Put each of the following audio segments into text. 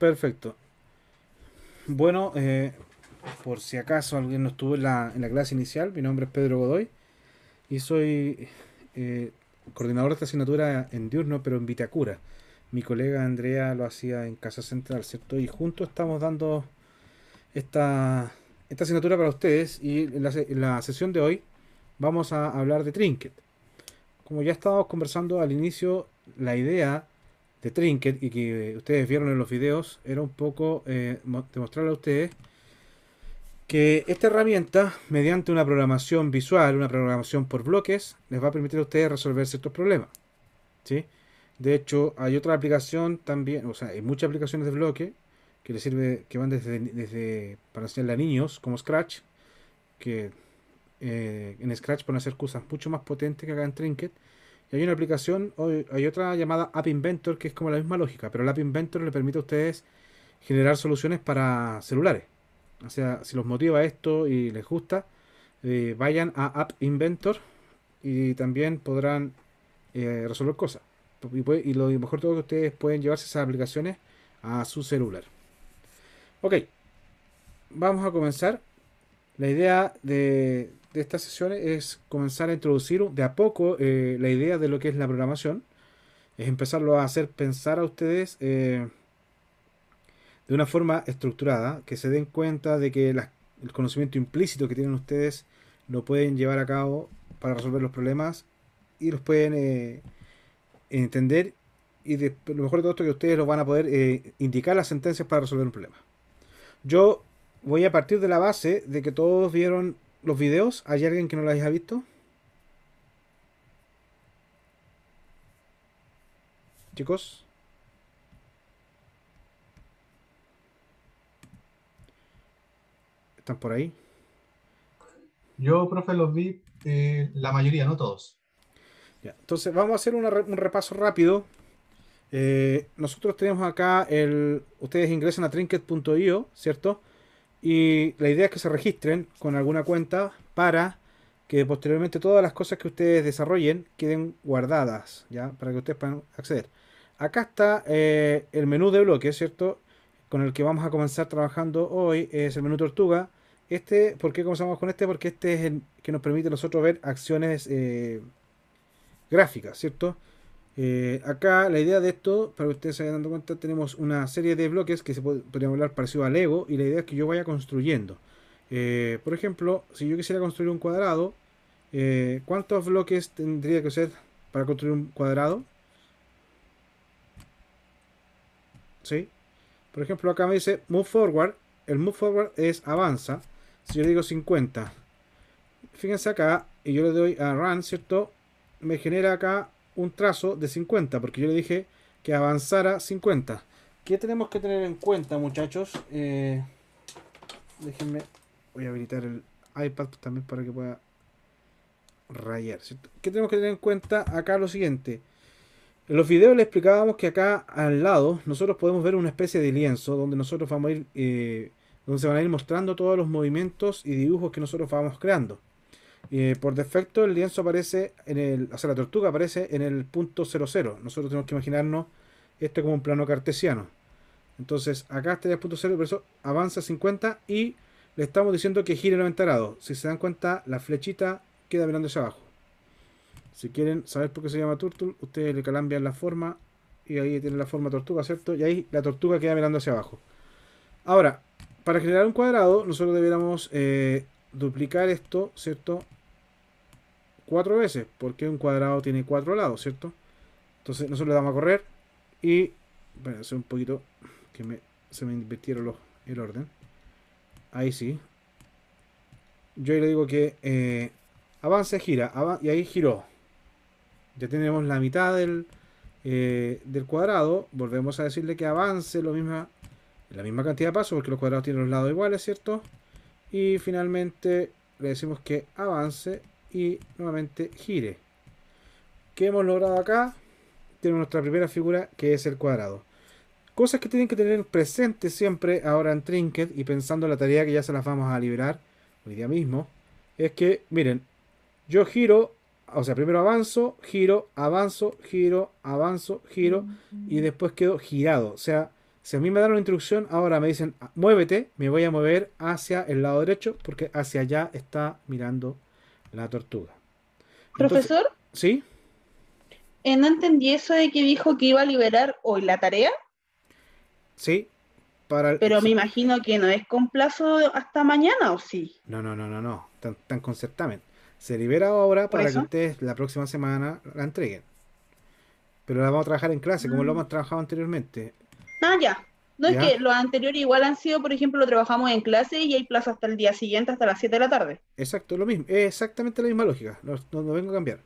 Perfecto. Bueno, eh, por si acaso alguien no estuvo en la, clase inicial, mi nombre es Pedro Godoy y soy eh, coordinador de esta asignatura en Diurno, pero en Vitacura. Mi colega Andrea lo hacía en Casa Central, ¿cierto? Y juntos estamos dando esta, esta asignatura para ustedes y la, en la sesión de hoy vamos a hablar de Trinket. Como ya estábamos conversando al inicio, la idea de Trinket y que ustedes vieron en los videos, era un poco eh, demostrarle a ustedes que esta herramienta, mediante una programación visual, una programación por bloques, les va a permitir a ustedes resolver ciertos problemas. ¿sí? De hecho, hay otra aplicación también, o sea, hay muchas aplicaciones de bloque que les sirve, que van desde, desde para enseñarle a niños, como Scratch, que eh, en Scratch pueden hacer cosas mucho más potentes que acá en Trinket, y hay una aplicación, hay otra llamada App Inventor, que es como la misma lógica, pero el App Inventor le permite a ustedes generar soluciones para celulares. O sea, si los motiva esto y les gusta, eh, vayan a App Inventor y también podrán eh, resolver cosas. Y, lo mejor de todo es que ustedes pueden llevarse esas aplicaciones a su celular. Ok, vamos a comenzar. La idea de, de estas sesiones es comenzar a introducir de a poco eh, la idea de lo que es la programación. Es empezarlo a hacer pensar a ustedes eh, de una forma estructurada, que se den cuenta de que el conocimiento implícito que tienen ustedes lo pueden llevar a cabo para resolver los problemas y los pueden eh, entender y lo mejor de todo esto que ustedes lo van a poder indicar las sentencias para resolver un problema. Yo voy a partir de la base de que todos vieron los videos. ¿Hay alguien que no los haya visto? Chicos. ¿Están por ahí? Yo, profe, los vi eh, la mayoría, no todos. entonces vamos a hacer un repaso rápido. Eh, nosotros tenemos acá el... Ustedes ingresan a trinket.io, ¿cierto? Y la idea es que se registren con alguna cuenta para que posteriormente todas las cosas que ustedes desarrollen queden guardadas, ¿ya? Para que ustedes puedan acceder. Acá está eh, el menú de bloque, ¿cierto? Con el que vamos a comenzar trabajando hoy, es el menú tortuga. Este, ¿por qué comenzamos con este? Porque este es el que nos permite nosotros ver acciones eh, gráficas, ¿cierto? Eh, acá la idea de esto, para que ustedes se vayan dando cuenta, tenemos una serie de bloques que se podrían hablar parecido al ego y la idea es que yo vaya construyendo. Eh, por ejemplo, si yo quisiera construir un cuadrado, eh, ¿cuántos bloques tendría que ser para construir un cuadrado? ¿Sí? Por ejemplo, acá me dice move forward. El move forward es avanza. Si yo digo 50, fíjense acá y yo le doy a run, ¿cierto? Me genera acá un trazo de 50, porque yo le dije que avanzara 50. ¿Qué tenemos que tener en cuenta, muchachos? Eh, déjenme, voy a habilitar el iPad también para que pueda rayar. que ¿Qué tenemos que tener en cuenta acá? Lo siguiente. En los videos le explicábamos que acá al lado nosotros podemos ver una especie de lienzo donde nosotros vamos a ir, eh, donde se van a ir mostrando todos los movimientos y dibujos que nosotros vamos creando. Eh, por defecto, el lienzo aparece en el. O sea, la tortuga aparece en el punto 00. Nosotros tenemos que imaginarnos esto como un plano cartesiano. Entonces, acá está el punto 0, por eso avanza 50 y le estamos diciendo que gire 90 grados. Si se dan cuenta, la flechita queda mirando hacia abajo. Si quieren saber por qué se llama Turtle, ustedes le cambian la forma y ahí tiene la forma tortuga, ¿cierto? Y ahí la tortuga queda mirando hacia abajo. Ahora, para generar un cuadrado, nosotros debiéramos eh, duplicar esto, ¿cierto? Cuatro veces, porque un cuadrado tiene cuatro lados, ¿cierto? Entonces nosotros le damos a correr y, bueno, hace un poquito que se me invirtieron el orden. Ahí sí. Yo ahí le digo que eh, avance, gira, y ahí giró. Ya tenemos la mitad del, eh, del cuadrado. Volvemos a decirle que avance lo misma, la misma cantidad de pasos, porque los cuadrados tienen los lados iguales, ¿cierto? y finalmente le decimos que avance y nuevamente gire ¿qué hemos logrado acá? tenemos nuestra primera figura que es el cuadrado cosas que tienen que tener presente siempre ahora en Trinket y pensando en la tarea que ya se las vamos a liberar hoy día mismo es que miren yo giro o sea, primero avanzo, giro, avanzo, giro, avanzo, giro mm. y después quedo girado. O sea, si a mí me dan una instrucción, ahora me dicen, ah, muévete, me voy a mover hacia el lado derecho porque hacia allá está mirando la tortuga. Profesor. ¿Sí? Eh, no entendí eso de que dijo que iba a liberar hoy la tarea. Sí. Para Pero me imagino que no es con plazo hasta mañana, ¿o sí? No, no, no, no, no. Tan, tan con certamen. Se libera ahora para que ustedes la próxima semana la entreguen. Pero la vamos a trabajar en clase, como ah. lo hemos trabajado anteriormente. Ah, ya. No es que lo anterior igual han sido, por ejemplo, lo trabajamos en clase y hay plazo hasta el día siguiente, hasta las 7 de la tarde. Exacto, lo mismo, exactamente la misma lógica, no, no, vengo a cambiar.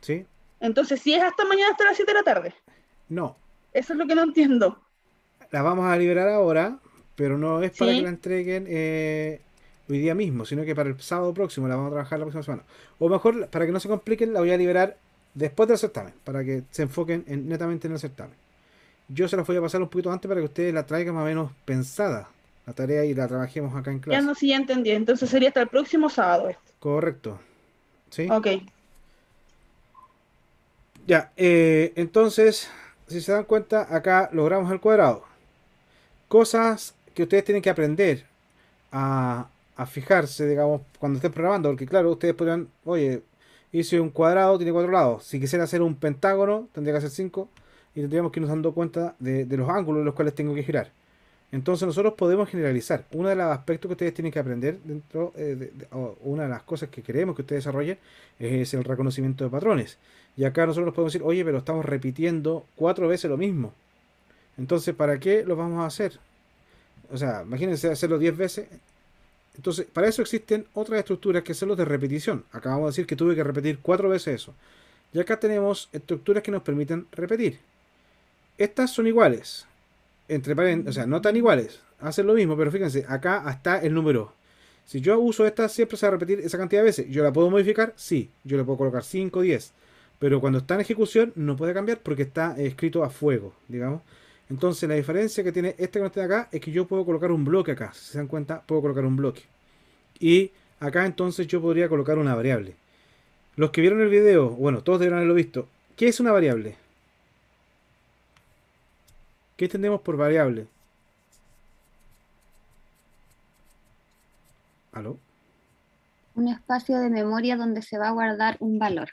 ¿Sí? Entonces, si es hasta mañana hasta las 7 de la tarde. No. Eso es lo que no entiendo. La vamos a liberar ahora, pero no es para que la entreguen eh, hoy día mismo, sino que para el sábado próximo la vamos a trabajar la próxima semana. O mejor, para que no se compliquen, la voy a liberar después del certamen, para que se enfoquen netamente en el certamen. Yo se las voy a pasar un poquito antes para que ustedes la traigan más o menos pensada, la tarea, y la trabajemos acá en clase. Ya no, sí, ya entendí. Entonces sería hasta el próximo sábado. Correcto. ¿Sí? Ok. Ya, eh, entonces, si se dan cuenta, acá logramos el cuadrado. Cosas que ustedes tienen que aprender a, a fijarse, digamos, cuando estén programando, porque claro, ustedes podrían, oye, hice un cuadrado, tiene cuatro lados. Si quisiera hacer un pentágono, tendría que hacer cinco y tendríamos que irnos dando cuenta de, los ángulos en los cuales tengo que girar. Entonces nosotros podemos generalizar. Uno de los aspectos que ustedes tienen que aprender dentro, eh, una de las cosas que queremos que ustedes desarrollen es, el reconocimiento de patrones. Y acá nosotros podemos decir, oye, pero estamos repitiendo cuatro veces lo mismo. Entonces, ¿para qué lo vamos a hacer? O sea, imagínense hacerlo diez veces. Entonces, para eso existen otras estructuras que son los de repetición. Acabamos de decir que tuve que repetir cuatro veces eso. Y acá tenemos estructuras que nos permiten repetir. Estas son iguales. Entre o sea, mm. no tan iguales. Hacen lo mismo, pero fíjense, acá está el número. Si yo uso esta, siempre se va a repetir esa cantidad de veces. ¿Yo la puedo modificar? Sí. Yo le puedo colocar 5, 10. Pero cuando está en ejecución no puede cambiar porque está eh, escrito a fuego, digamos. Entonces la diferencia que tiene este con este de acá es que yo puedo colocar un bloque acá. Si se dan cuenta, puedo colocar un bloque. Y acá entonces yo podría colocar una variable. Los que vieron el video, bueno, todos deberían haberlo visto. ¿Qué es una variable? ¿Qué entendemos por variable? ¿Aló? Un espacio de memoria donde se va a guardar un valor.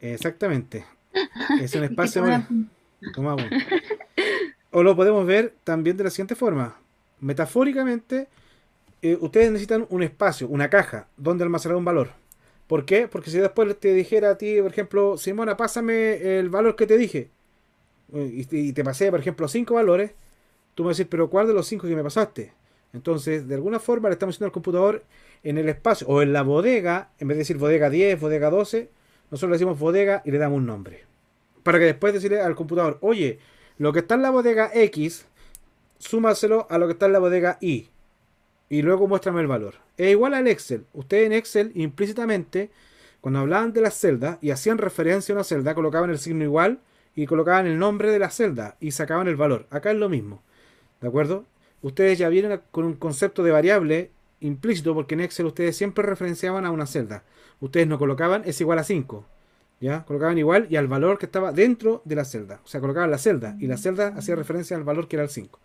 Exactamente. Es un espacio... Toma O lo podemos ver también de la siguiente forma. Metafóricamente, eh, ustedes necesitan un espacio, una caja, donde almacenar un valor. ¿Por qué? Porque si después te dijera a ti, por ejemplo, Simona, pásame el valor que te dije, y, te pasé, por ejemplo, cinco valores, tú me vas a decir, pero ¿cuál de los cinco que me pasaste? Entonces, de alguna forma le estamos diciendo al computador en el espacio o en la bodega, en vez de decir bodega 10, bodega 12, nosotros le decimos bodega y le damos un nombre. Para que después decirle al computador, oye, lo que está en la bodega X, súmaselo a lo que está en la bodega Y. Y luego muéstrame el valor. Es igual al Excel. Ustedes en Excel implícitamente, cuando hablaban de las celdas y hacían referencia a una celda, colocaban el signo igual y colocaban el nombre de la celda y sacaban el valor. Acá es lo mismo. ¿De acuerdo? Ustedes ya vienen con un concepto de variable implícito porque en Excel ustedes siempre referenciaban a una celda. Ustedes no colocaban es igual a 5. ¿Ya? Colocaban igual y al valor que estaba dentro de la celda. O sea, colocaban la celda y la celda mm. hacía referencia al valor que era el 5.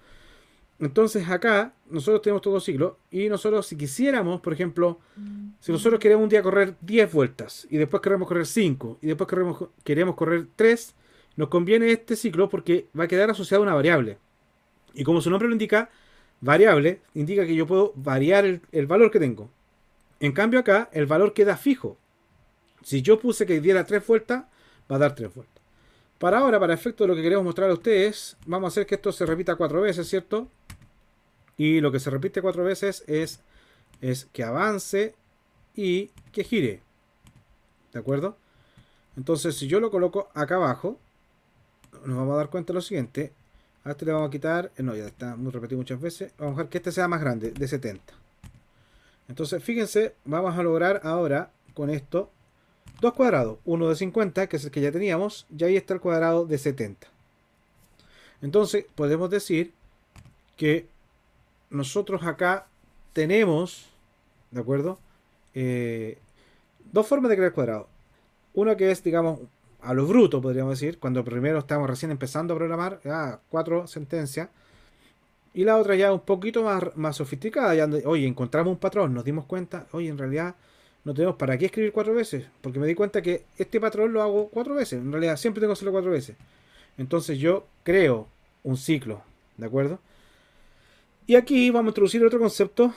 Entonces acá nosotros tenemos todo ciclo y nosotros si quisiéramos, por ejemplo, mm. si nosotros queremos un día correr 10 vueltas y después queremos correr 5 y después queremos, queremos correr 3, nos conviene este ciclo porque va a quedar asociado a una variable. Y como su nombre lo indica, variable indica que yo puedo variar el, valor que tengo. En cambio acá, el valor queda fijo. Si yo puse que diera tres vueltas, va a dar tres vueltas. Para ahora, para efecto lo que queremos mostrar a ustedes, vamos a hacer que esto se repita cuatro veces, ¿cierto? Y lo que se repite cuatro veces es, es que avance y que gire. ¿De acuerdo? Entonces, si yo lo coloco acá abajo, nos vamos a dar cuenta de lo siguiente. A este le vamos a quitar, eh, no, ya está muy repetido muchas veces. Vamos a dejar que este sea más grande, de 70. Entonces, fíjense, vamos a lograr ahora con esto dos cuadrados. Uno de 50, que es el que ya teníamos, y ahí está el cuadrado de 70. Entonces, podemos decir que nosotros acá tenemos, ¿de acuerdo? Eh, dos formas de crear cuadrados. Una que es, digamos, a lo bruto, podríamos decir, cuando primero estamos recién empezando a programar, ya cuatro sentencias. Y la otra ya un poquito más, más sofisticada, ya, oye, encontramos un patrón, nos dimos cuenta, oye, en realidad no tenemos para qué escribir cuatro veces, porque me di cuenta que este patrón lo hago cuatro veces, en realidad siempre tengo que hacerlo cuatro veces. Entonces yo creo un ciclo, ¿de acuerdo? Y aquí vamos a introducir otro concepto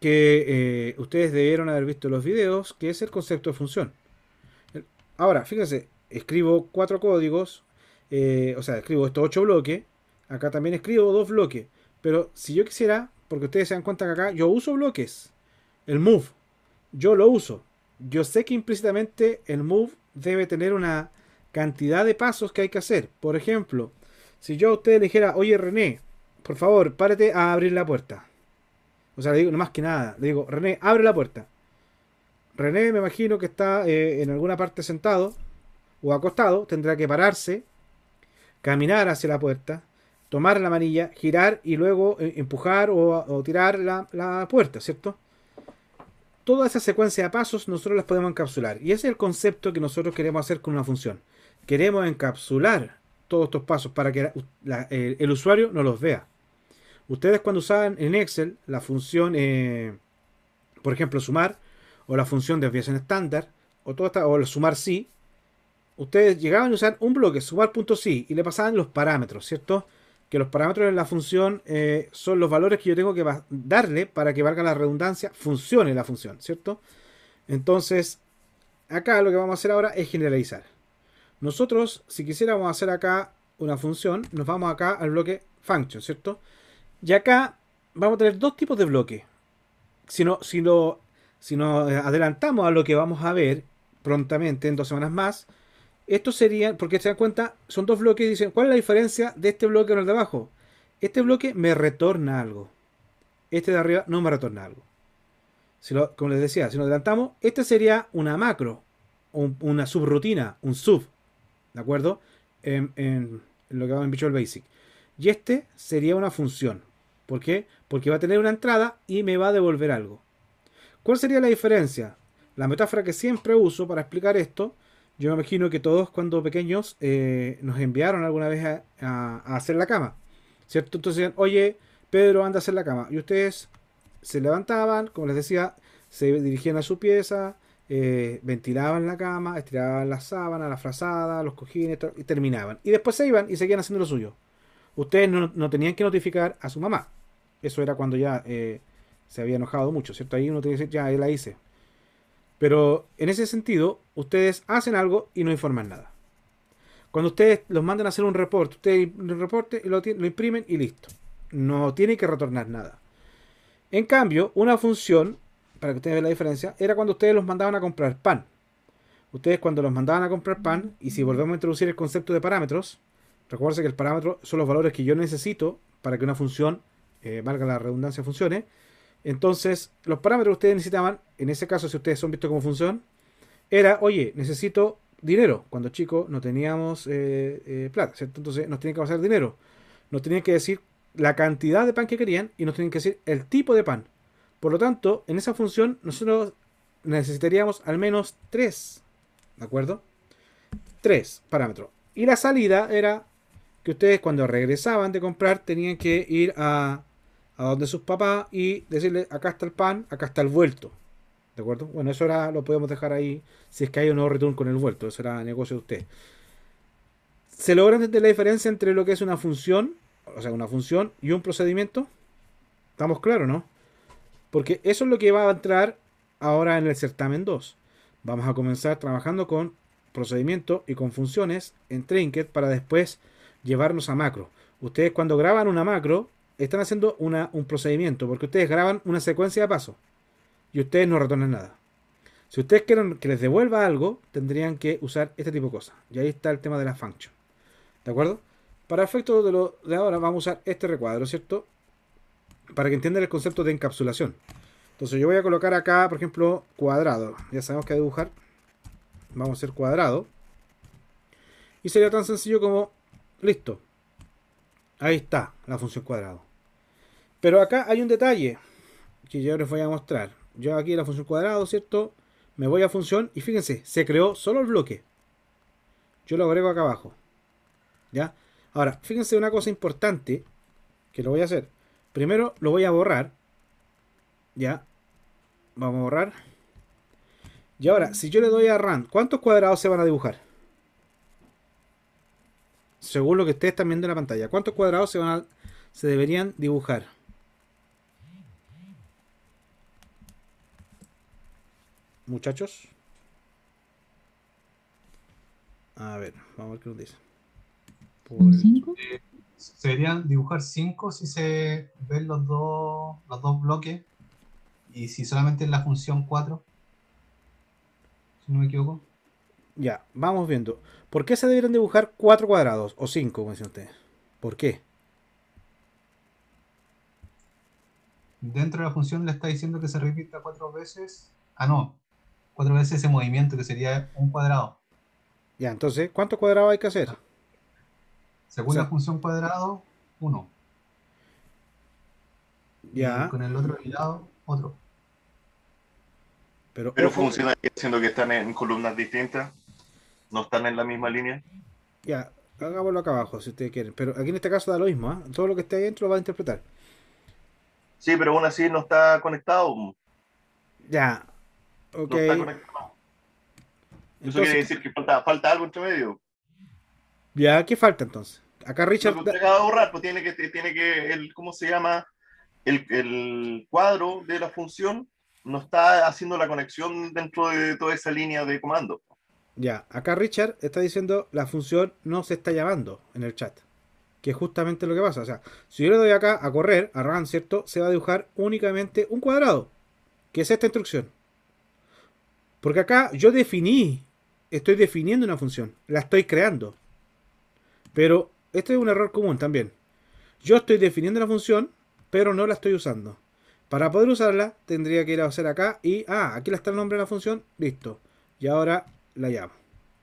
que eh, ustedes debieron haber visto en los videos, que es el concepto de función. Ahora, fíjense, escribo cuatro códigos, eh, o sea, escribo estos ocho bloques, acá también escribo dos bloques, pero si yo quisiera, porque ustedes se dan cuenta que acá yo uso bloques, el move, yo lo uso, yo sé que implícitamente el move debe tener una cantidad de pasos que hay que hacer, por ejemplo, si yo a ustedes le dijera, oye René, por favor, párate a abrir la puerta. O sea, le digo, no más que nada, le digo, René, abre la puerta. René me imagino que está eh, en alguna parte sentado o acostado, tendrá que pararse, caminar hacia la puerta, tomar la manilla, girar y luego eh, empujar o, tirar la, puerta, ¿cierto? Toda esa secuencia de pasos nosotros las podemos encapsular. Y ese es el concepto que nosotros queremos hacer con una función. Queremos encapsular todos estos pasos para que eh, el, usuario no los vea. Ustedes cuando usan en Excel la función, eh, por ejemplo, sumar, o la función de desviación estándar, o, o sumar sí, ustedes llegaban a usar un bloque, sumar.si, y le pasaban los parámetros, ¿cierto? Que los parámetros de la función eh, son los valores que yo tengo que darle para que valga la redundancia, funcione la función, ¿cierto? Entonces, acá lo que vamos a hacer ahora es generalizar. Nosotros, si quisiéramos hacer acá una función, nos vamos acá al bloque function, ¿cierto? Y acá vamos a tener dos tipos de bloque. Si, no, si, si nos adelantamos a lo que vamos a ver prontamente en dos semanas más, esto sería, porque se dan cuenta, son dos bloques y dicen, ¿cuál es la diferencia de este bloque con el de abajo? Este bloque me retorna algo. Este de arriba no me retorna algo. Si como les decía, si nos adelantamos, este sería una macro, una subrutina, un sub. ¿De acuerdo? En, lo que vamos en Visual Basic. Y este sería una función. ¿Por qué? Porque va a tener una entrada y me va a devolver algo. ¿Cuál sería la diferencia? La metáfora que siempre uso para explicar esto yo me imagino que todos cuando pequeños eh, nos enviaron alguna vez a, hacer la cama, ¿cierto? Entonces decían, oye, Pedro, anda a hacer la cama. Y ustedes se levantaban, como les decía, se dirigían a su pieza, eh, ventilaban la cama, estiraban la sábana, la frazada, los cojines, y terminaban. Y después se iban y seguían haciendo lo suyo. Ustedes no, tenían que notificar a su mamá. Eso era cuando ya eh, se había enojado mucho, ¿cierto? Ahí uno tenía que decir, ya, ahí la hice. Pero en ese sentido, ustedes hacen algo y no informan nada. Cuando ustedes los mandan a hacer un reporte, ustedes el reporte lo, imprimen y listo. No tiene que retornar nada. En cambio, una función, para que ustedes vean la diferencia, era cuando ustedes los mandaban a comprar pan. Ustedes cuando los mandaban a comprar pan, y si volvemos a introducir el concepto de parámetros, recuerden que el parámetro son los valores que yo necesito para que una función, eh, valga la redundancia, funcione. Entonces, los parámetros que ustedes necesitaban, en ese caso, si ustedes son visto como función, era, oye, necesito dinero. Cuando chico no teníamos eh, eh, plata, ¿cierto? Entonces nos tenían que pasar dinero. Nos tenían que decir la cantidad de pan que querían y nos tenían que decir el tipo de pan. Por lo tanto, en esa función nosotros necesitaríamos al menos tres, ¿de acuerdo? Tres parámetros. Y la salida era que ustedes cuando regresaban de comprar tenían que ir a a donde sus papás y decirle, acá está el pan, acá está el vuelto. ¿De acuerdo? Bueno, eso ahora lo podemos dejar ahí si es que hay un nuevo return con el vuelto. Eso era negocio de usted. Se logra entender la diferencia entre lo que es una función, o sea, una función y un procedimiento. ¿Estamos claros, no? Porque eso es lo que va a entrar ahora en el certamen 2. Vamos a comenzar trabajando con procedimiento y con funciones en Trinket para después llevarnos a macro. Ustedes cuando graban una macro, están haciendo un procedimiento, porque ustedes graban una secuencia de pasos y ustedes no retornan nada. Si ustedes quieren que les devuelva algo, tendrían que usar este tipo de cosas. Y ahí está el tema de la function. ¿De acuerdo? Para efectos de lo de ahora vamos a usar este recuadro, ¿cierto? Para que entiendan el concepto de encapsulación. Entonces yo voy a colocar acá, por ejemplo, cuadrado. Ya sabemos que dibujar vamos a hacer cuadrado. Y sería tan sencillo como, listo, Ahí está la función cuadrado. Pero acá hay un detalle que yo les voy a mostrar. Yo aquí la función cuadrado, ¿cierto? Me voy a función y fíjense, se creó solo el bloque. Yo lo agrego acá abajo. ¿Ya? Ahora, fíjense una cosa importante que lo voy a hacer. Primero lo voy a borrar. ¿Ya? Vamos a borrar. Y ahora, si yo le doy a run, ¿cuántos cuadrados se van a dibujar? según lo que ustedes están viendo en la pantalla. ¿Cuántos cuadrados se, van se deberían dibujar? Muchachos. A ver, vamos a ver qué nos dice. ¿Cinco? Eh, se deberían dibujar 5 si se ven los dos, los dos bloques. Y si solamente es la función 4. Si no me equivoco. Ya, vamos viendo. ¿Por qué se deberían dibujar cuatro cuadrados o cinco, como usted? ¿Por qué? Dentro de la función le está diciendo que se repita cuatro veces. Ah, no. Cuatro veces ese movimiento que sería un cuadrado. Ya, entonces, ¿cuántos cuadrados hay que hacer? Según la función cuadrado, uno. Ya. Y con el otro lado, otro. Pero, Pero funciona que están en columnas distintas no están en la misma línea. Ya, hagámoslo acá abajo si ustedes quieren. Pero aquí en este caso da lo mismo, ¿ah? todo lo que esté adentro lo va a interpretar. Sí, pero aún así no está conectado. Ya, ok. No está conectado. Eso quiere decir que falta, algo entre medio. Ya, ¿qué falta entonces? Acá Richard. No, acaba de borrar, pues tiene que, tiene que el, ¿cómo se llama? El, el, cuadro de la función no está haciendo la conexión dentro de toda esa línea de comando. Ya, acá Richard está diciendo la función no se está llamando en el chat. Que es justamente lo que pasa. O sea, si yo le doy acá a correr, a run, ¿cierto? Se va a dibujar únicamente un cuadrado. Que es esta instrucción. Porque acá yo definí, estoy definiendo una función. La estoy creando. Pero este es un error común también. Yo estoy definiendo la función, pero no la estoy usando. Para poder usarla, tendría que ir a hacer acá y... Ah, aquí está el nombre de la función. Listo. Y ahora la llamo.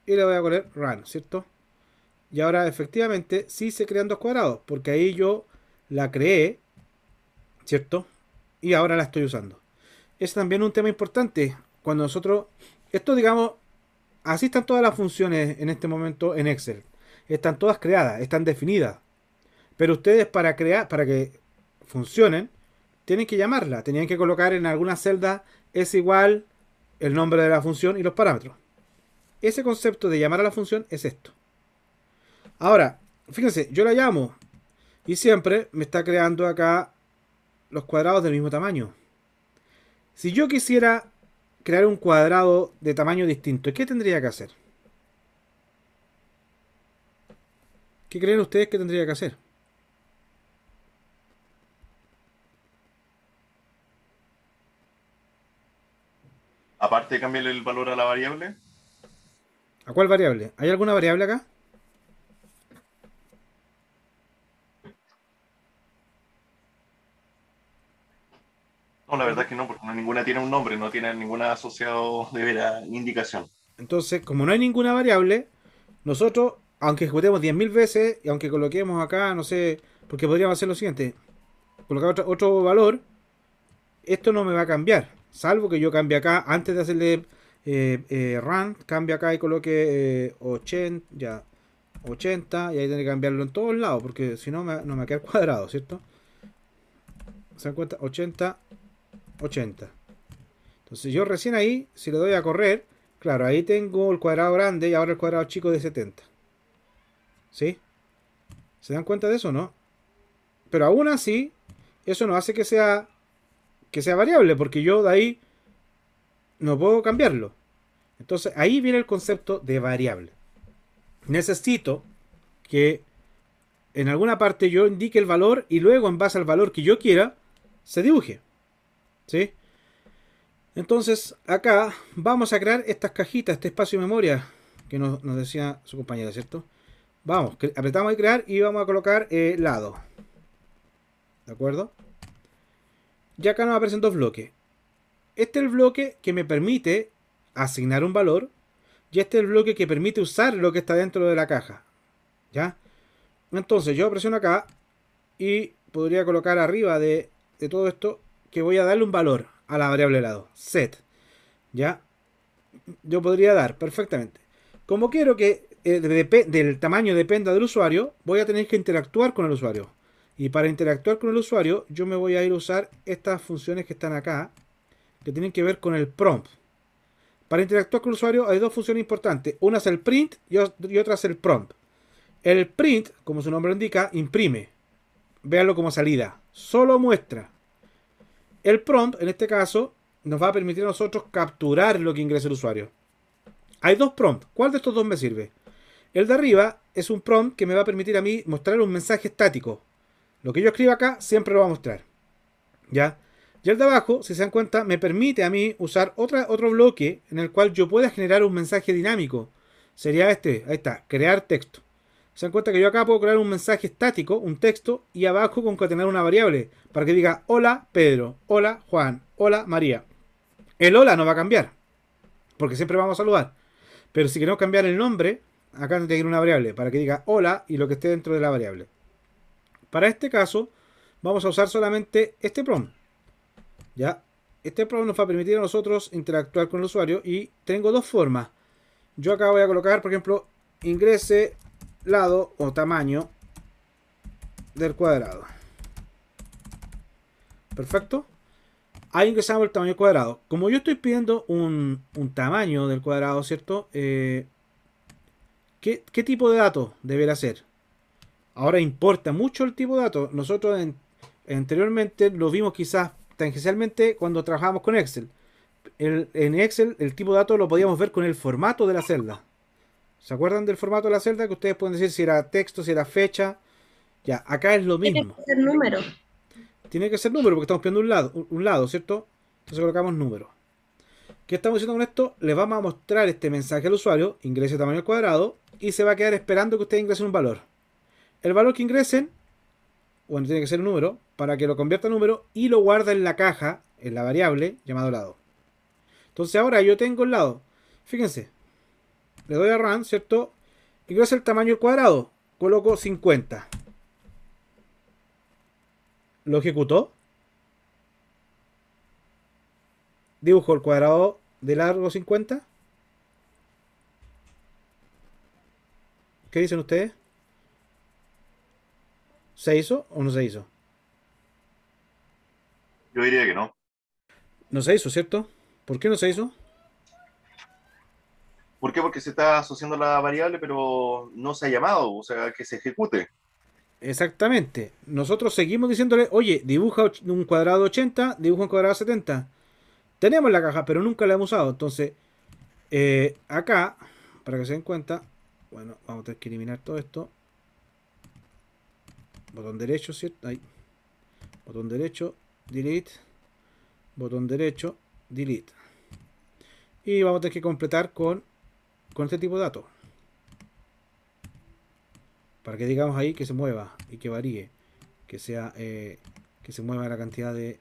Y le voy a poner run, ¿cierto? Y ahora efectivamente sí se crean dos cuadrados, porque ahí yo la creé, ¿cierto? Y ahora la estoy usando. Es también un tema importante. Cuando nosotros, esto digamos, así están todas las funciones en este momento en Excel. Están todas creadas, están definidas. Pero ustedes para crear, para que funcionen, tienen que llamarla. Tenían que colocar en alguna celda es igual el nombre de la función y los parámetros. Ese concepto de llamar a la función es esto. Ahora, fíjense, yo la llamo y siempre me está creando acá los cuadrados del mismo tamaño. Si yo quisiera crear un cuadrado de tamaño distinto, ¿qué tendría que hacer? ¿Qué creen ustedes que tendría que hacer? Aparte de cambiarle el valor a la variable. ¿A cuál variable? ¿Hay alguna variable acá? No, la verdad es que no, porque ninguna tiene un nombre, no tiene ninguna asociado de vera indicación. Entonces, como no hay ninguna variable, nosotros, aunque ejecutemos 10.000 veces y aunque coloquemos acá, no sé, porque podríamos hacer lo siguiente, colocar otro, otro valor, esto no me va a cambiar, salvo que yo cambie acá antes de hacerle eh, eh cambia acá y coloque 80, eh, ya, 80, y ahí tiene que cambiarlo en todos lados, porque si no, no me queda cuadrado, ¿cierto? ¿Se dan cuenta? 80, 80. Entonces yo recién ahí, si le doy a correr, claro, ahí tengo el cuadrado grande y ahora el cuadrado chico de 70. ¿Sí? ¿Se dan cuenta de eso no? Pero aún así, eso no hace que sea, que sea variable, porque yo de ahí no puedo cambiarlo. Entonces ahí viene el concepto de variable. Necesito que en alguna parte yo indique el valor y luego en base al valor que yo quiera se dibuje. ¿Sí? Entonces acá vamos a crear estas cajitas, este espacio de memoria que nos, nos decía su compañera, ¿cierto? Vamos, apretamos y crear y vamos a colocar el eh, lado. ¿De acuerdo? Ya acá nos aparecen dos bloques. Este es el bloque que me permite asignar un valor y este es el bloque que permite usar lo que está dentro de la caja. ¿Ya? Entonces yo presiono acá y podría colocar arriba de, todo esto que voy a darle un valor a la variable lado, set. ¿Ya? Yo podría dar perfectamente. Como quiero que eh, del tamaño dependa del usuario, voy a tener que interactuar con el usuario. Y para interactuar con el usuario, yo me voy a ir a usar estas funciones que están acá, que tienen que ver con el prompt. Para interactuar con el usuario hay dos funciones importantes. Una es el print y otra es el prompt. El print, como su nombre lo indica, imprime. Véanlo como salida. Solo muestra. El prompt, en este caso, nos va a permitir a nosotros capturar lo que ingresa el usuario. Hay dos prompts. ¿Cuál de estos dos me sirve? El de arriba es un prompt que me va a permitir a mí mostrar un mensaje estático. Lo que yo escriba acá siempre lo va a mostrar. ¿Ya? Y el de abajo, si se dan cuenta, me permite a mí usar otra, otro bloque en el cual yo pueda generar un mensaje dinámico. Sería este, ahí está, crear texto. Se dan cuenta que yo acá puedo crear un mensaje estático, un texto, y abajo concatenar una variable para que diga hola Pedro, hola Juan, hola María. El hola no va a cambiar, porque siempre vamos a saludar. Pero si queremos cambiar el nombre, acá tengo que una variable para que diga hola y lo que esté dentro de la variable. Para este caso, vamos a usar solamente este prompt ¿ya? Este programa nos va a permitir a nosotros interactuar con el usuario y tengo dos formas. Yo acá voy a colocar, por ejemplo, ingrese lado o tamaño del cuadrado. Perfecto. Ahí ingresamos el tamaño del cuadrado. Como yo estoy pidiendo un, tamaño del cuadrado, ¿cierto? Eh, ¿qué, tipo de datos deberá ser? Ahora importa mucho el tipo de datos. Nosotros anteriormente lo vimos quizás tangencialmente cuando trabajamos con Excel. en Excel el tipo de datos lo podíamos ver con el formato de la celda. ¿Se acuerdan del formato de la celda? Que ustedes pueden decir si era texto, si era fecha. Ya, acá es lo mismo. Tiene que ser número. Tiene que ser número porque estamos pidiendo un lado, un lado ¿cierto? Entonces colocamos número. ¿Qué estamos haciendo con esto? le vamos a mostrar este mensaje al usuario, ingrese tamaño al cuadrado, y se va a quedar esperando que ustedes ingresen un valor. El valor que ingresen, bueno, tiene que ser un número, para que lo convierta en número y lo guarda en la caja, en la variable, llamado lado. Entonces ahora yo tengo el lado. Fíjense, le doy a run, ¿cierto? Y quiero hacer el tamaño cuadrado. Coloco 50. Lo ejecutó. Dibujo el cuadrado de largo 50. ¿Qué dicen ustedes? ¿Se hizo o no se hizo? Yo diría que no. No se hizo, ¿cierto? ¿Por qué no se hizo? ¿Por qué? Porque se está asociando la variable, pero no se ha llamado, o sea, que se ejecute. Exactamente. Nosotros seguimos diciéndole, oye, dibuja un cuadrado 80, dibuja un cuadrado 70. Tenemos la caja, pero nunca la hemos usado. Entonces, eh, acá, para que se den cuenta, bueno, vamos a tener que eliminar todo esto. Botón derecho, ¿cierto? Ahí. Botón derecho, delete, botón derecho, delete. Y vamos a tener que completar con, con este tipo de datos. Para que digamos ahí que se mueva y que varíe. Que sea eh, que se mueva la cantidad de,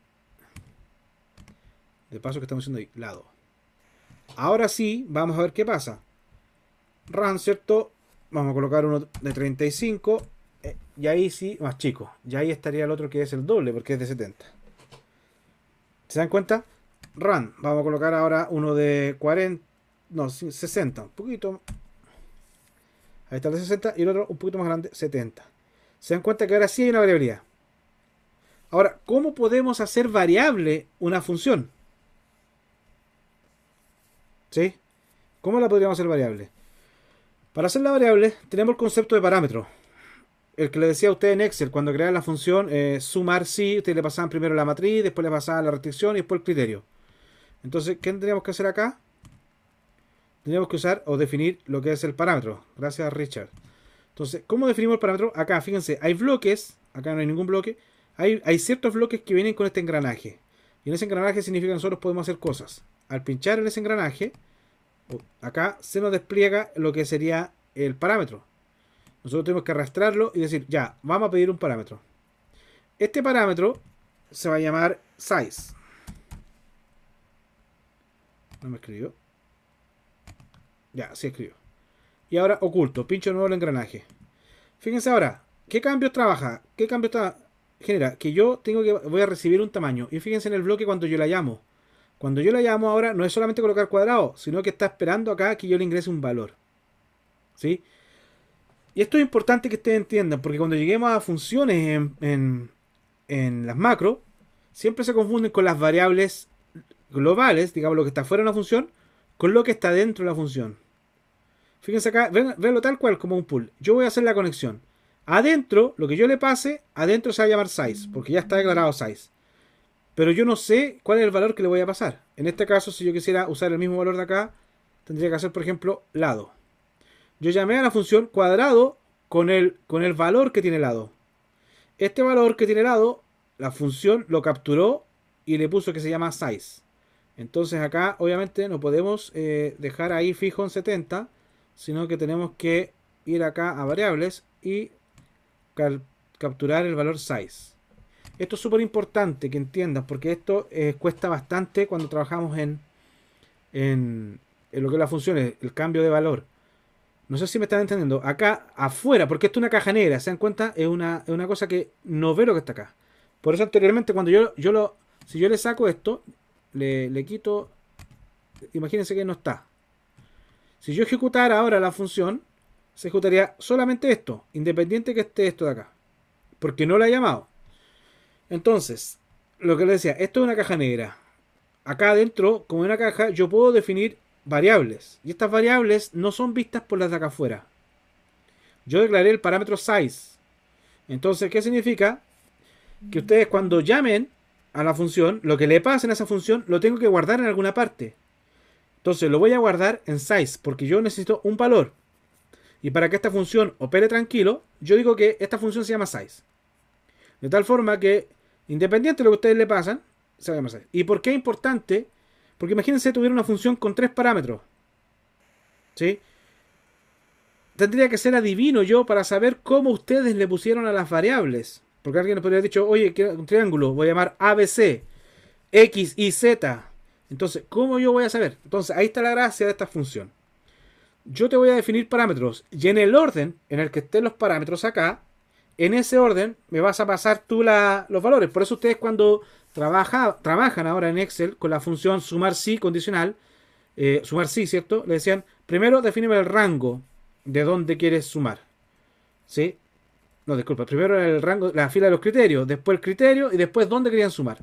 de pasos que estamos haciendo ahí. Lado. Ahora sí, vamos a ver qué pasa. run, ¿cierto? Vamos a colocar uno de 35. Eh, y ahí sí, más chico. Y ahí estaría el otro que es el doble, porque es de 70. ¿Se dan cuenta? Run. Vamos a colocar ahora uno de 40. No, 60. Un poquito. Ahí está el de 60 y el otro un poquito más grande, 70. Se dan cuenta que ahora sí hay una variabilidad. Ahora, ¿cómo podemos hacer variable una función? ¿Sí? ¿Cómo la podríamos hacer variable? Para hacer la variable tenemos el concepto de parámetro el que le decía a usted en Excel, cuando creaba la función eh, sumar sí, usted le pasaban primero la matriz, después le pasaba la restricción y después el criterio. Entonces, ¿qué tendríamos que hacer acá? Tendríamos que usar o definir lo que es el parámetro. Gracias, Richard. Entonces, ¿cómo definimos el parámetro? Acá, fíjense, hay bloques, acá no hay ningún bloque, hay, hay ciertos bloques que vienen con este engranaje. Y en ese engranaje significa que nosotros podemos hacer cosas. Al pinchar en ese engranaje, acá se nos despliega lo que sería el parámetro. Nosotros tenemos que arrastrarlo y decir, ya, vamos a pedir un parámetro. Este parámetro se va a llamar size. No me escribió. Ya, sí escribió. Y ahora oculto, pincho nuevo el engranaje. Fíjense ahora, ¿qué cambios trabaja? ¿Qué cambios está genera? Que yo tengo que voy a recibir un tamaño. Y fíjense en el bloque cuando yo la llamo. Cuando yo la llamo ahora no es solamente colocar cuadrado, sino que está esperando acá que yo le ingrese un valor. ¿Sí? Y esto es importante que ustedes entiendan, porque cuando lleguemos a funciones en, las macros, siempre se confunden con las variables globales, digamos lo que está fuera de la función, con lo que está dentro de la función. Fíjense acá, veanlo tal cual como un pool. Yo voy a hacer la conexión. Adentro, lo que yo le pase, adentro se va a llamar size, porque ya está declarado size. Pero yo no sé cuál es el valor que le voy a pasar. En este caso, si yo quisiera usar el mismo valor de acá, tendría que hacer, por ejemplo, lado yo llamé a la función cuadrado con el, con el valor que tiene el lado. Este valor que tiene el lado, la función lo capturó y le puso que se llama size. Entonces acá obviamente no podemos eh, dejar ahí fijo en 70, sino que tenemos que ir acá a variables y capturar el valor size. Esto es súper importante que entiendas porque esto eh, cuesta bastante cuando trabajamos en, en, lo que es la función, el cambio de valor. No sé si me están entendiendo. Acá afuera, porque esto es una caja negra, se dan cuenta, es una, cosa que no ve lo que está acá. Por eso anteriormente cuando yo, yo lo... Si yo le saco esto, le, quito... Imagínense que no está. Si yo ejecutara ahora la función, se ejecutaría solamente esto, independiente que esté esto de acá. Porque no la he llamado. Entonces, lo que les decía, esto es una caja negra. Acá adentro, como en una caja, yo puedo definir variables. Y estas variables no son vistas por las de acá afuera. Yo declaré el parámetro size. Entonces, ¿qué significa? Que mm. ustedes cuando llamen a la función, lo que le pasen a esa función, lo tengo que guardar en alguna parte. Entonces, lo voy a guardar en size, porque yo necesito un valor. Y para que esta función opere tranquilo, yo digo que esta función se llama size. De tal forma que, independiente de lo que ustedes le pasan, se llama size. ¿Y por qué es importante? Porque imagínense, tuviera una función con tres parámetros. ¿Sí? Tendría que ser adivino yo para saber cómo ustedes le pusieron a las variables. Porque alguien nos podría haber dicho, oye, un triángulo, voy a llamar ABC, X y Z. Entonces, ¿cómo yo voy a saber? Entonces, ahí está la gracia de esta función. Yo te voy a definir parámetros y en el orden en el que estén los parámetros acá, en ese orden me vas a pasar tú los valores. Por eso ustedes cuando trabajan ahora en Excel con la función sumar si condicional, eh, sumar si ¿cierto? Le decían, primero definime el rango de dónde quieres sumar, ¿sí? No, disculpa, primero el rango, la fila de los criterios, después el criterio y después dónde querían sumar,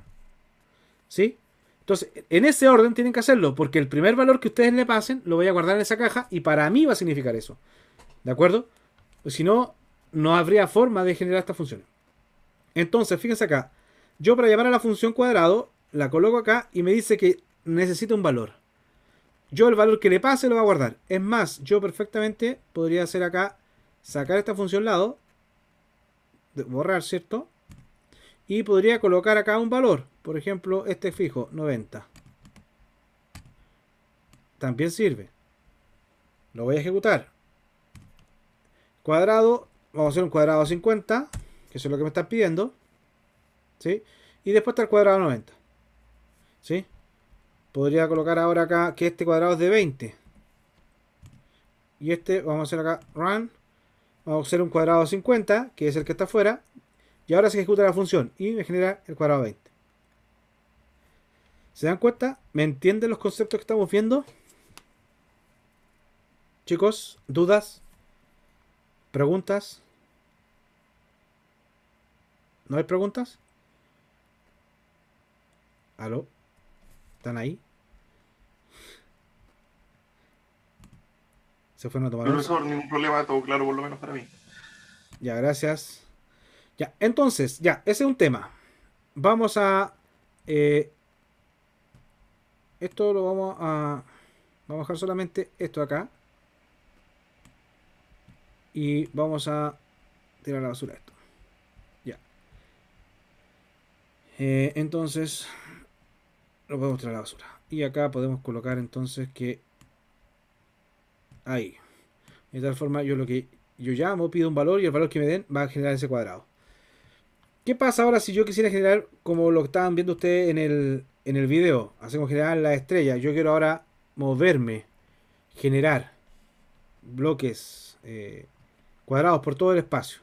¿sí? Entonces, en ese orden tienen que hacerlo, porque el primer valor que ustedes le pasen lo voy a guardar en esa caja y para mí va a significar eso. ¿De acuerdo? Pues si no, no habría forma de generar esta función Entonces, fíjense acá, yo para llamar a la función cuadrado, la coloco acá y me dice que necesita un valor. Yo el valor que le pase lo va a guardar. Es más, yo perfectamente podría hacer acá, sacar esta función lado, borrar, ¿cierto? Y podría colocar acá un valor. Por ejemplo, este fijo, 90. También sirve. Lo voy a ejecutar. Cuadrado, vamos a hacer un cuadrado 50, que es lo que me está pidiendo. ¿sí? Y después está el cuadrado 90, ¿sí? Podría colocar ahora acá que este cuadrado es de 20. Y este, vamos a hacer acá run. Vamos a hacer un cuadrado 50, que es el que está afuera. Y ahora se ejecuta la función y me genera el cuadrado 20. ¿Se dan cuenta? ¿Me entienden los conceptos que estamos viendo? Chicos, ¿dudas? ¿Preguntas? ¿No hay preguntas? ¿Aló? ¿Están ahí? Se fue a tomar. No ningún problema, todo claro, por lo menos para mí. Ya, gracias. Ya, entonces, ya, ese es un tema. Vamos a. Eh, esto lo vamos a. Vamos a dejar solamente esto acá. Y vamos a tirar a la basura esto. Ya. Eh, entonces lo podemos tirar a la basura. Y acá podemos colocar entonces que ahí. De tal forma, yo lo que yo llamo, pido un valor y el valor que me den va a generar ese cuadrado. ¿Qué pasa ahora si yo quisiera generar, como lo estaban viendo ustedes en el, en el video, hacemos generar la estrella? Yo quiero ahora moverme, generar bloques eh, cuadrados por todo el espacio.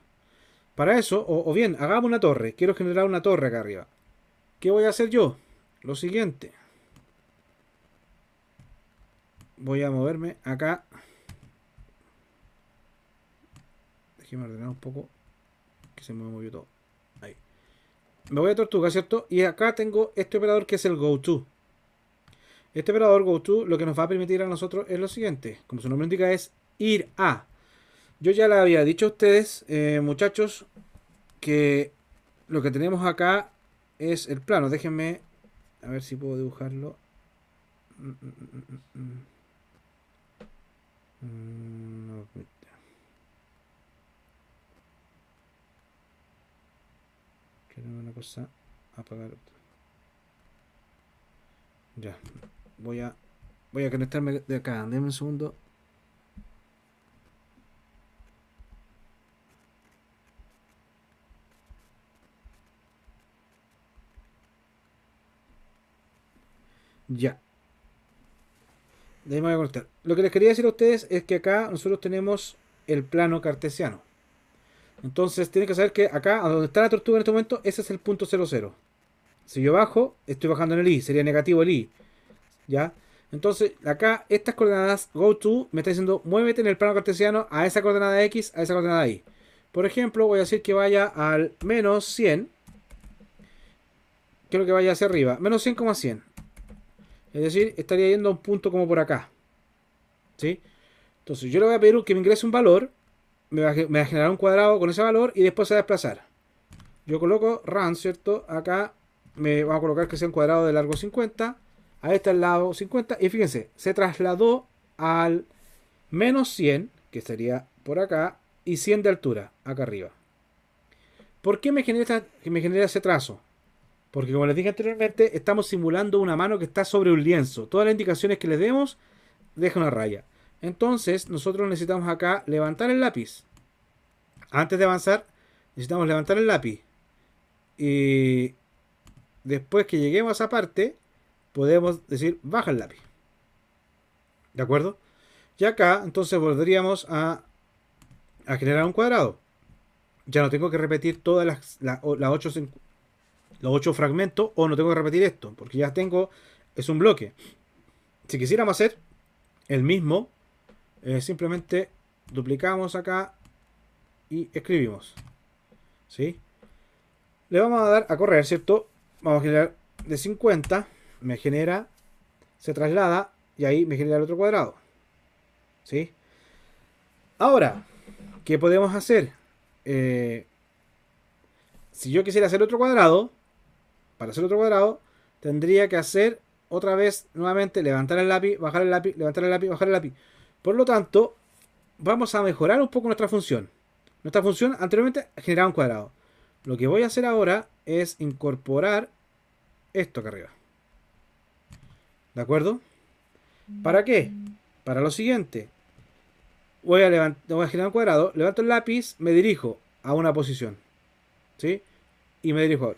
Para eso, o, o bien, hagamos una torre. Quiero generar una torre acá arriba. ¿Qué voy a hacer yo? lo siguiente. Voy a moverme acá. Déjeme ordenar un poco. Que se me movió todo. Ahí. Me voy a Tortuga, ¿cierto? Y acá tengo este operador que es el go to Este operador GoTo lo que nos va a permitir a nosotros es lo siguiente. Como su nombre indica es ir a. Yo ya le había dicho a ustedes, eh, muchachos, que lo que tenemos acá es el plano. Déjenme a ver si puedo dibujarlo. Mm, mm, mm, no, pues, una cosa, apagar otra. Ya. Voy a voy a conectarme de acá. Denme un segundo. Ya. De ahí Lo que les quería decir a ustedes es que acá nosotros tenemos el plano cartesiano. Entonces tienen que saber que acá, donde está la tortuga en este momento, ese es el punto 00. Si yo bajo, estoy bajando en el i, sería negativo el i. ¿Ya? Entonces, acá estas coordenadas go to me está diciendo muévete en el plano cartesiano a esa coordenada x, a esa coordenada y. Por ejemplo, voy a decir que vaya al menos 100. Quiero que vaya hacia arriba. Menos 100. Es decir, estaría yendo a un punto como por acá. ¿Sí? Entonces yo le voy a pedir que me ingrese un valor, me va, a generar un cuadrado con ese valor y después se va a desplazar. Yo coloco run, ¿cierto? Acá me va a colocar que sea un cuadrado de largo 50. a este lado 50. Y fíjense, se trasladó al menos 100, que estaría por acá, y 100 de altura, acá arriba. ¿Por qué me genera, me genera ese trazo? Porque como les dije anteriormente, estamos simulando una mano que está sobre un lienzo. Todas las indicaciones que le demos, deja una raya. Entonces, nosotros necesitamos acá levantar el lápiz. Antes de avanzar, necesitamos levantar el lápiz. Y después que lleguemos a esa parte, podemos decir, baja el lápiz. ¿De acuerdo? Y acá, entonces, volveríamos a, generar un cuadrado. Ya no tengo que repetir todas las, las, las los ocho fragmentos o no tengo que repetir esto, porque ya tengo, es un bloque. Si quisiéramos hacer el mismo, eh, simplemente duplicamos acá y escribimos. ¿Sí? Le vamos a dar a correr, ¿cierto? Vamos a generar de 50, me genera, se traslada y ahí me genera el otro cuadrado. ¿Sí? Ahora, ¿qué podemos hacer? Eh, si yo quisiera hacer otro cuadrado, para hacer otro cuadrado, tendría que hacer otra vez nuevamente levantar el lápiz, bajar el lápiz, levantar el lápiz, bajar el lápiz. Por lo tanto, vamos a mejorar un poco nuestra función. Nuestra función anteriormente generaba un cuadrado. Lo que voy a hacer ahora es incorporar esto acá arriba. ¿De acuerdo? ¿Para qué? Para lo siguiente. Voy a, levantar, voy a generar un cuadrado, levanto el lápiz, me dirijo a una posición. ¿Sí? Y me dirijo a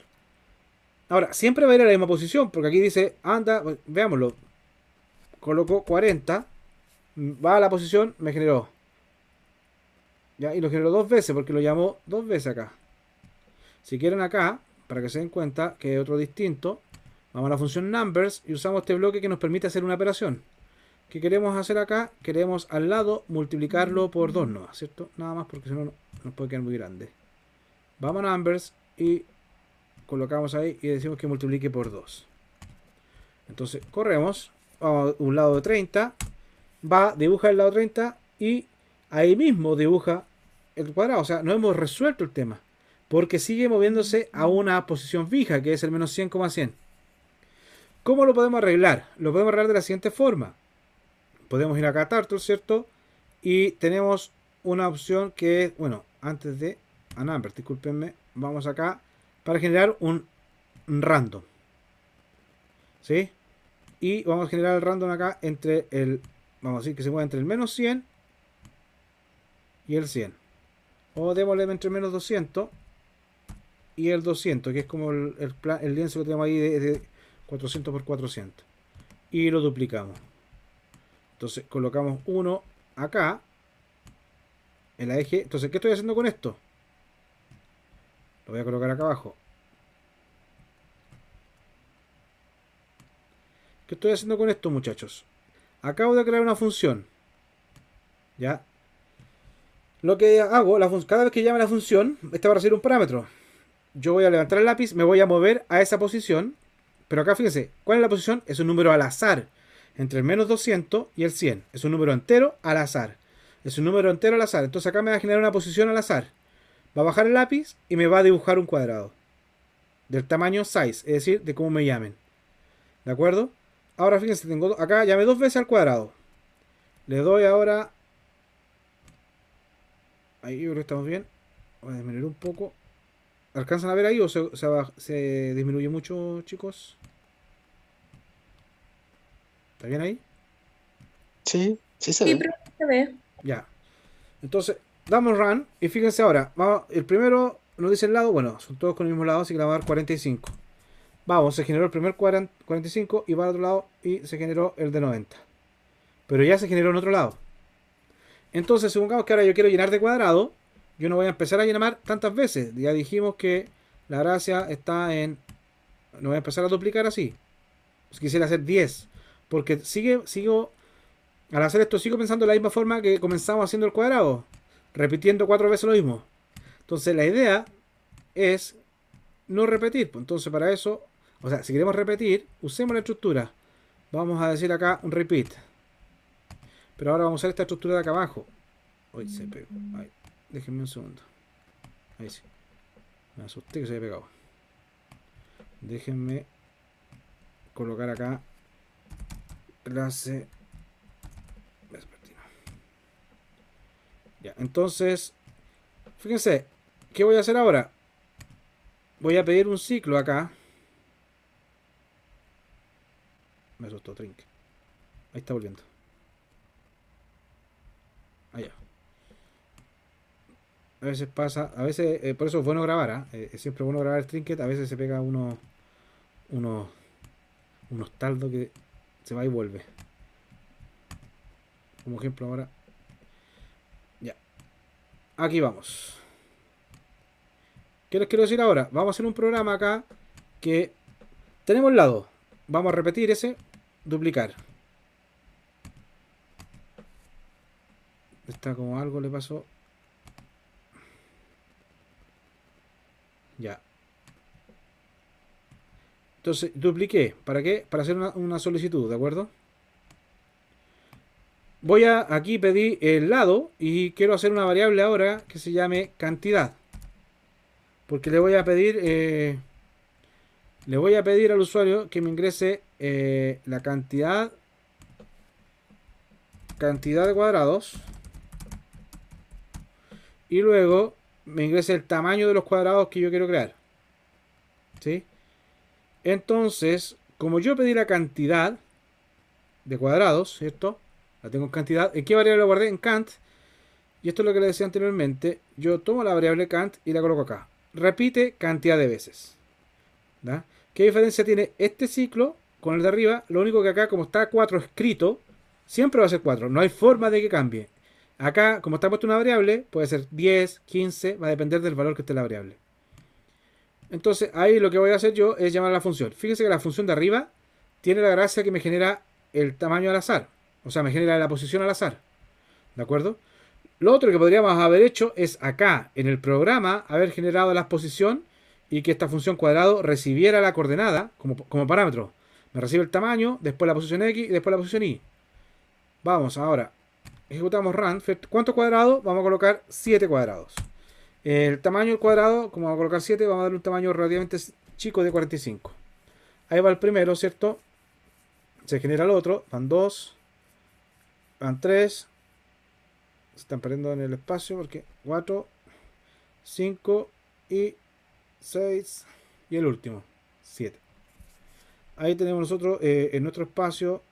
Ahora, siempre va a ir a la misma posición, porque aquí dice, anda, veámoslo. Colocó 40, va a la posición, me generó. ¿Ya? Y lo generó dos veces, porque lo llamó dos veces acá. Si quieren acá, para que se den cuenta que es otro distinto, vamos a la función numbers y usamos este bloque que nos permite hacer una operación. ¿Qué queremos hacer acá? Queremos al lado multiplicarlo por dos no ¿cierto? Nada más porque si no nos puede quedar muy grande. Vamos a numbers y colocamos ahí y decimos que multiplique por 2. Entonces corremos, a un lado de 30, va, dibuja el lado 30 y ahí mismo dibuja el cuadrado. O sea, no hemos resuelto el tema, porque sigue moviéndose a una posición fija, que es el menos 100,100. 100. ¿Cómo lo podemos arreglar? Lo podemos arreglar de la siguiente forma. Podemos ir acá a Tartle, ¿cierto? Y tenemos una opción que es, bueno, antes de Anamber, discúlpenme, vamos acá para generar un random. ¿Sí? Y vamos a generar el random acá entre el, vamos a decir que se mueva entre el menos 100 y el 100. O démosle entre menos 200 y el 200, que es como el, el, lienzo que tenemos ahí de, 400 por 400. Y lo duplicamos. Entonces colocamos uno acá en la eje. Entonces, ¿qué estoy haciendo con esto? Lo voy a colocar acá abajo. ¿Qué estoy haciendo con esto, muchachos? Acabo de crear una función. ¿Ya? Lo que hago, cada vez que llame la función, esta va a recibir un parámetro. Yo voy a levantar el lápiz, me voy a mover a esa posición. Pero acá fíjense, ¿cuál es la posición? Es un número al azar. Entre el menos 200 y el 100. Es un número entero al azar. Es un número entero al azar. Entonces acá me va a generar una posición al azar. Va a bajar el lápiz y me va a dibujar un cuadrado. Del tamaño size, es decir, de cómo me llamen. ¿De acuerdo? Ahora fíjense, tengo acá llamé dos veces al cuadrado. Le doy ahora... Ahí creo que estamos bien. Voy a disminuir un poco. ¿Alcanzan a ver ahí o se, disminuye mucho, chicos? ¿Está bien ahí? Sí, sí se se ve. Ya. Entonces, Damos run. Y fíjense ahora. el primero nos dice el lado. Bueno, son todos con el mismo lado, así que le a dar 45. Vamos, se generó el primer 45 y va al otro lado y se generó el de 90. Pero ya se generó en otro lado. Entonces, supongamos que ahora yo quiero llenar de cuadrado. Yo no voy a empezar a llenar tantas veces. Ya dijimos que la gracia está en... No voy a empezar a duplicar así. quisiera hacer 10. Porque sigue, sigo... Al hacer esto sigo pensando de la misma forma que comenzamos haciendo el cuadrado repitiendo cuatro veces lo mismo. Entonces la idea es no repetir. Pues. Entonces para eso, o sea, si queremos repetir, usemos la estructura. Vamos a decir acá un repeat. Pero ahora vamos a usar esta estructura de acá abajo. Uy, se pegó. Déjenme un segundo. Ahí sí. Me asusté que se había pegado. Déjenme colocar acá clase entonces, fíjense, ¿qué voy a hacer ahora? Voy a pedir un ciclo acá. Me asustó Trinket Ahí está volviendo. Allá. Ah, a veces pasa, a veces, eh, por eso es bueno grabar, ¿ah? ¿eh? siempre bueno grabar el trinket, a veces se pega uno unos, unos taldo que se va y vuelve. Como ejemplo ahora, aquí vamos. ¿Qué les quiero decir ahora? Vamos a hacer un programa acá que tenemos lado. Vamos a repetir ese, duplicar. Está como algo le pasó. Ya. Entonces, dupliqué. ¿Para qué? Para hacer una solicitud, ¿de acuerdo? voy a aquí pedir el lado y quiero hacer una variable ahora que se llame cantidad porque le voy a pedir eh, le voy a pedir al usuario que me ingrese eh, la cantidad cantidad de cuadrados y luego me ingrese el tamaño de los cuadrados que yo quiero crear ¿sí? entonces como yo pedí la cantidad de cuadrados esto tengo cantidad. ¿En qué variable lo guardé? En Cant. Y esto es lo que le decía anteriormente. Yo tomo la variable Cant y la coloco acá. Repite cantidad de veces. ¿Qué diferencia tiene este ciclo con el de arriba? Lo único que acá, como está 4 escrito, siempre va a ser 4. No hay forma de que cambie. Acá, como está puesto una variable, puede ser 10, 15, va a depender del valor que esté la variable. Entonces, ahí lo que voy a hacer yo es llamar a la función. Fíjense que la función de arriba tiene la gracia que me genera el tamaño al azar. O sea, me genera la posición al azar. ¿De acuerdo? Lo otro que podríamos haber hecho es acá, en el programa, haber generado la posición y que esta función cuadrado recibiera la coordenada como, como parámetro. Me recibe el tamaño, después la posición X y después la posición Y. Vamos, ahora, ejecutamos run. ¿Cuánto cuadrados? Vamos a colocar 7 cuadrados. El tamaño del cuadrado, como vamos a colocar 7, vamos a darle un tamaño relativamente chico de 45. Ahí va el primero, ¿cierto? Se genera el otro, van 2, Van 3. Se están perdiendo en el espacio porque 4, 5 y 6. Y el último, 7. Ahí tenemos nosotros eh, en nuestro espacio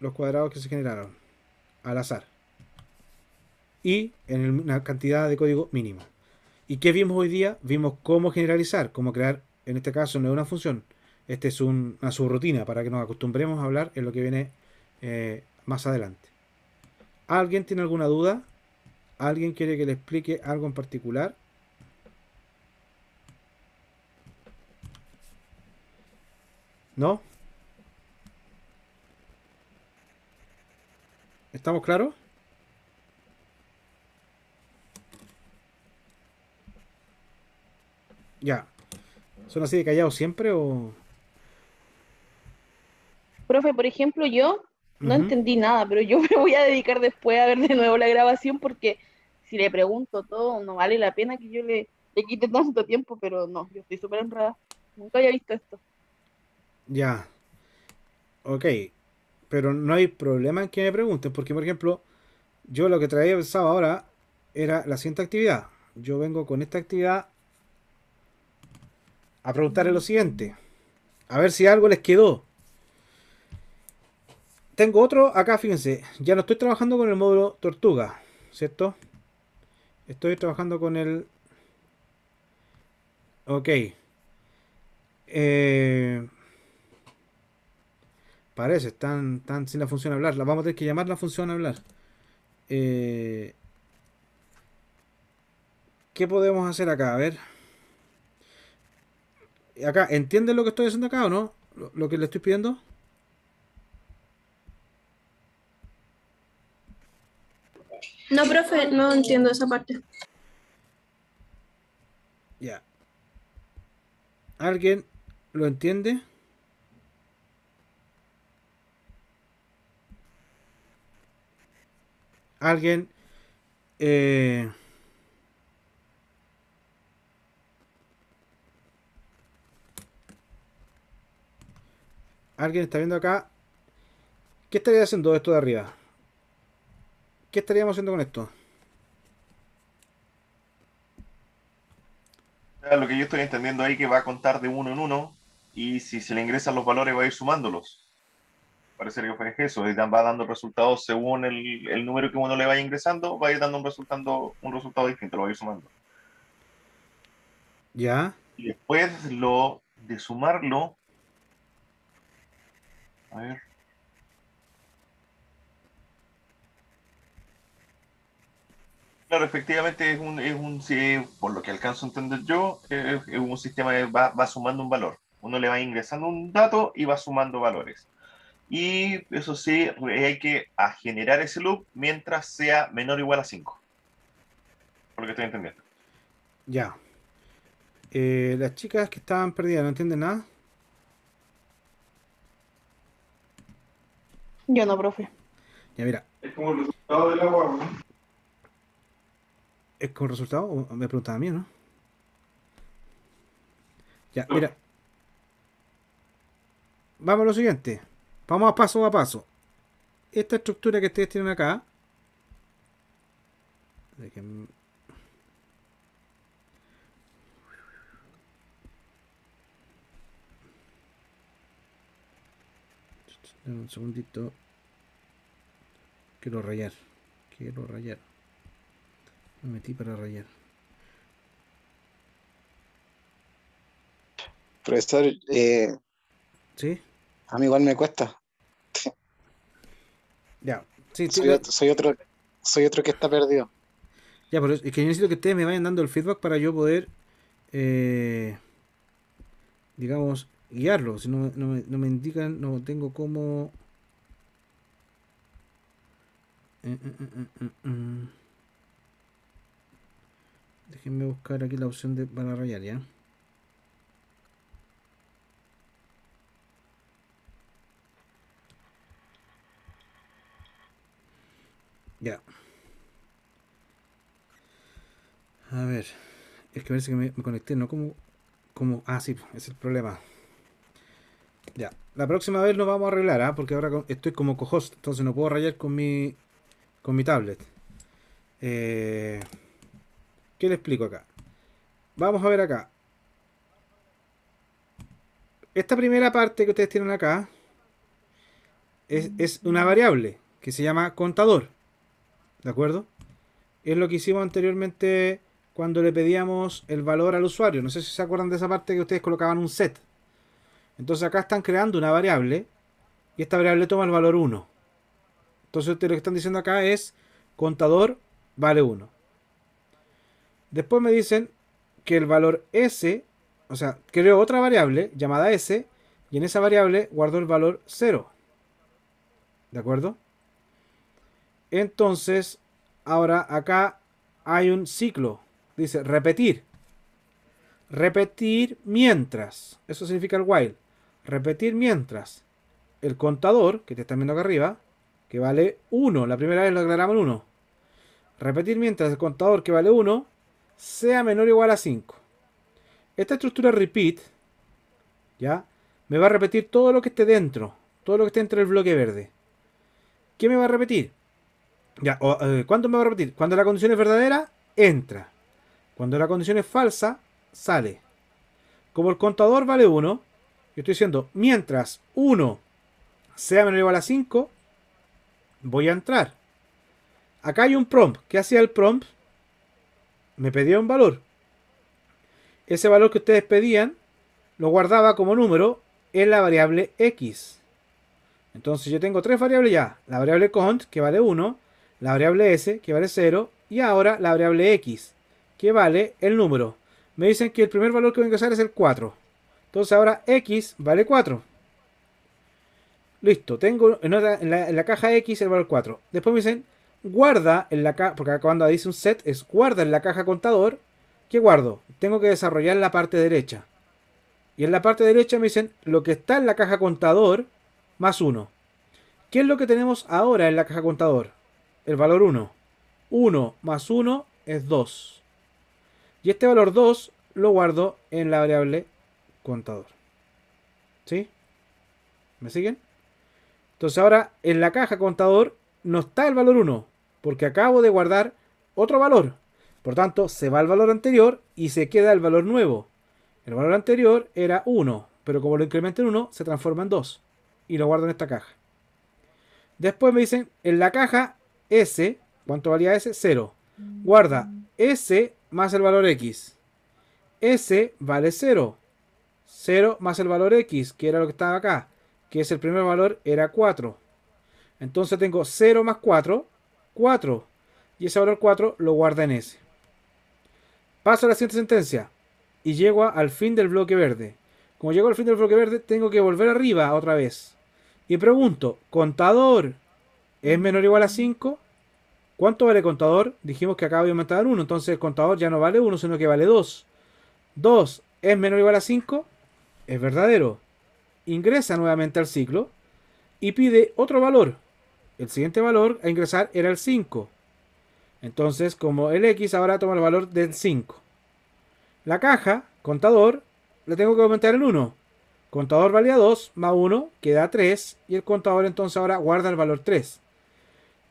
los cuadrados que se generaron al azar. Y en una cantidad de código mínimo. ¿Y qué vimos hoy día? Vimos cómo generalizar, cómo crear, en este caso no una función, este es una subrutina para que nos acostumbremos a hablar en lo que viene eh, más adelante. ¿Alguien tiene alguna duda? ¿Alguien quiere que le explique algo en particular? ¿No? ¿Estamos claros? Ya. ¿Son así de callados siempre o...? Profe, por ejemplo, yo no entendí nada, pero yo me voy a dedicar después a ver de nuevo la grabación porque si le pregunto todo, no vale la pena que yo le, quite tanto tiempo, pero no, yo estoy súper honrada Nunca había visto esto. Ya. Ok. Pero no hay problema en que me preguntes, porque por ejemplo, yo lo que traía pensado ahora era la siguiente actividad. Yo vengo con esta actividad a preguntarle lo mm. siguiente. A ver si algo les quedó tengo otro acá, fíjense. Ya no estoy trabajando con el módulo tortuga, ¿cierto? Estoy trabajando con el... Ok. Eh, parece, están, están sin la función hablar. La vamos a tener que llamar la función hablar. Eh, ¿Qué podemos hacer acá? A ver. Acá, ¿entienden lo que estoy haciendo acá o no? lo que le estoy pidiendo? No, profe, no entiendo esa parte. Ya. ¿Alguien lo entiende? ¿Alguien eh, ¿Alguien está viendo acá? ¿Qué estaría haciendo esto de arriba? ¿Qué estaríamos haciendo con esto? Ah, lo que yo estoy entendiendo ahí que va a contar de uno en uno y si se le ingresan los valores va a ir sumándolos. Parece que fue eso, y va dando resultados según el, número que uno le vaya ingresando, va a ir dando un, resultado, un resultado distinto, lo va a ir sumando. Ya. Y después lo de sumarlo, a ver, Claro, efectivamente es un, por lo que alcanzo a entender yo, es, un sistema que va, sumando un valor. Uno le va ingresando un dato y va sumando valores. Y eso sí, pues, hay que generar ese loop mientras sea menor o igual a 5. Por lo estoy entendiendo. Ya. Eh, las chicas que estaban perdidas, ¿no entienden nada? Yo no, profe. Ya, mira. Es como el resultado del agua, ¿no? Es eh, con resultado? me preguntaba a mí, ¿no? Ya, mira. Vamos a lo siguiente. Vamos a paso a paso. Esta estructura que ustedes tienen acá. un segundito. Quiero rayar. Quiero rayar. Me metí para rayar. Profesor, eh, ¿sí? A mí igual me cuesta. Ya, sí, soy, otro, soy, otro, que está perdido. Ya, pero es que necesito que ustedes me vayan dando el feedback para yo poder, eh, digamos, guiarlo. Si no, me, indican, no tengo cómo... Eh, eh, Déjenme buscar aquí la opción de, para rayar ya. Ya. A ver. Es que parece que me, conecté, ¿no? Como, como... Ah, sí, es el problema. Ya. La próxima vez lo vamos a arreglar, ¿ah? Porque ahora estoy como cohost, entonces no puedo rayar con mi... Con mi tablet. Eh le explico acá? Vamos a ver acá. Esta primera parte que ustedes tienen acá es, una variable que se llama contador. ¿De acuerdo? Es lo que hicimos anteriormente cuando le pedíamos el valor al usuario. No sé si se acuerdan de esa parte que ustedes colocaban un set. Entonces acá están creando una variable y esta variable toma el valor 1. Entonces ustedes lo que están diciendo acá es contador vale 1. Después me dicen que el valor S, o sea, creo otra variable llamada S, y en esa variable guardo el valor 0. ¿De acuerdo? Entonces, ahora acá hay un ciclo. Dice repetir. Repetir mientras. Eso significa el while. Repetir mientras. El contador, que te están viendo acá arriba, que vale 1. La primera vez lo declaramos 1. Repetir mientras el contador que vale 1 sea menor o igual a 5. Esta estructura repeat, ¿ya? Me va a repetir todo lo que esté dentro, todo lo que esté entre el bloque verde. ¿Qué me va a repetir? Ya, o, eh, ¿Cuándo me va a repetir? Cuando la condición es verdadera, entra. Cuando la condición es falsa, sale. Como el contador vale 1, yo estoy diciendo, mientras 1 sea menor o igual a 5, voy a entrar. Acá hay un prompt. ¿Qué hacía el prompt? me pedía un valor. Ese valor que ustedes pedían lo guardaba como número en la variable x. Entonces yo tengo tres variables ya. La variable cont, que vale 1, la variable s, que vale 0, y ahora la variable x, que vale el número. Me dicen que el primer valor que voy a usar es el 4. Entonces ahora x vale 4. Listo, tengo en la caja x el valor 4. Después me dicen guarda en la caja, porque cuando dice un set es guarda en la caja contador, ¿qué guardo? Tengo que desarrollar la parte derecha. Y en la parte derecha me dicen lo que está en la caja contador más 1. ¿Qué es lo que tenemos ahora en la caja contador? El valor 1. 1 más 1 es 2. Y este valor 2 lo guardo en la variable contador. ¿Sí? ¿Me siguen? Entonces ahora en la caja contador no está el valor 1, porque acabo de guardar otro valor. Por tanto, se va el valor anterior y se queda el valor nuevo. El valor anterior era 1, pero como lo incremento en 1, se transforma en 2. Y lo guardo en esta caja. Después me dicen, en la caja S, ¿cuánto valía S? 0. Guarda S más el valor X. S vale 0. 0 más el valor X, que era lo que estaba acá, que es el primer valor, era 4. Entonces tengo 0 más 4, 4 y ese valor 4 lo guarda en S. Paso a la siguiente sentencia y llego al fin del bloque verde. Como llego al fin del bloque verde, tengo que volver arriba otra vez. Y pregunto, contador, ¿es menor o igual a 5? ¿Cuánto vale contador? Dijimos que acaba de aumentar 1, entonces el contador ya no vale 1, sino que vale 2. 2 es menor o igual a 5, es verdadero. Ingresa nuevamente al ciclo y pide otro valor, el siguiente valor a ingresar era el 5. Entonces, como el X ahora toma el valor del 5. La caja, contador, le tengo que aumentar el 1. Contador valía 2, más 1, queda 3. Y el contador entonces ahora guarda el valor 3.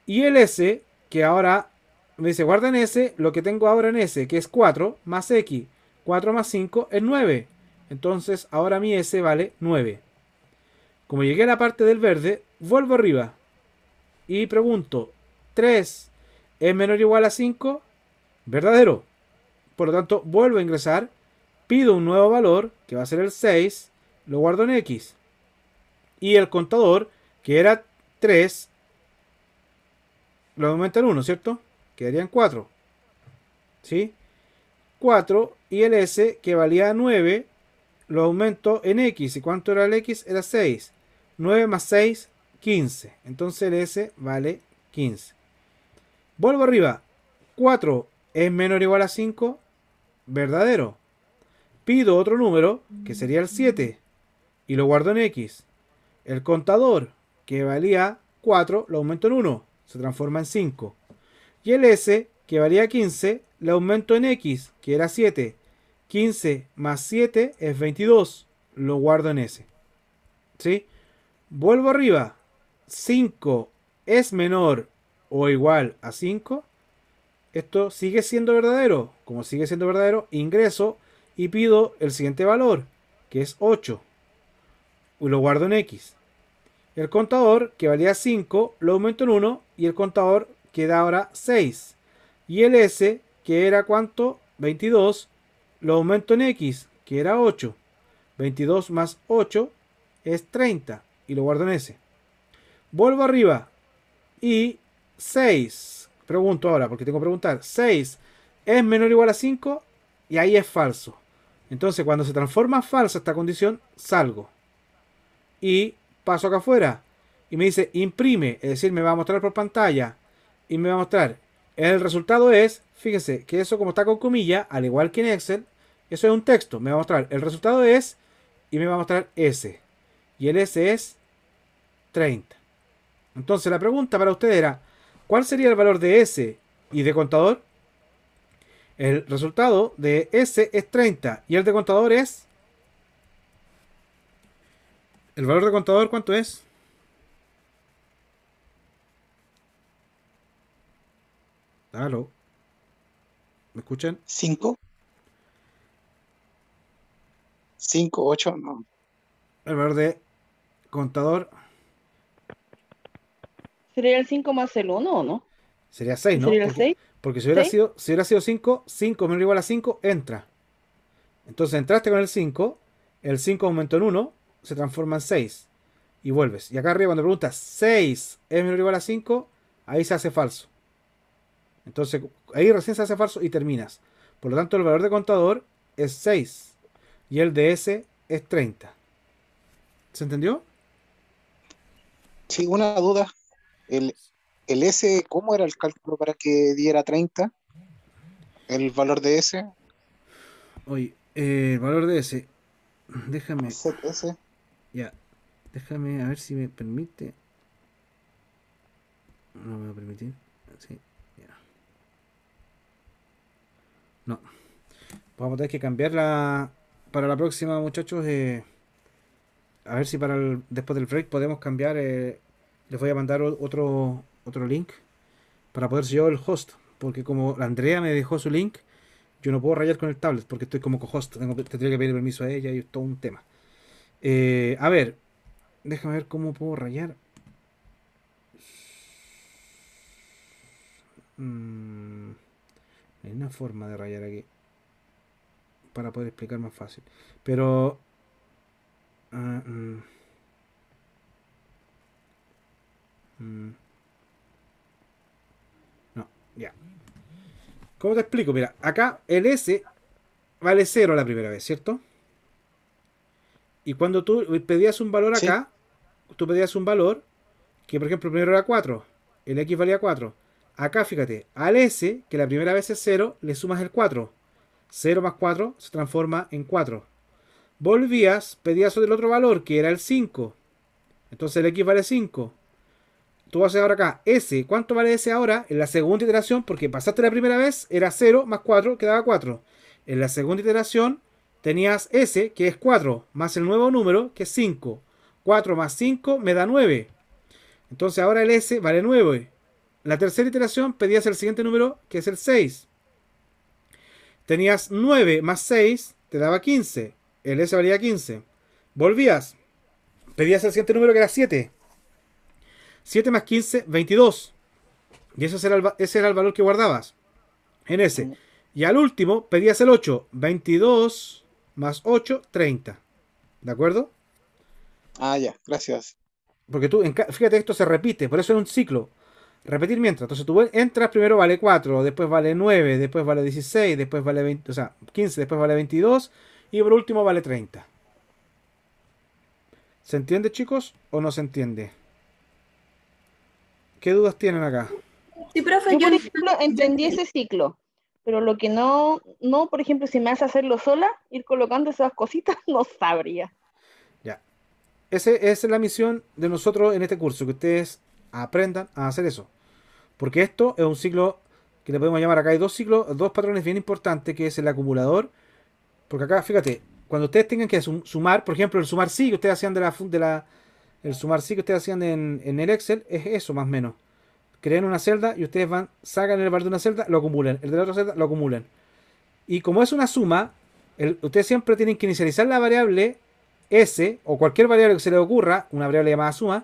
Y el S, que ahora me dice guarda en S, lo que tengo ahora en S, que es 4 más X. 4 más 5 es 9. Entonces ahora mi S vale 9. Como llegué a la parte del verde, vuelvo arriba y pregunto, 3 es menor o igual a 5, verdadero. Por lo tanto, vuelvo a ingresar, pido un nuevo valor, que va a ser el 6, lo guardo en X. Y el contador, que era 3, lo aumenta en 1, ¿cierto? Quedarían 4. ¿Sí? 4 y el S, que valía 9, lo aumento en X. ¿Y cuánto era el X? Era 6. 9 más 6, 15. Entonces el S vale 15. Vuelvo arriba. 4 es menor o igual a 5. Verdadero. Pido otro número, que sería el 7. Y lo guardo en X. El contador, que valía 4, lo aumento en 1. Se transforma en 5. Y el S, que valía 15, lo aumento en X, que era 7. 15 más 7 es 22. Lo guardo en S. ¿Sí? Vuelvo arriba. 5 es menor o igual a 5, esto sigue siendo verdadero. Como sigue siendo verdadero, ingreso y pido el siguiente valor, que es 8. Y lo guardo en X. El contador, que valía 5, lo aumento en 1 y el contador queda ahora 6. Y el S, que era cuánto? 22, lo aumento en X, que era 8. 22 más 8 es 30 y lo guardo en S. Vuelvo arriba. Y 6. Pregunto ahora, porque tengo que preguntar. 6 es menor o igual a 5 y ahí es falso. Entonces cuando se transforma falsa esta condición, salgo. Y paso acá afuera. Y me dice imprime, es decir, me va a mostrar por pantalla. Y me va a mostrar. El resultado es, fíjense, que eso como está con comilla al igual que en Excel, eso es un texto. Me va a mostrar, el resultado es, y me va a mostrar S. Y el S es 30. Entonces la pregunta para usted era, ¿cuál sería el valor de S y de contador? El resultado de S es 30 y el de contador es... ¿El valor de contador cuánto es? Aló. ¿Me escuchan? 5. 5, 8, no. El valor de contador Sería el 5 más el 1, ¿o no? Sería 6, ¿no? Sería porque, 6. Porque si hubiera, Sido, si hubiera sido 5, 5 menos igual a 5, entra. Entonces entraste con el 5, el 5 aumentó en 1, se transforma en 6 y vuelves. Y acá arriba cuando preguntas 6 es menor o igual a 5, ahí se hace falso. Entonces ahí recién se hace falso y terminas. Por lo tanto el valor de contador es 6 y el de S es 30. ¿Se entendió? Sí, una duda. El, S, ¿cómo era el cálculo para que diera 30? ¿El valor de S? Oye, eh, el valor de S. Déjame. Ya. Déjame a ver si me permite. No me va a permitir. Sí, ya. No. Vamos a tener que cambiarla para la próxima, muchachos. Eh, a ver si para el, después del break podemos cambiar eh, les voy a mandar otro, otro link para poder ser yo el host. Porque como la Andrea me dejó su link, yo no puedo rayar con el tablet porque estoy como co-host. Tendría que pedir permiso a ella y es todo un tema. Eh, a ver, déjame ver cómo puedo rayar. Mm, hay una forma de rayar aquí para poder explicar más fácil. Pero... Ah, mm. Mm. No, ya. ¿Cómo te explico? Mira, acá el S vale 0 la primera vez, ¿cierto? Y cuando tú pedías un valor acá, tú pedías un valor que, por ejemplo, primero era 4, el X valía 4. Acá, fíjate, al S, que la primera vez es 0, le sumas el 4. 0 más 4 se transforma en 4. Volvías, pedías el otro valor, que era el 5. Entonces el X vale 5. Tú haces ahora acá S. ¿Cuánto vale S ahora? En la segunda iteración, porque pasaste la primera vez, era 0 más 4, quedaba 4. En la segunda iteración tenías S, que es 4, más el nuevo número, que es 5. 4 más 5 me da 9. Entonces ahora el S vale 9. La tercera iteración pedías el siguiente número, que es el 6. Tenías 9 más 6, te daba 15. El S valía 15. Volvías. Pedías el siguiente número, que era 7. 7 más 15, 22. Y ese era, el, el valor que guardabas en ese. Y al último pedías el 8. 22 más 8, 30. ¿De acuerdo? Ah, ya, gracias. Porque tú, fíjate, esto se repite, por eso es un ciclo. Repetir mientras. Entonces tú entras, primero vale 4, después vale 9, después vale 16, después vale 20, o sea, 15, después vale 22 y por último vale 30. ¿Se entiende, chicos? ¿O no se entiende? ¿Qué dudas tienen acá? Sí, profe, yo, entendí ese ciclo, pero lo que no, no, por ejemplo, si me hace hacerlo sola, ir colocando esas cositas, no sabría. Ya. Ese, esa es la misión de nosotros en este curso, que ustedes aprendan a hacer eso. Porque esto es un ciclo que le podemos llamar acá. Hay dos ciclos, dos patrones bien importantes, que es el acumulador. Porque acá, fíjate, cuando ustedes tengan que sumar, por ejemplo, el sumar sí que ustedes hacían de la el sumar sí que ustedes hacían en, el Excel es eso más o menos. Crean una celda y ustedes van, sacan el valor de una celda, lo acumulan. El de la otra celda, lo acumulan. Y como es una suma, ustedes siempre tienen que inicializar la variable S o cualquier variable que se les ocurra, una variable llamada suma,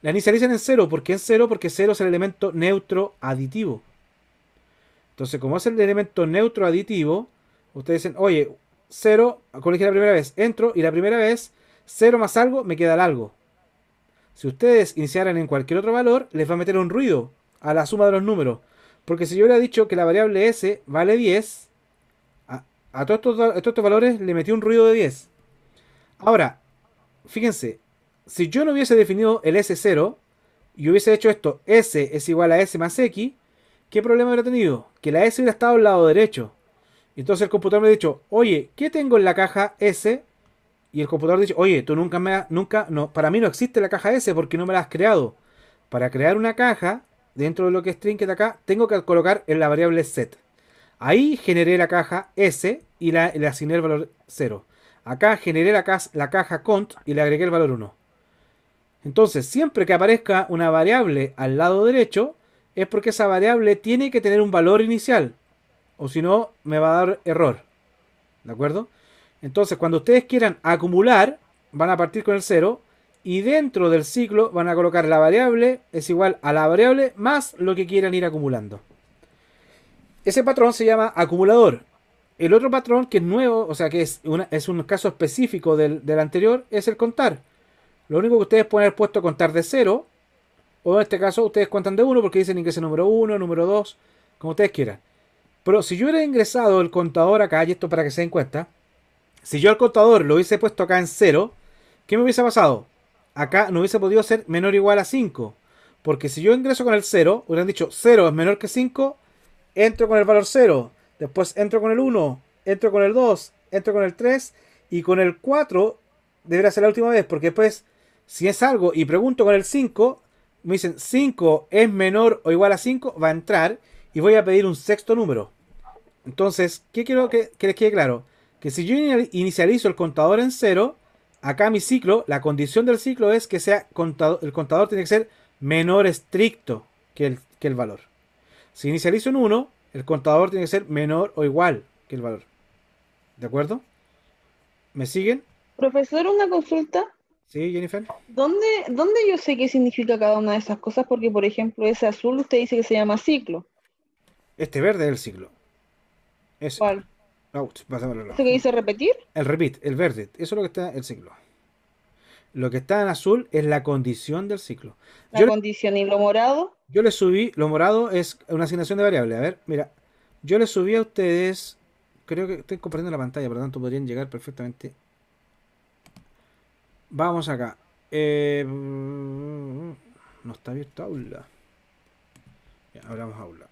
la inicializan en 0. ¿Por qué en 0? Porque 0 es el elemento neutro aditivo. Entonces, como es el elemento neutro aditivo, ustedes dicen, oye, 0, como la primera vez, entro y la primera vez, 0 más algo, me queda el algo. Si ustedes iniciaran en cualquier otro valor, les va a meter un ruido a la suma de los números. Porque si yo hubiera dicho que la variable s vale 10, a, todos, estos, estos valores le metí un ruido de 10. Ahora, fíjense, si yo no hubiese definido el S0 y hubiese hecho esto, S es igual a S más X, ¿qué problema hubiera tenido? Que la S hubiera estado al lado derecho. Entonces el computador me ha dicho, oye, ¿qué tengo en la caja S? Y el computador dice, oye, tú nunca me ha, nunca, no, para mí no existe la caja S porque no me la has creado. Para crear una caja, dentro de lo que es Trinket acá, tengo que colocar en la variable set. Ahí generé la caja S y la, le asigné el valor 0. Acá generé la, la caja cont y le agregué el valor 1. Entonces, siempre que aparezca una variable al lado derecho, es porque esa variable tiene que tener un valor inicial. O si no, me va a dar error. ¿De acuerdo? Entonces, cuando ustedes quieran acumular, van a partir con el 0 y dentro del ciclo van a colocar la variable es igual a la variable más lo que quieran ir acumulando. Ese patrón se llama acumulador. El otro patrón que es nuevo, o sea que es, un caso específico del, anterior, es el contar. Lo único que ustedes pueden haber puesto contar de 0, o en este caso ustedes cuentan de 1 porque dicen ingreso número 1, número 2, como ustedes quieran. Pero si yo hubiera ingresado el contador acá, y esto para que se den cuenta, si yo al contador lo hubiese puesto acá en 0, ¿qué me hubiese pasado? Acá no hubiese podido ser menor o igual a 5. Porque si yo ingreso con el 0, hubieran dicho 0 es menor que 5, entro con el valor 0, después entro con el 1, entro con el 2, entro con el 3 y con el 4 debería ser la última vez, porque después si es algo y pregunto con el 5, me dicen 5 es menor o igual a 5, va a entrar y voy a pedir un sexto número. Entonces, ¿qué quiero que, que les quede claro? que si yo inicializo el contador en cero, acá mi ciclo, la condición del ciclo es que sea el contador tiene que ser menor estricto que el, el valor. Si inicializo en 1, el contador tiene que ser menor o igual que el valor. ¿De acuerdo? ¿Me siguen? Profesor, una consulta. Sí, Jennifer. ¿Dónde, ¿Dónde yo sé qué significa cada una de esas cosas? Porque, por ejemplo, ese azul usted dice que se llama ciclo. Este verde es el ciclo. ¿Cuál? ¿Esto que dice repetir? El repeat, el verde. Eso es lo que está en el ciclo. Lo que está en azul es la condición del ciclo. La condición y lo morado. Yo le subí, lo morado es una asignación de variable. A ver, mira, yo le subí a ustedes, creo que estoy comprendiendo la pantalla, por lo tanto podrían llegar perfectamente. Vamos acá. Eh, no está abierto aula. Ya, vamos aula.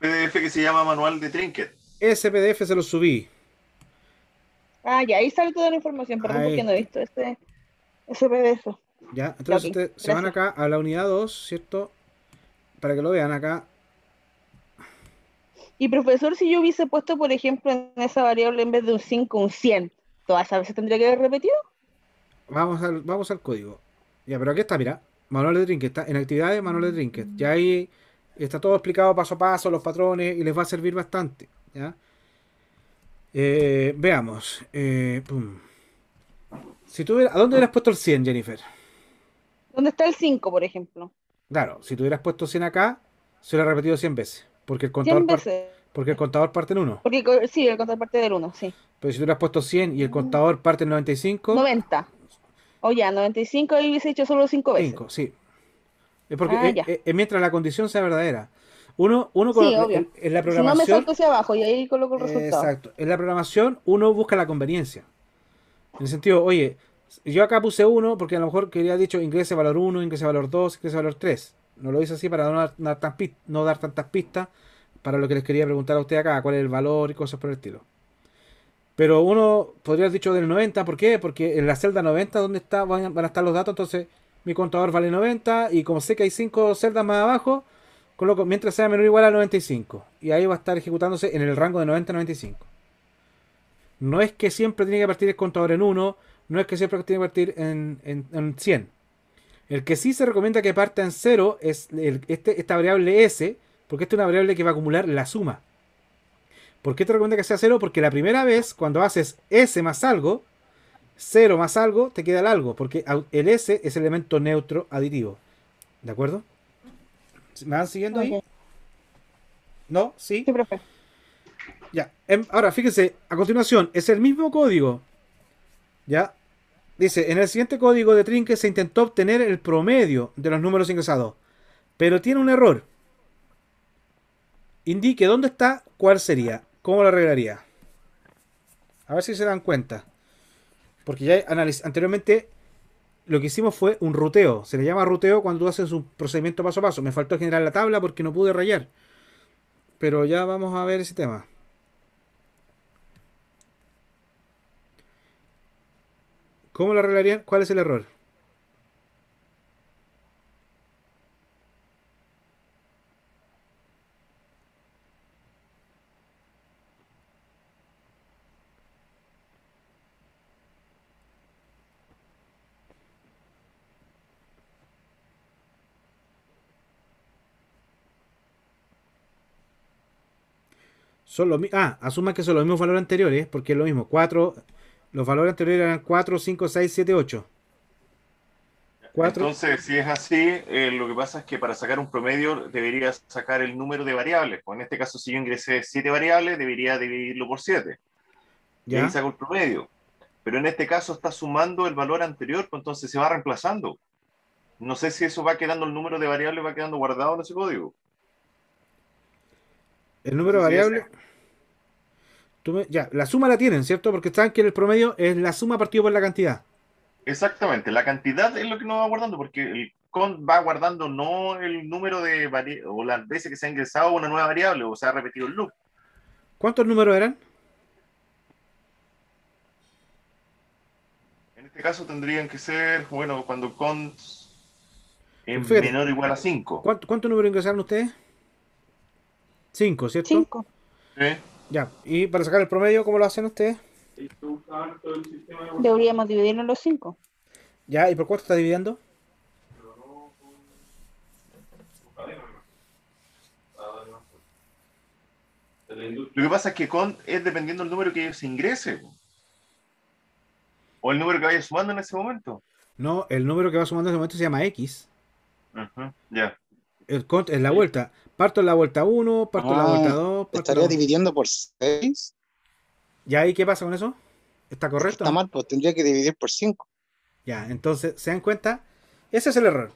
PDF que se llama Manual de Trinket. Ese PDF se lo subí. Ah, ya, ahí sale toda la información, perdón, porque no he visto ese, PDF. Ya, entonces se van acá a la unidad 2, ¿cierto? Para que lo vean acá. Y profesor, si yo hubiese puesto, por ejemplo, en esa variable en vez de un 5, un 100, ¿todas esas veces tendría que haber repetido? Vamos al, vamos al código. Ya, pero aquí está, mira. Manual de Trinket, está en actividades, manual de Trinket. Ya ahí Está todo explicado paso a paso, los patrones, y les va a servir bastante. Eh, veamos. Eh, si tú, ¿A dónde hubieras puesto el 100, Jennifer? ¿Dónde está el 5, por ejemplo? Claro, si tú hubieras puesto 100 acá, se lo habría repetido 100 veces. Porque el contador, Porque el contador parte en 1. sí, el contador parte del 1, sí. Pero si tú le puesto 100 y el mm. contador parte en 95. 90. O ya, 95 y hubiese hecho solo 5 veces. 5, sí. Es porque ah, mientras la condición sea verdadera. Uno, uno en, la programación. Si no me salto hacia abajo y ahí coloco el resultado. Exacto. En la programación uno busca la conveniencia. En el sentido, oye, yo acá puse uno porque a lo mejor quería dicho ingrese valor 1, ingrese valor 2, ingrese valor 3. No lo hice así para no dar, tantas, pistas para lo que les quería preguntar a usted acá, cuál es el valor y cosas por el estilo. Pero uno podría haber dicho del 90, ¿por qué? Porque en la celda 90 dónde van a estar los datos, entonces mi contador vale 90 y como sé que hay 5 celdas más abajo, coloco mientras sea menor o igual a 95 y ahí va a estar ejecutándose en el rango de 90 a 95. No es que siempre tiene que partir el contador en 1, no es que siempre tiene que partir en, 100. El que sí se recomienda que parta en 0 es este, esta variable S, porque esta es una variable que va a acumular la suma. ¿Por qué te recomienda que sea 0? Porque la primera vez, cuando haces S más algo, 0 más algo, te queda el algo, porque el S es elemento neutro aditivo. ¿De acuerdo? ¿Me van siguiendo ahí? ¿No? ¿Sí? Sí, profe. Ya. Em, ahora, fíjense, a continuación, es el mismo código. ¿Ya? Dice, en el siguiente código de trinque se intentó obtener el promedio de los números ingresados, pero tiene un error. Indique dónde está, cuál sería, cómo lo arreglaría. A ver si se dan cuenta. Porque ya anteriormente lo que hicimos fue un ruteo. Se le llama ruteo cuando tú haces un procedimiento paso a paso. Me faltó generar la tabla porque no pude rayar. Pero ya vamos a ver ese tema. ¿Cómo lo arreglarían? ¿Cuál es el error? ah, asuma que son los mismos valores anteriores, porque es lo mismo. 4, los valores anteriores eran 4, 5, 6, 7, 8. Entonces, si es así, eh, lo que pasa es que para sacar un promedio debería sacar el número de variables. Pues en este caso, si yo ingresé 7 variables, debería dividirlo por 7. Y ahí saco el promedio. Pero en este caso está sumando el valor anterior, pues entonces se va reemplazando. No sé si eso va quedando, el número de variables va quedando guardado en ese código. El número de variables ya, la suma la tienen, ¿cierto? Porque saben que el promedio es la suma partido por la cantidad. Exactamente, la cantidad es lo que nos va guardando, porque el cont va guardando no el número de variables o las veces que se ha ingresado una nueva variable o se ha repetido el loop. ¿Cuántos números eran? En este caso tendrían que ser, bueno, cuando con es menor o igual a 5. ¿Cuántos cuánto números ingresaron ustedes? 5, ¿cierto? 5. Ya, y para sacar el promedio, ¿cómo lo hacen ustedes? Deberíamos en los 5 Ya, ¿y por cuánto está dividiendo? Lo que pasa es que con es dependiendo del número que ellos ingrese. O el número que vaya sumando en ese momento. No, el número que va sumando en ese momento se llama X. Ajá. Ya. El cont es la vuelta. Parto en la vuelta 1, parto en la vuelta 2. Ah, Estaría dividiendo por 6. ¿Y ahí qué pasa con eso? ¿Está correcto? Está mal, pues tendría que dividir por 5. Ya, entonces, ¿se dan cuenta? Ese es el error.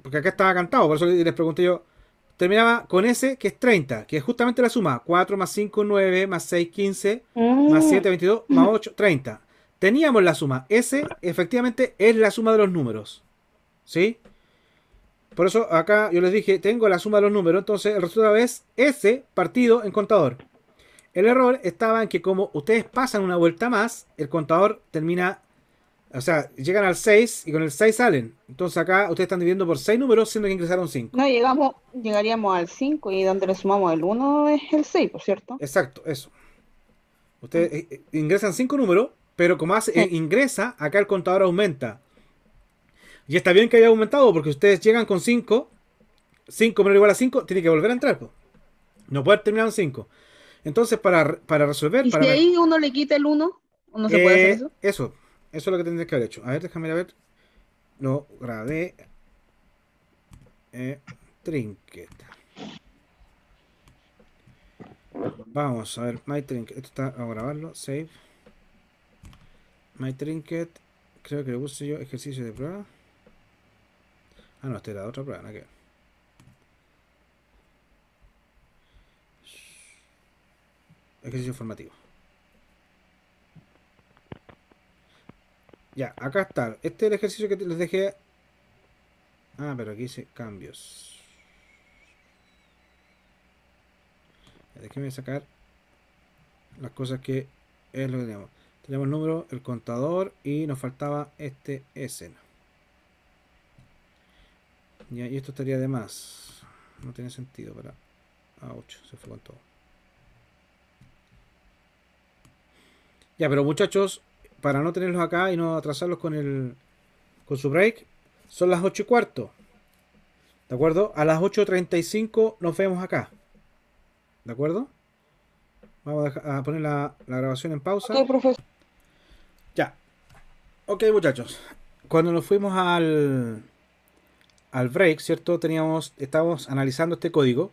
Porque acá estaba cantado, por eso les pregunté yo. Terminaba con ese, que es 30, que es justamente la suma. 4 más 5, 9, más 6, 15, mm. más 7, 22, más 8, 30. Teníamos la suma. Ese, efectivamente, es la suma de los números. ¿Sí? Por eso acá yo les dije, tengo la suma de los números, entonces el resultado es ese partido en contador. El error estaba en que como ustedes pasan una vuelta más, el contador termina, o sea, llegan al 6 y con el 6 salen. Entonces acá ustedes están dividiendo por 6 números, siendo que ingresaron 5. No, llegamos, llegaríamos al 5 y donde le sumamos el 1 es el 6, por cierto. Exacto, eso. Ustedes eh, eh, ingresan 5 números, pero como hace, eh, ingresa, acá el contador aumenta. Y está bien que haya aumentado, porque ustedes llegan con 5, 5 menos igual a 5, tiene que volver a entrar. No puede terminar en 5. Entonces, para, resolver. ¿Y para si ahí uno le quita el 1? ¿No se puede hacer eh, eso? Eso, eso es lo que tendría que haber hecho. A ver, déjame ver. Lo grabé. Eh, trinket. Vamos a ver, My Trinket. Esto está, a grabarlo. Save. My Trinket. Creo que le puse yo ejercicio de prueba. Ah, no, este era otra prueba, Ejercicio formativo. Ya, acá está. Este es el ejercicio que les dejé. Ah, pero aquí hice cambios. Déjenme sacar las cosas que es lo que tenemos. Tenemos el número, el contador y nos faltaba este escena. Ya, y esto estaría de más. No tiene sentido para... A 8, se fue con todo. Ya, pero muchachos, para no tenerlos acá y no atrasarlos con el con su break, son las 8 y cuarto. ¿De acuerdo? A las 8.35 nos vemos acá. ¿De acuerdo? Vamos a, poner la, grabación en pausa. Ya. Ok, muchachos. Cuando nos fuimos al, al break, ¿cierto? Teníamos, estábamos analizando este código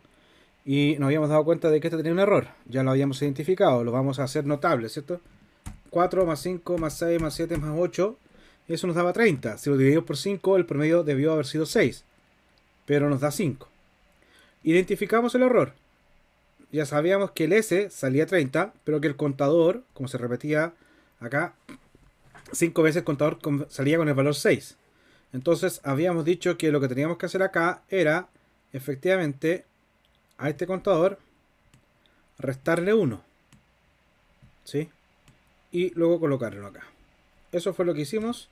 y nos habíamos dado cuenta de que este tenía un error. Ya lo habíamos identificado, lo vamos a hacer notable, ¿cierto? 4 más 5 más 6 más 7 más 8, eso nos daba 30. Si lo dividimos por 5, el promedio debió haber sido 6, pero nos da 5. Identificamos el error. Ya sabíamos que el S salía 30, pero que el contador, como se repetía acá, 5 veces el contador salía con el valor 6. Entonces habíamos dicho que lo que teníamos que hacer acá era efectivamente a este contador restarle 1. ¿Sí? Y luego colocarlo acá. Eso fue lo que hicimos.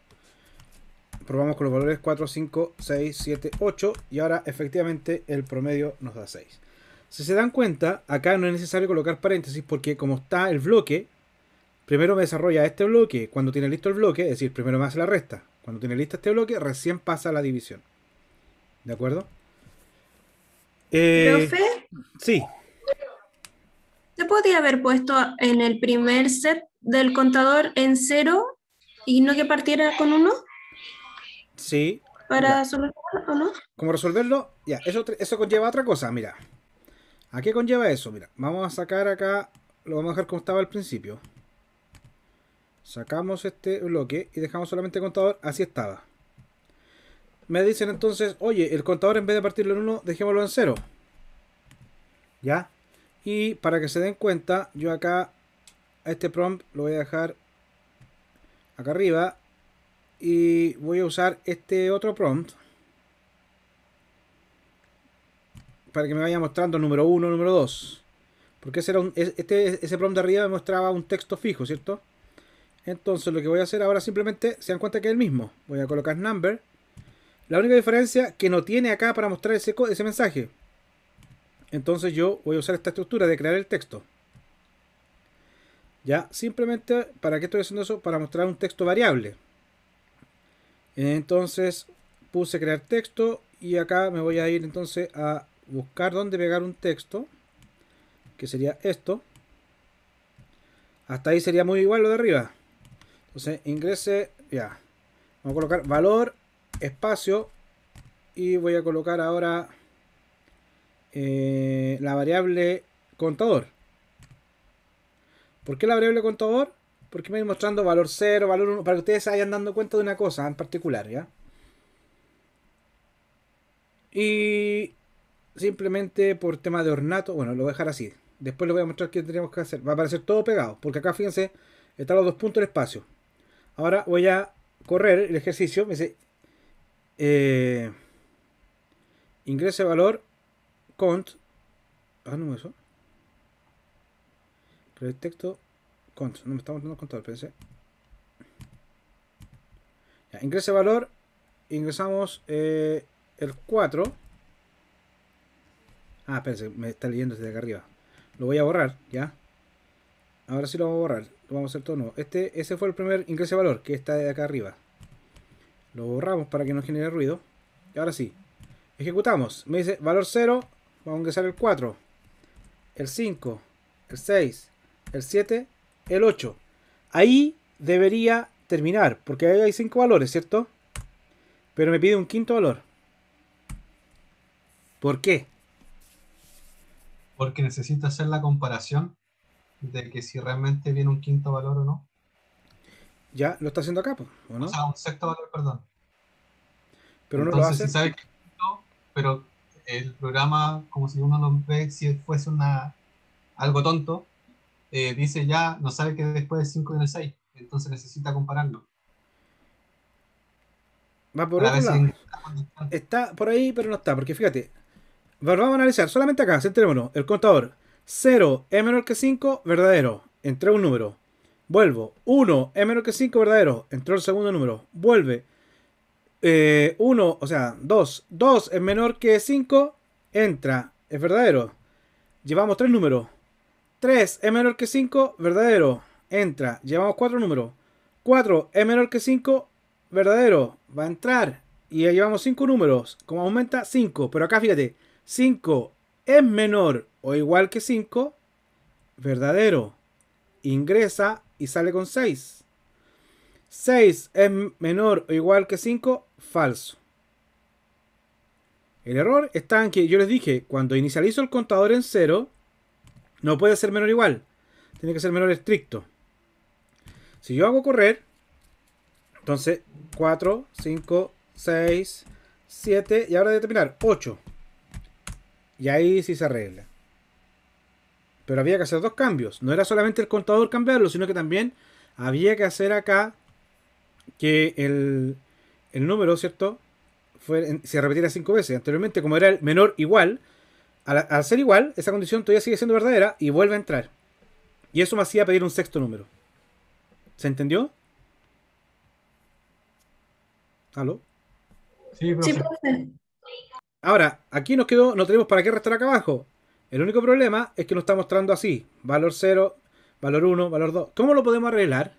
Probamos con los valores 4, 5, 6, 7, 8 y ahora efectivamente el promedio nos da 6. Si se dan cuenta, acá no es necesario colocar paréntesis porque como está el bloque, primero me desarrolla este bloque cuando tiene listo el bloque, es decir, primero me hace la resta, cuando tiene lista este bloque, recién pasa la división. ¿De acuerdo? Eh, ¿Profe? Sí. ¿Se podía haber puesto en el primer set del contador en cero y no que partiera con uno? Sí. ¿Para resolverlo o no? ¿Cómo resolverlo? Ya, eso, eso conlleva otra cosa, mira. ¿A qué conlleva eso? Mira, vamos a sacar acá, lo vamos a dejar como estaba al principio. Sacamos este bloque y dejamos solamente el contador. Así estaba. Me dicen entonces, oye, el contador en vez de partirlo en 1, dejémoslo en 0. ¿Ya? Y para que se den cuenta, yo acá, a este prompt lo voy a dejar acá arriba. Y voy a usar este otro prompt. Para que me vaya mostrando número 1, número 2. Porque ese, este, ese prompt de arriba me mostraba un texto fijo, ¿cierto? Entonces lo que voy a hacer ahora simplemente, se dan cuenta que es el mismo. Voy a colocar number. La única diferencia que no tiene acá para mostrar ese, ese mensaje. Entonces yo voy a usar esta estructura de crear el texto. Ya, simplemente, ¿para qué estoy haciendo eso? Para mostrar un texto variable. Entonces puse crear texto y acá me voy a ir entonces a buscar dónde pegar un texto. Que sería esto. Hasta ahí sería muy igual lo de arriba. Entonces ingrese, ya. Vamos a colocar valor, espacio y voy a colocar ahora eh, la variable contador. ¿Por qué la variable contador? Porque me voy mostrando valor 0, valor 1, para que ustedes se vayan dando cuenta de una cosa en particular, ¿ya? Y simplemente por tema de ornato, bueno, lo voy a dejar así. Después lo voy a mostrar qué tenemos que hacer. Va a aparecer todo pegado, porque acá fíjense, están los dos puntos del espacio. Ahora voy a correr el ejercicio. Me dice eh, ingrese valor cont. Ah, no, eso. Pero el cont. No me está dando contador, pensé. Ya, ingrese valor. Ingresamos eh, el 4. Ah, pensé, me está leyendo desde acá arriba. Lo voy a borrar, ya. Ahora sí lo vamos a borrar. Lo vamos a hacer todo nuevo. Este, ese fue el primer ingreso de valor, que está de acá arriba. Lo borramos para que no genere ruido. Y ahora sí. Ejecutamos. Me dice valor 0. Vamos a ingresar el 4. El 5. El 6. El 7. El 8. Ahí debería terminar. Porque ahí hay 5 valores, ¿cierto? Pero me pide un quinto valor. ¿Por qué? Porque necesita hacer la comparación de que si realmente viene un quinto valor o no. Ya lo está haciendo acá, ¿o no? sea, un sexto valor, perdón. Pero no lo hace. Si sabe que pero el programa, como si uno lo ve, si fuese una, algo tonto, eh, dice ya, no sabe que después de 5 viene el 6. Entonces necesita compararlo. Va por Está por ahí, pero no está. Porque fíjate, vamos a analizar solamente acá, centrémonos, el contador. 0 es menor que 5, verdadero. Entré un número. Vuelvo. 1 es menor que 5, verdadero. Entró el segundo número. Vuelve. 1, eh, o sea, 2. 2 es menor que 5, entra. Es verdadero. Llevamos 3 números. 3 es e menor que 5, verdadero. Entra. Llevamos 4 números. 4 es menor que 5, verdadero. Va a entrar. Y ya llevamos 5 números. Como aumenta, 5. Pero acá fíjate. 5 es menor o igual que 5, verdadero. Ingresa y sale con 6. 6 es menor o igual que 5, falso. El error está en que yo les dije, cuando inicializo el contador en 0, no puede ser menor o igual. Tiene que ser menor estricto. Si yo hago correr, entonces 4, 5, 6, 7 y ahora de terminar 8. Y ahí sí se arregla. Pero había que hacer dos cambios. No era solamente el contador cambiarlo, sino que también había que hacer acá que el, número, ¿cierto? Fue, se repetiera cinco veces. Anteriormente, como era el menor igual, al, ser igual, esa condición todavía sigue siendo verdadera y vuelve a entrar. Y eso me hacía pedir un sexto número. ¿Se entendió? ¿Aló? Sí, profe. Ahora, aquí nos quedó, no tenemos para qué restar acá abajo. El único problema es que lo está mostrando así. Valor 0, valor 1, valor 2. ¿Cómo lo podemos arreglar?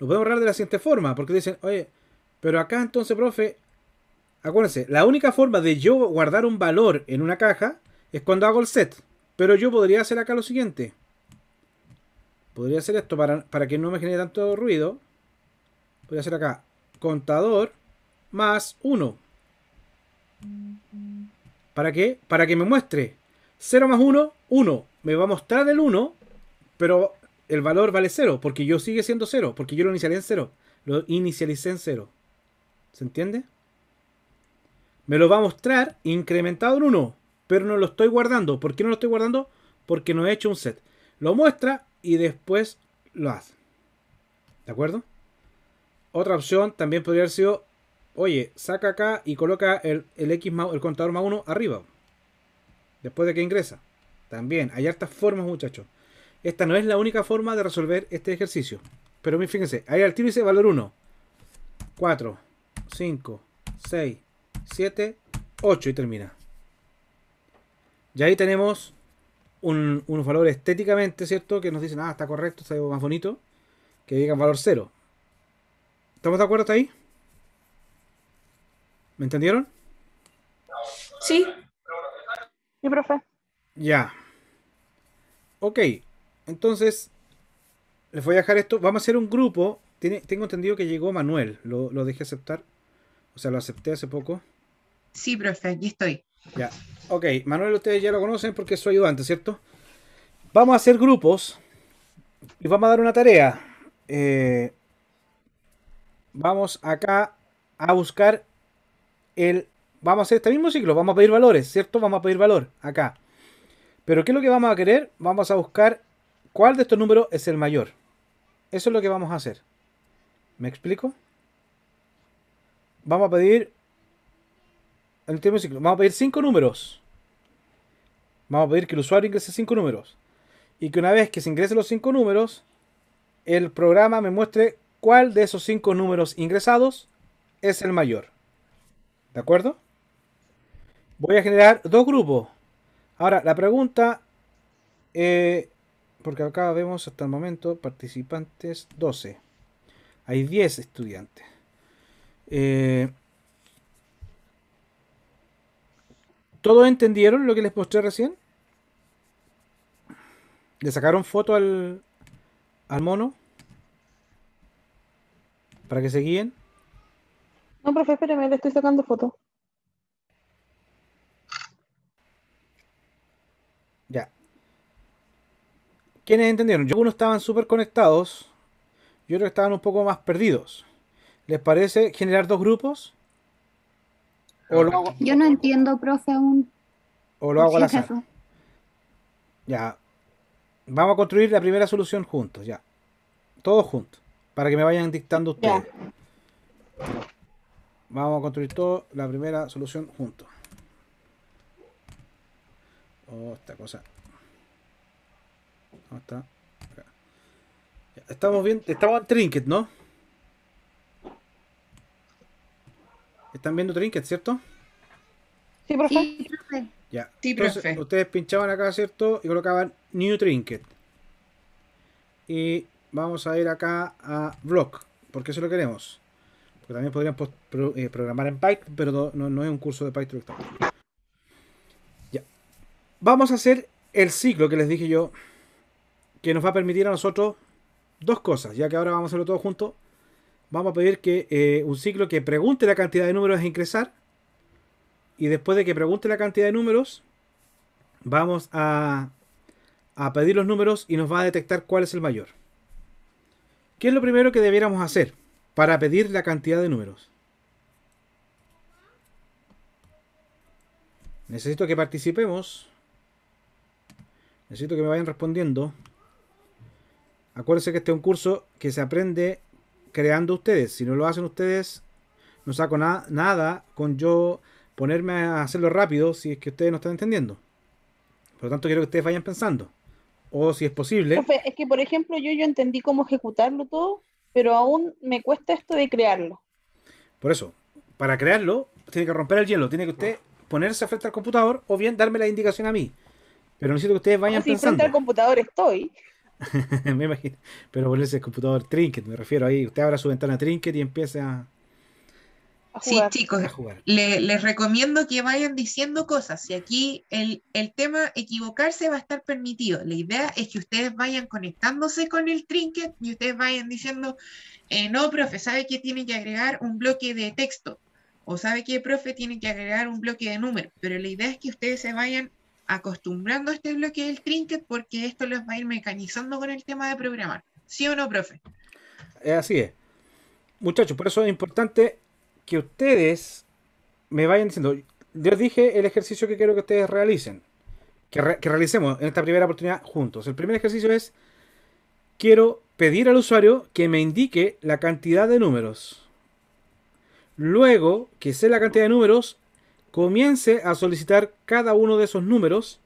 Lo podemos arreglar de la siguiente forma. Porque dicen, oye, pero acá entonces, profe, acuérdense, la única forma de yo guardar un valor en una caja es cuando hago el set. Pero yo podría hacer acá lo siguiente. Podría hacer esto para, para que no me genere tanto ruido. Podría hacer acá contador más 1. ¿Para qué? Para que me muestre 0 más 1, 1. Me va a mostrar el 1, pero el valor vale 0, porque yo sigue siendo 0, porque yo lo inicialicé en 0. Lo inicialicé en 0. ¿Se entiende? Me lo va a mostrar incrementado en 1, pero no lo estoy guardando. ¿Por qué no lo estoy guardando? Porque no he hecho un set. Lo muestra y después lo hace. ¿De acuerdo? Otra opción también podría haber sido, oye, saca acá y coloca el, el X más, el contador más 1 arriba después de que ingresa. También, hay hartas formas, muchachos. Esta no es la única forma de resolver este ejercicio. Pero fíjense, ahí al tiro dice valor 1, 4, 5, 6, 7, 8 y termina. Y ahí tenemos unos valores estéticamente, ¿cierto? Que nos dicen, ah, está correcto, está más bonito. Que digan valor 0. ¿Estamos de acuerdo hasta ahí? ¿Me entendieron? Sí profe. Ya. Ok, entonces les voy a dejar esto. Vamos a hacer un grupo. Tiene, tengo entendido que llegó Manuel. Lo, dejé aceptar. O sea, lo acepté hace poco. Sí, profe, aquí estoy. Ya. Ok, Manuel, ustedes ya lo conocen porque es su ayudante, ¿cierto? Vamos a hacer grupos y vamos a dar una tarea. Eh, vamos acá a buscar el vamos a hacer este mismo ciclo, vamos a pedir valores, ¿cierto? Vamos a pedir valor acá. Pero ¿qué es lo que vamos a querer? Vamos a buscar cuál de estos números es el mayor. Eso es lo que vamos a hacer. ¿Me explico? Vamos a pedir el último ciclo. Vamos a pedir cinco números. Vamos a pedir que el usuario ingrese cinco números. Y que una vez que se ingresen los cinco números, el programa me muestre cuál de esos cinco números ingresados es el mayor. ¿De acuerdo? Voy a generar dos grupos. Ahora, la pregunta, eh, porque acá vemos hasta el momento participantes 12. Hay 10 estudiantes. Eh, ¿Todos entendieron lo que les mostré recién? ¿Le sacaron foto al, al mono? ¿Para que se guíen? No, profe, espéreme, le estoy sacando foto. Ya. ¿Quiénes entendieron? Yo, algunos estaban súper conectados y otros estaban un poco más perdidos. ¿Les parece generar dos grupos? Yo no entiendo, profe, aún. O lo hago al azar. Ya. Vamos a construir la primera solución juntos, ya. Todos juntos. Para que me vayan dictando ustedes. Vamos a construir todo la primera solución juntos. Oh, esta cosa. estamos bien. Estamos en Trinket, ¿no? ¿Están viendo Trinket, cierto? Sí, Ya. ustedes pinchaban acá, ¿cierto? Y colocaban New Trinket. Y vamos a ir acá a Block, porque eso lo queremos. Porque también podrían eh, programar en Python, pero no, es un curso de Python. Vamos a hacer el ciclo que les dije yo, que nos va a permitir a nosotros dos cosas, ya que ahora vamos a hacerlo todo juntos. Vamos a pedir que eh, un ciclo que pregunte la cantidad de números a ingresar. Y después de que pregunte la cantidad de números, vamos a, a pedir los números y nos va a detectar cuál es el mayor. ¿Qué es lo primero que debiéramos hacer para pedir la cantidad de números? Necesito que participemos. Necesito que me vayan respondiendo. Acuérdense que este es un curso que se aprende creando ustedes. Si no lo hacen ustedes, no saco nada con yo ponerme a hacerlo rápido si es que ustedes no están entendiendo. Por lo tanto, quiero que ustedes vayan pensando. O si es posible. es que, por ejemplo, yo, yo entendí cómo ejecutarlo todo, pero aún me cuesta esto de crearlo. Por eso, para crearlo, tiene que romper el hielo. Tiene que usted ponerse frente al computador o bien darme la indicación a mí. Pero necesito que ustedes vayan ah, al computador estoy. me imagino. Pero por ese computador Trinket, me refiero ahí. Usted abra su ventana Trinket y empiece a. jugar. Sí, chicos, les recomiendo que vayan diciendo cosas. Y aquí el, tema equivocarse va a estar permitido. La idea es que ustedes vayan conectándose con el trinket y ustedes vayan diciendo, eh, no, profe, sabe que tiene que agregar un bloque de texto o sabe que profe tiene que agregar un bloque de número. pero la idea es que ustedes se vayan acostumbrando a este bloque del trinket porque esto los va a ir mecanizando con el tema de programar. ¿Sí o no, profe? Eh, así es. Muchachos, por eso es importante que ustedes me vayan diciendo, yo dije el ejercicio que quiero que ustedes realicen, que, que realicemos en esta primera oportunidad juntos. El primer ejercicio es, quiero pedir al usuario que me indique la cantidad de números. Luego que sé la cantidad de números, comience a solicitar cada uno de esos números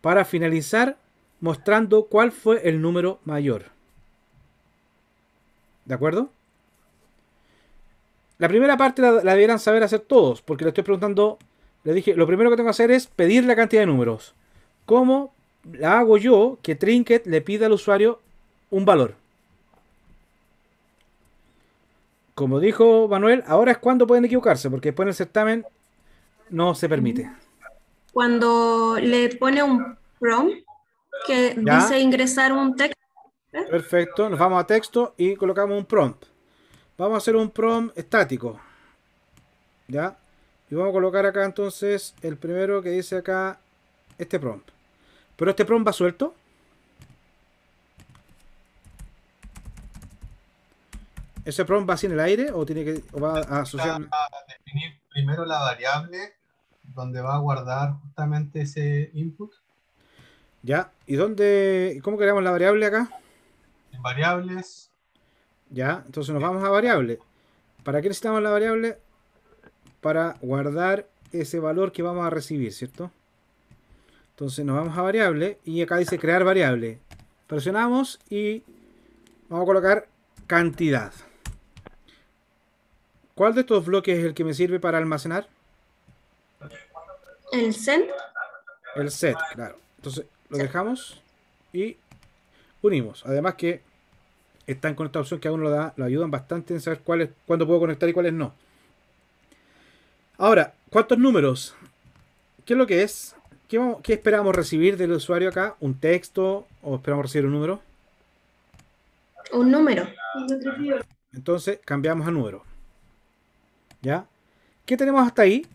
para finalizar mostrando cuál fue el número mayor. ¿De acuerdo? La primera parte la, debieran saber hacer todos, porque le estoy preguntando, le dije, lo primero que tengo que hacer es pedir la cantidad de números. ¿Cómo la hago yo que Trinket le pida al usuario un valor? Como dijo Manuel, ahora es cuando pueden equivocarse, porque después en el certamen no se permite. Cuando le pone un prompt que dice ingresar un texto. Perfecto, nos vamos a texto y colocamos un prompt. Vamos a hacer un prompt estático. ¿Ya? Y vamos a colocar acá entonces el primero que dice acá este prompt. Pero este prompt va suelto. ¿Ese prompt va sin el aire o tiene que va a asociar? A definir primero la variable donde va a guardar justamente ese input. Ya, ¿y dónde, cómo creamos la variable acá? En variables. Ya, entonces nos vamos a variable. ¿Para qué necesitamos la variable? Para guardar ese valor que vamos a recibir, ¿cierto? Entonces nos vamos a variable y acá dice crear variable. Presionamos y vamos a colocar cantidad. ¿Cuál de estos bloques es el que me sirve para almacenar? El set. El set, claro. Entonces lo dejamos y unimos. Además que están con esta opción que aún lo, da, lo ayudan bastante en saber cuáles, cuándo puedo conectar y cuáles no. Ahora, ¿cuántos números? ¿Qué es lo que es? ¿Qué, ¿Qué, esperamos recibir del usuario acá? ¿Un texto o esperamos recibir un número? Un número. Entonces cambiamos a número. ¿Ya? ¿Qué tenemos hasta ahí?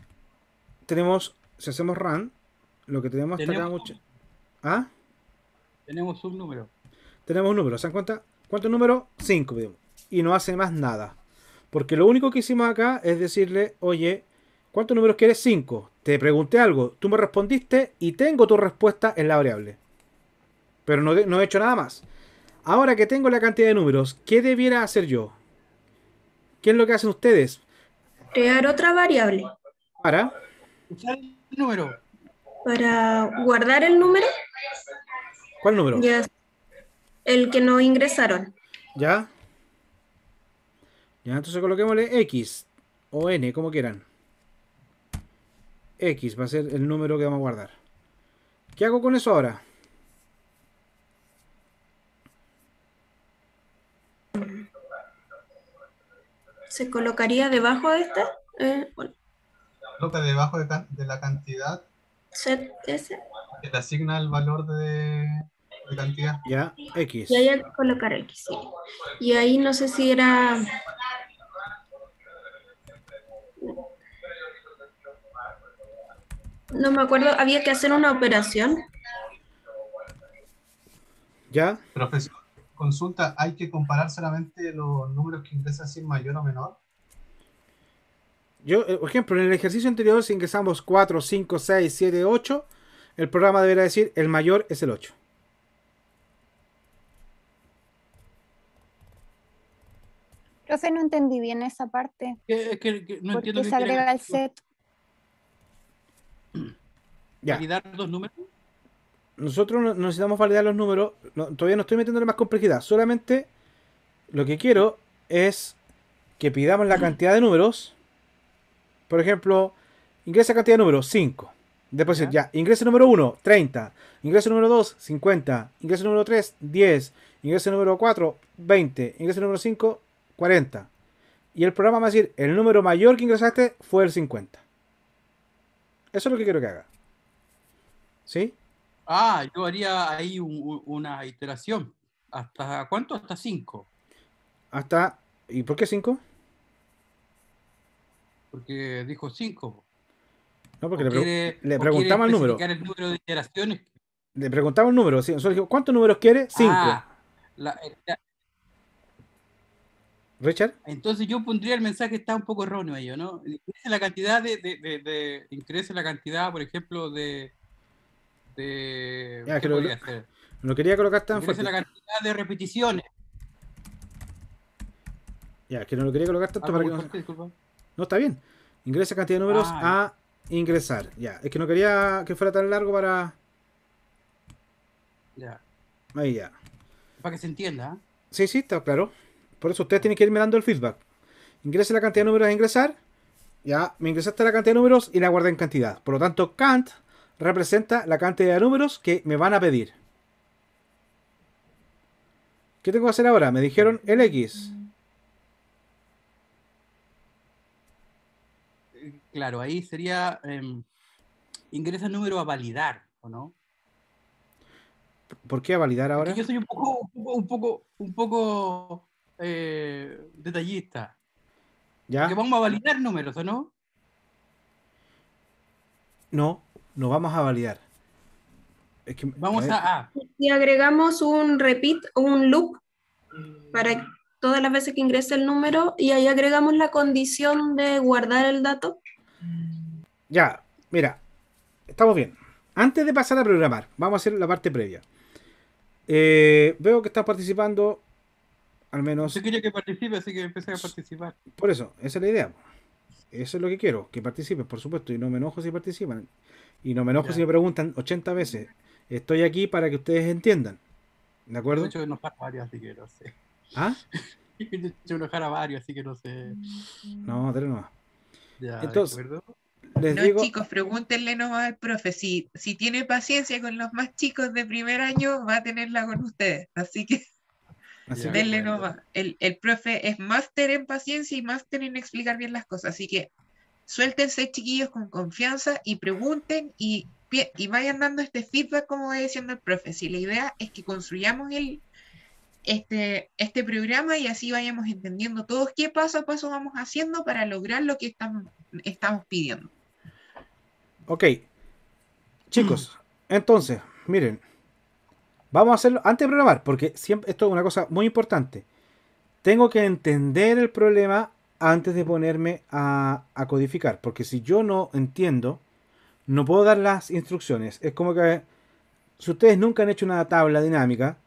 Tenemos si hacemos run, lo que tenemos, tenemos acá ¿Ah? Tenemos un número. Tenemos un número, ¿se dan cuenta? ¿Cuánto número? 5 Y no hace más nada. Porque lo único que hicimos acá es decirle, oye, ¿cuántos números quieres? 5. Te pregunté algo, tú me respondiste y tengo tu respuesta en la variable. Pero no he hecho nada más. Ahora que tengo la cantidad de números, ¿qué debiera hacer yo? ¿Qué es lo que hacen ustedes? Crear otra variable. Para número? Para guardar el número. ¿Cuál número? El que no ingresaron. ¿Ya? Ya, entonces coloquemosle X o N, como quieran. X va a ser el número que vamos a guardar. ¿Qué hago con eso ahora? Se colocaría debajo de este. Eh, debajo de, la cantidad que te asigna el valor de, cantidad. Ya, X. Y ahí hay que colocar X, Y ahí no sé si era... No me acuerdo, había que hacer una operación. ¿Ya? Profesor, consulta, ¿hay que comparar solamente los números que ingresan sin mayor o menor? Yo, eh, por ejemplo, en el ejercicio anterior, si ingresamos 4, 5, 6, 7, 8, el programa deberá decir el mayor es el 8. sé, no entendí bien esa parte. Es que, no entiendo se agrega el set. ¿Validar los números? Nosotros necesitamos validar los números. todavía no estoy metiéndole más complejidad. Solamente lo que quiero es que pidamos la cantidad de números por ejemplo, ingresa cantidad de números, 5. Después, ¿Ya? ingresa ingreso número 1, 30. Ingreso número 2, 50. Ingreso número 3, 10. Ingreso número 4, 20. Ingreso número 5, 40. Y el programa va a decir, el número mayor que ingresaste fue el 50. Eso es lo que quiero que haga. ¿Sí? Ah, yo haría ahí una iteración. ¿Hasta cuánto? Hasta 5. Hasta... ¿Y por qué 5? porque dijo 5. No, porque le, preguntaba preguntamos el número. el número de iteraciones. Le preguntamos el número, sí. ¿cuántos números quiere? 5. Ah, eh, Richard. Entonces yo pondría el mensaje, está un poco erróneo ello, ¿no? Increce la cantidad de, de, la cantidad, por ejemplo, de. de ya, ¿qué lo, hacer? lo, quería colocar tan increce la cantidad de repeticiones. Ya, que no lo quería colocar tanto para que no, está bien. Ingresa cantidad de números ah, a ingresar. Ya, es que no quería que fuera tan largo para... Ya. Ahí ya. Para que se entienda. ¿eh? Sí, sí, está claro. Por eso ustedes tienen que irme dando el feedback. Ingrese la cantidad de números a ingresar. Ya, me ingresaste la cantidad de números y la guardé en cantidad. Por lo tanto, cant representa la cantidad de números que me van a pedir. ¿Qué tengo que hacer ahora? Me dijeron el X. Claro, ahí sería em, ingresa el número a validar, ¿o no? ¿Por qué a validar ahora? yo soy un poco, un poco, un poco, eh, detallista. ¿Ya? Que vamos a validar números, ¿o no? No, no vamos a validar. vamos a, Si agregamos un repeat, un loop, mm. para todas las veces que ingrese el número, y ahí agregamos la condición de guardar el dato. Ya, mira, estamos bien. Antes de pasar a programar, vamos a hacer la parte previa. Eh, veo que estás participando, al menos. Yo quería que participe, así que empecé a participar. Por eso, esa es la idea. Eso es lo que quiero, que participes, por supuesto, y no me enojo si participan. Y no me enojo si me preguntan 80 veces. Estoy aquí para que ustedes entiendan. ¿De acuerdo? De hecho, nos varios, así que no ¿Ah? hecho, varios, así que no sé. No, dale nomás. Ya, ¿de acuerdo? no, chicos, pregúntenle nomás al profe. Si, tiene paciencia con los más chicos de primer año, va a tenerla con ustedes. Así que denle nomás. El, profe es máster en paciencia y máster en explicar bien las cosas. Así que suéltense, chiquillos, con confianza y pregunten y, vayan dando este feedback, como va diciendo el profe. Si la idea es que construyamos el, este, este programa y así vayamos entendiendo todos qué paso a paso vamos haciendo para lograr lo que estamos pidiendo. Ok. Chicos, entonces, miren. Vamos a hacerlo antes de programar, porque siempre, esto es una cosa muy importante. Tengo que entender el problema antes de ponerme a, a codificar, porque si yo no entiendo, no puedo dar las instrucciones. Es como que si ustedes nunca han hecho una tabla dinámica,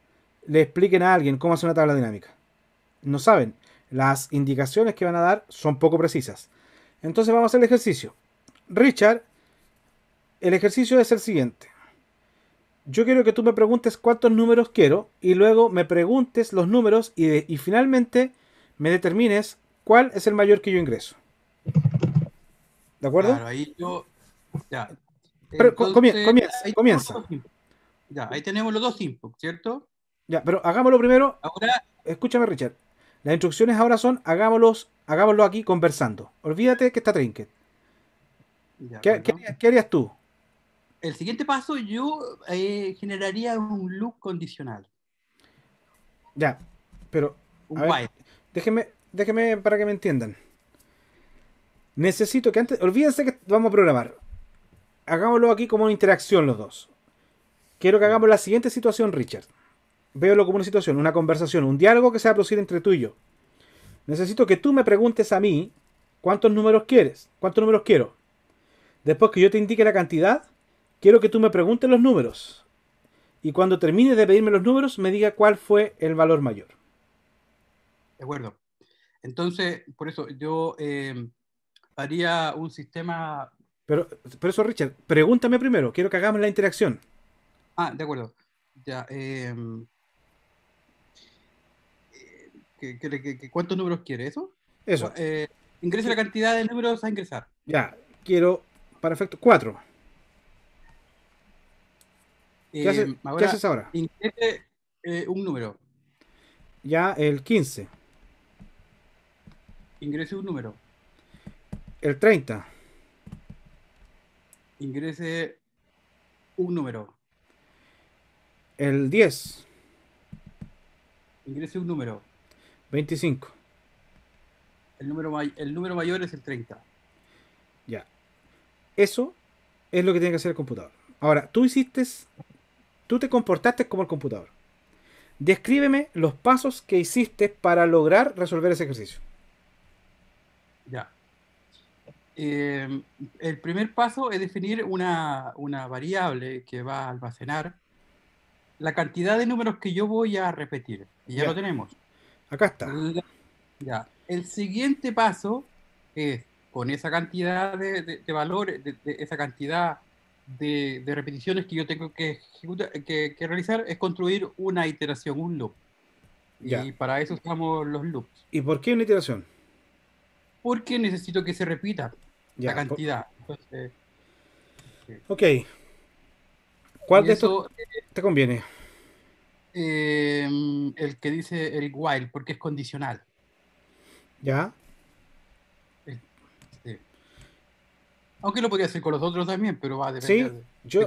le expliquen a alguien cómo hacer una tabla dinámica. No saben. Las indicaciones que van a dar son poco precisas. Entonces vamos a hacer el ejercicio. Richard el ejercicio es el siguiente. Yo quiero que tú me preguntes cuántos números quiero y luego me preguntes los números y, finalmente me determines cuál es el mayor que yo ingreso. ¿De acuerdo? Claro, ahí yo... Ya. Pero comienza, ahí comienza. ahí tenemos los dos inputs, ¿cierto? Ya, pero hagámoslo primero. Ahora... Escúchame, Richard. Las instrucciones ahora son hagámoslos, hagámoslo aquí conversando. Olvídate que está Trinket. ¿Qué harías tú? el siguiente paso yo eh, generaría un look condicional. Ya, pero déjeme, déjeme para que me entiendan. Necesito que antes, olvídense que vamos a programar. Hagámoslo aquí como una interacción los dos. Quiero que hagamos la siguiente situación, Richard. lo como una situación, una conversación, un diálogo que se va a producir entre tú y yo. Necesito que tú me preguntes a mí cuántos números quieres, cuántos números quiero. Después que yo te indique la cantidad, Quiero que tú me preguntes los números. Y cuando termines de pedirme los números, me diga cuál fue el valor mayor. De acuerdo. Entonces, por eso yo em, haría un sistema. Pero, por eso, Richard, pregúntame primero. Quiero que hagamos la interacción. Ah, de acuerdo. Ya. Em, eh, cuántos números quiere eso? Eso. Eh, ingresa la cantidad de números a ingresar. Ya, quiero. para Perfecto. Cuatro. Eh, ¿Qué, ahora, haces ahora? Ingrese eh, un número. Ya, el 15. Ingrese un número. El 30. Ingrese un número. El 10. Ingrese un número. 25. El número, el número mayor es el 30. Ya. Eso es lo que tiene que hacer el computador. Ahora, tú hiciste Tú te comportaste como el computador. Descríbeme los pasos que hiciste para lograr resolver ese ejercicio. Ya. Eh, el primer paso es definir una, variable que va a almacenar la cantidad de números que yo voy a repetir. Y ya, lo tenemos. Acá está. ya. El siguiente paso es con esa cantidad de, de, valores, esa cantidad de, repeticiones que yo tengo que, realizar es construir una iteración, un loop. Y para eso usamos los loops. ¿Y por qué una iteración? Porque necesito que se repita la cantidad. Este, ok. ¿Cuál de estos eh, te conviene? Em, el que dice el while, porque es condicional. Ya. Aunque lo podría hacer con los otros también, pero va a depender. yo,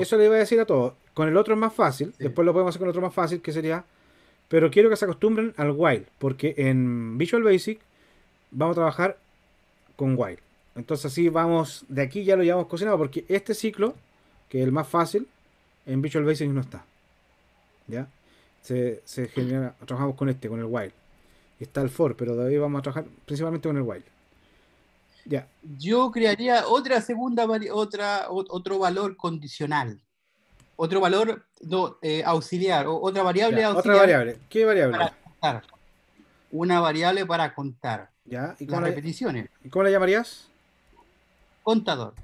eso le iba a decir a todos. Con el otro es más fácil, después lo podemos hacer con el otro más fácil, que sería. Pero quiero que se acostumbren al while, porque en Visual Basic vamos a trabajar con while. Entonces así vamos, de aquí ya lo llevamos cocinado, porque este ciclo, que es el más fácil, en Visual Basic no está. ¿Ya? Se, genera, trabajamos con este, con el while. Está el for, pero de ahí vamos a trabajar principalmente con el while. Yo crearía otra segunda, otra, otro valor condicional, otro valor eh, auxiliar, o otra variable auxiliar. Otra variable. ¿Qué variable? Una variable para contar. Ya. ¿Y las repeticiones. ¿Y cómo la llamarías? Contador.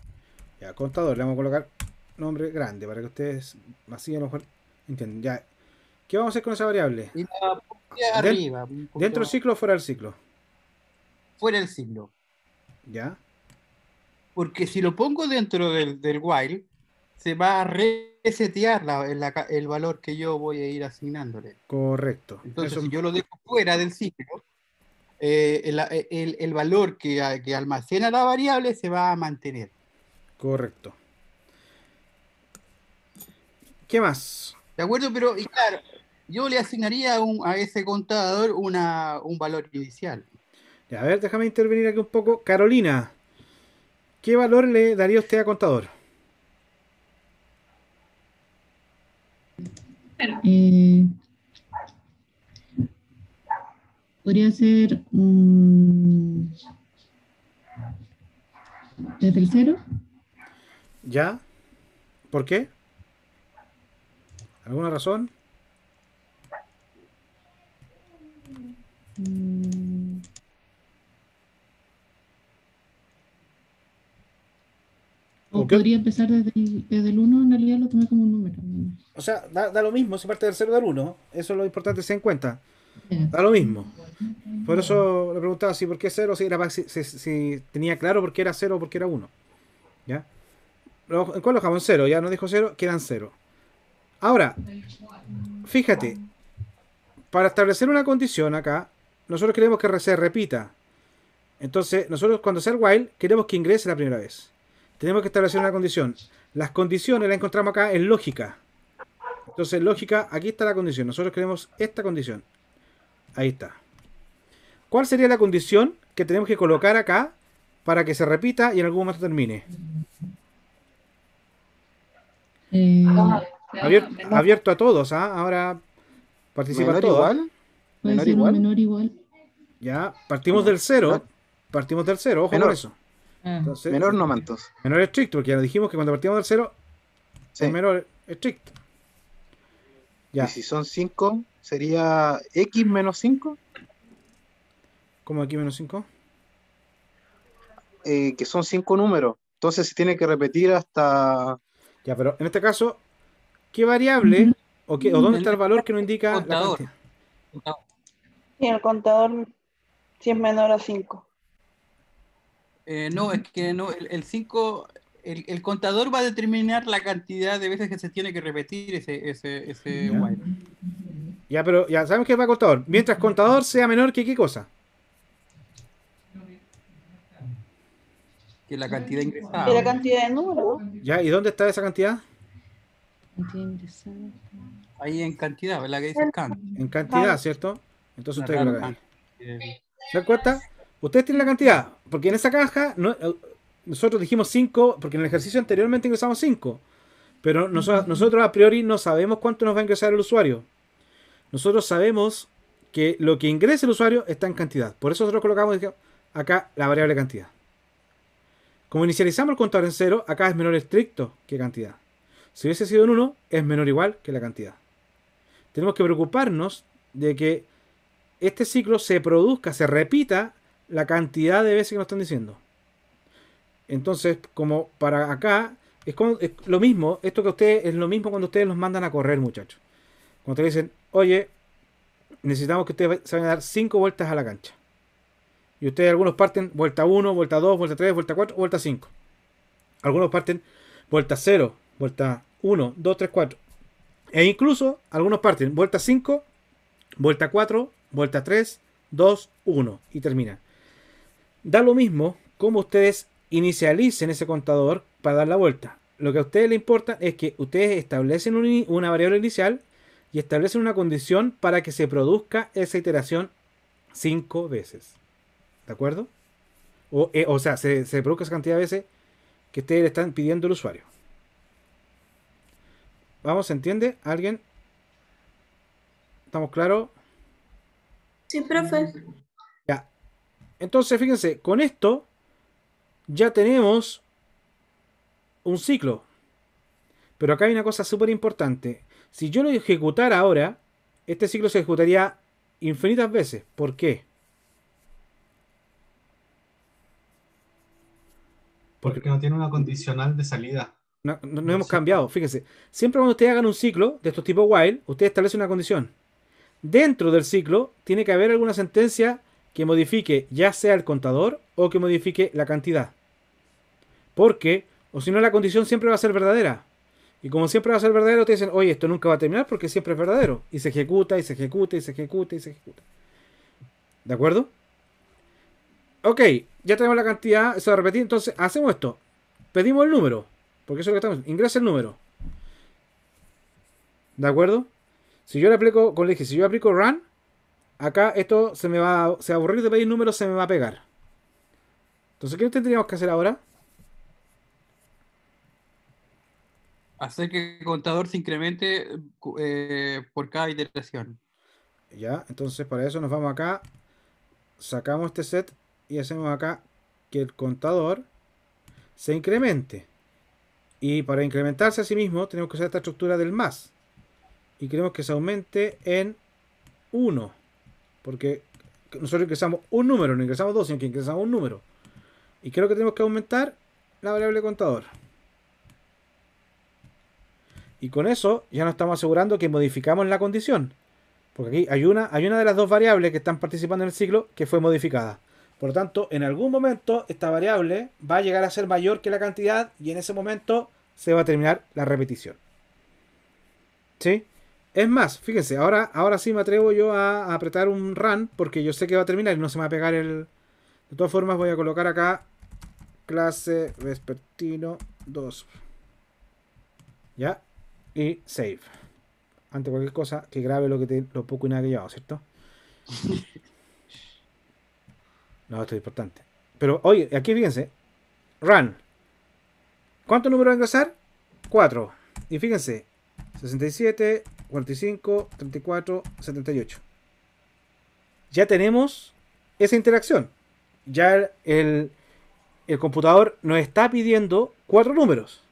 Ya, contador. Le vamos a colocar nombre grande para que ustedes así a lo mejor entiendan. ¿Qué vamos a hacer con esa variable? ¿Dentro del ciclo o fuera del ciclo? Fuera del ciclo. ¿Ya? Porque si lo pongo dentro del, while, se va a resetear el valor que yo voy a ir asignándole. Correcto. Entonces, si yo lo dejo fuera del ciclo, eh, eh, el, valor que, almacena la variable se va a mantener. Correcto. ¿Qué más? De acuerdo, pero claro, yo le asignaría a ese contador un valor inicial a ver, déjame intervenir aquí un poco. Carolina, ¿qué valor le daría usted a contador? Eh, podría ser desde el cero. ¿Ya? ¿Por qué? ¿Alguna razón? Mm. O podría empezar desde el, 1, en realidad lo tomé como un número. O sea, da, lo mismo si parte del 0 da del 1. Eso es lo importante, se en cuenta. Da lo mismo. Por eso le preguntaba si por qué 0, si, si, tenía claro por qué era 0 o por qué era 1. ¿Ya? ¿En ¿Cuál lo dejamos? 0, ya no dijo 0, quedan 0. Ahora, fíjate, para establecer una condición acá, nosotros queremos que se repita. Entonces, nosotros cuando sea while, queremos que ingrese la primera vez tenemos que establecer una condición. Las condiciones las encontramos acá en lógica. Entonces, lógica, aquí está la condición. Nosotros queremos esta condición. Ahí está. ¿Cuál sería la condición que tenemos que colocar acá para que se repita y en algún momento termine? Eh, abierto, a todos, ¿ah? Ahora participa todo. Igual, menor, igual. menor igual. Ya, partimos del cero. Partimos del cero, ojo con eso menor no eh, mantos. Menor estricto, porque ya dijimos que cuando partimos del cero, es menor estricto. Ya. Y si son 5, sería x menos 5. ¿Cómo aquí menos 5? Eh, que son 5 números. Entonces se tiene que repetir hasta. Ya, pero en este caso, ¿qué variable o, qué, dónde está el valor que nos indica la el contador, si es menor a 5. Eh, no, es que no, el 5, el, contador va a determinar la cantidad de veces que se tiene que repetir ese, ese, ese ya. pero ya sabemos que va contador. Mientras contador sea menor que qué cosa. Que la cantidad ingresada. cantidad de números. Ya, ¿y dónde está esa cantidad? Ahí en cantidad, ¿verdad? En cantidad, ¿cierto? Entonces usted lo ¿Se acuerdan? Ustedes tienen la cantidad, porque en esa caja eh, nosotros dijimos 5, porque en el ejercicio anteriormente ingresamos 5, pero nosotros, a priori no sabemos cuánto nos va a ingresar el usuario. Nosotros sabemos que lo que ingrese el usuario está en cantidad. Por eso nosotros colocamos acá la variable cantidad. Como inicializamos el contador en 0, acá es menor estricto que cantidad. Si hubiese sido en 1, es menor o igual que la cantidad. Tenemos que preocuparnos de que este ciclo se produzca, se repita la cantidad de veces que nos están diciendo. Entonces, como para acá, es, como, lo mismo, esto que ustedes, es lo mismo cuando ustedes nos mandan a correr, muchachos. Cuando te dicen, oye, necesitamos que ustedes se vayan a dar 5 vueltas a la cancha. Y ustedes algunos parten vuelta 1, vuelta 2, vuelta 3, vuelta 4, vuelta 5. Algunos parten vuelta 0, vuelta 1, 2, 3, 4. E incluso algunos parten vuelta 5, vuelta 4, vuelta 3, 2, 1 y terminan. Da lo mismo como ustedes inicialicen ese contador para dar la vuelta. Lo que a ustedes les importa es que ustedes establecen una variable inicial y establecen una condición para que se produzca esa iteración cinco veces. ¿De acuerdo? O, eh, sea, se, produzca esa cantidad de veces que ustedes le están pidiendo al usuario. Vamos, ¿se entiende? ¿Alguien? ¿Estamos claros? Sí, profe. Entonces, fíjense, con esto ya tenemos un ciclo. Pero acá hay una cosa súper importante. Si yo lo ejecutara ahora, este ciclo se ejecutaría infinitas veces. ¿Por qué? Porque no tiene una condicional de salida. No, hemos cambiado, fíjense. Siempre cuando ustedes hagan un ciclo de estos tipos while, ustedes establecen una condición. Dentro del ciclo tiene que haber alguna sentencia que modifique ya sea el contador o que modifique la cantidad. Porque, o si no, la condición siempre va a ser verdadera. Y como siempre va a ser verdadero, te dicen, oye, esto nunca va a terminar porque siempre es verdadero. Y se ejecuta, y se ejecuta, y se ejecuta, y se ejecuta. ¿De acuerdo? Ok, ya tenemos la cantidad, se va a repetir. Entonces, hacemos esto. Pedimos el número. Porque eso es lo que estamos haciendo. Ingresa el número. ¿De acuerdo? Si yo le aplico, como si yo aplico run, Acá esto se me va, se a aburrir de pedir números, se me va a pegar. Entonces, ¿qué tendríamos que hacer ahora? Hacer que el contador se incremente eh, por cada iteración. Ya, entonces para eso nos vamos acá, sacamos este set y hacemos acá que el contador se incremente. Y para incrementarse a sí mismo tenemos que hacer esta estructura del más. Y queremos que se aumente en 1. Porque nosotros ingresamos un número, no ingresamos dos, sino que ingresamos un número. Y creo que tenemos que aumentar la variable contador. Y con eso ya nos estamos asegurando que modificamos la condición. Porque aquí hay una, hay una de las dos variables que están participando en el ciclo que fue modificada. Por lo tanto, en algún momento esta variable va a llegar a ser mayor que la cantidad y en ese momento se va a terminar la repetición. ¿Sí? Es más, fíjense, ahora, ahora sí me atrevo yo a apretar un run porque yo sé que va a terminar y no se me va a pegar el... De todas formas voy a colocar acá clase vespertino 2. ¿Ya? Y save. Ante cualquier cosa, que grabe lo, que te, lo poco y nada que ¿cierto? no, esto es importante. Pero, oye, aquí fíjense. Run. ¿Cuánto número va a ingresar? 4. Y fíjense. 67, 45, 34, 78. Ya tenemos esa interacción. Ya el, computador nos está pidiendo cuatro números.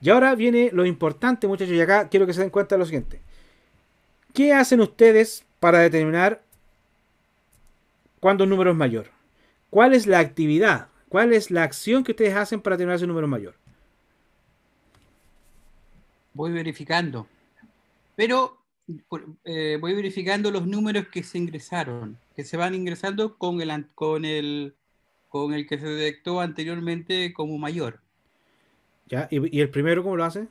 Y ahora viene lo importante, muchachos, y acá quiero que se den cuenta de lo siguiente. ¿Qué hacen ustedes para determinar cuándo un número es mayor? ¿Cuál es la actividad? ¿Cuál es la acción que ustedes hacen para determinar ese número mayor? voy verificando. Pero eh, voy verificando los números que se ingresaron, que se van ingresando con el, con el, con el que se detectó anteriormente como mayor. ¿Ya? ¿Y, el primero cómo lo hace?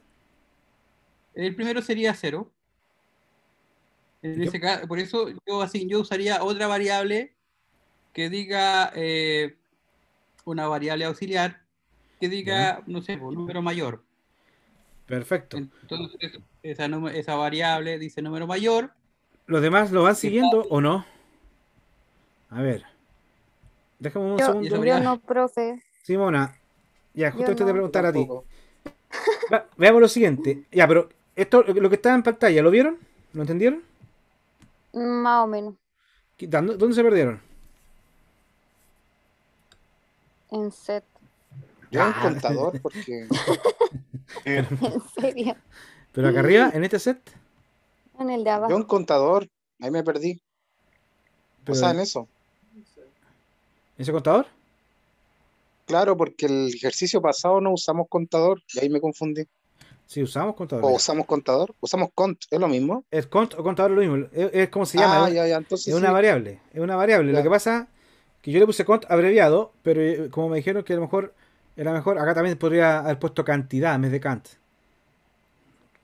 El primero sería cero. por eso yo, así, yo usaría otra variable que diga eh, una variable auxiliar que diga, no sé, un número mayor. Perfecto. Entonces, esa, variable dice número mayor. ¿Los demás lo van siguiendo o no? A ver. Déjame un segundo. Yo no, profe. Simona, ya, justo te preguntar a ti. veamos lo siguiente. Ya, pero esto, lo que está en pantalla, ¿lo vieron? ¿Lo entendieron? Más o menos. ¿Dónde se perdieron? En set. Yo un ah. contador porque. ¿En serio? ¿Pero acá arriba, en este set? En el de abajo. Yo un contador, ahí me perdí. Pero... O en eso. ¿Ese contador? Claro, porque el ejercicio pasado no usamos contador y ahí me confundí. Sí, usamos contador. ¿O usamos contador? ¿Usamos cont? ¿Es lo mismo? Es cont o contador es lo mismo. Es, se llama. Ah, es una variable. Es una variable. Lo que pasa que yo le puse cont abreviado, pero eh, como me dijeron que a lo mejor era mejor. Acá también podría haber puesto cantidad en vez de Kant.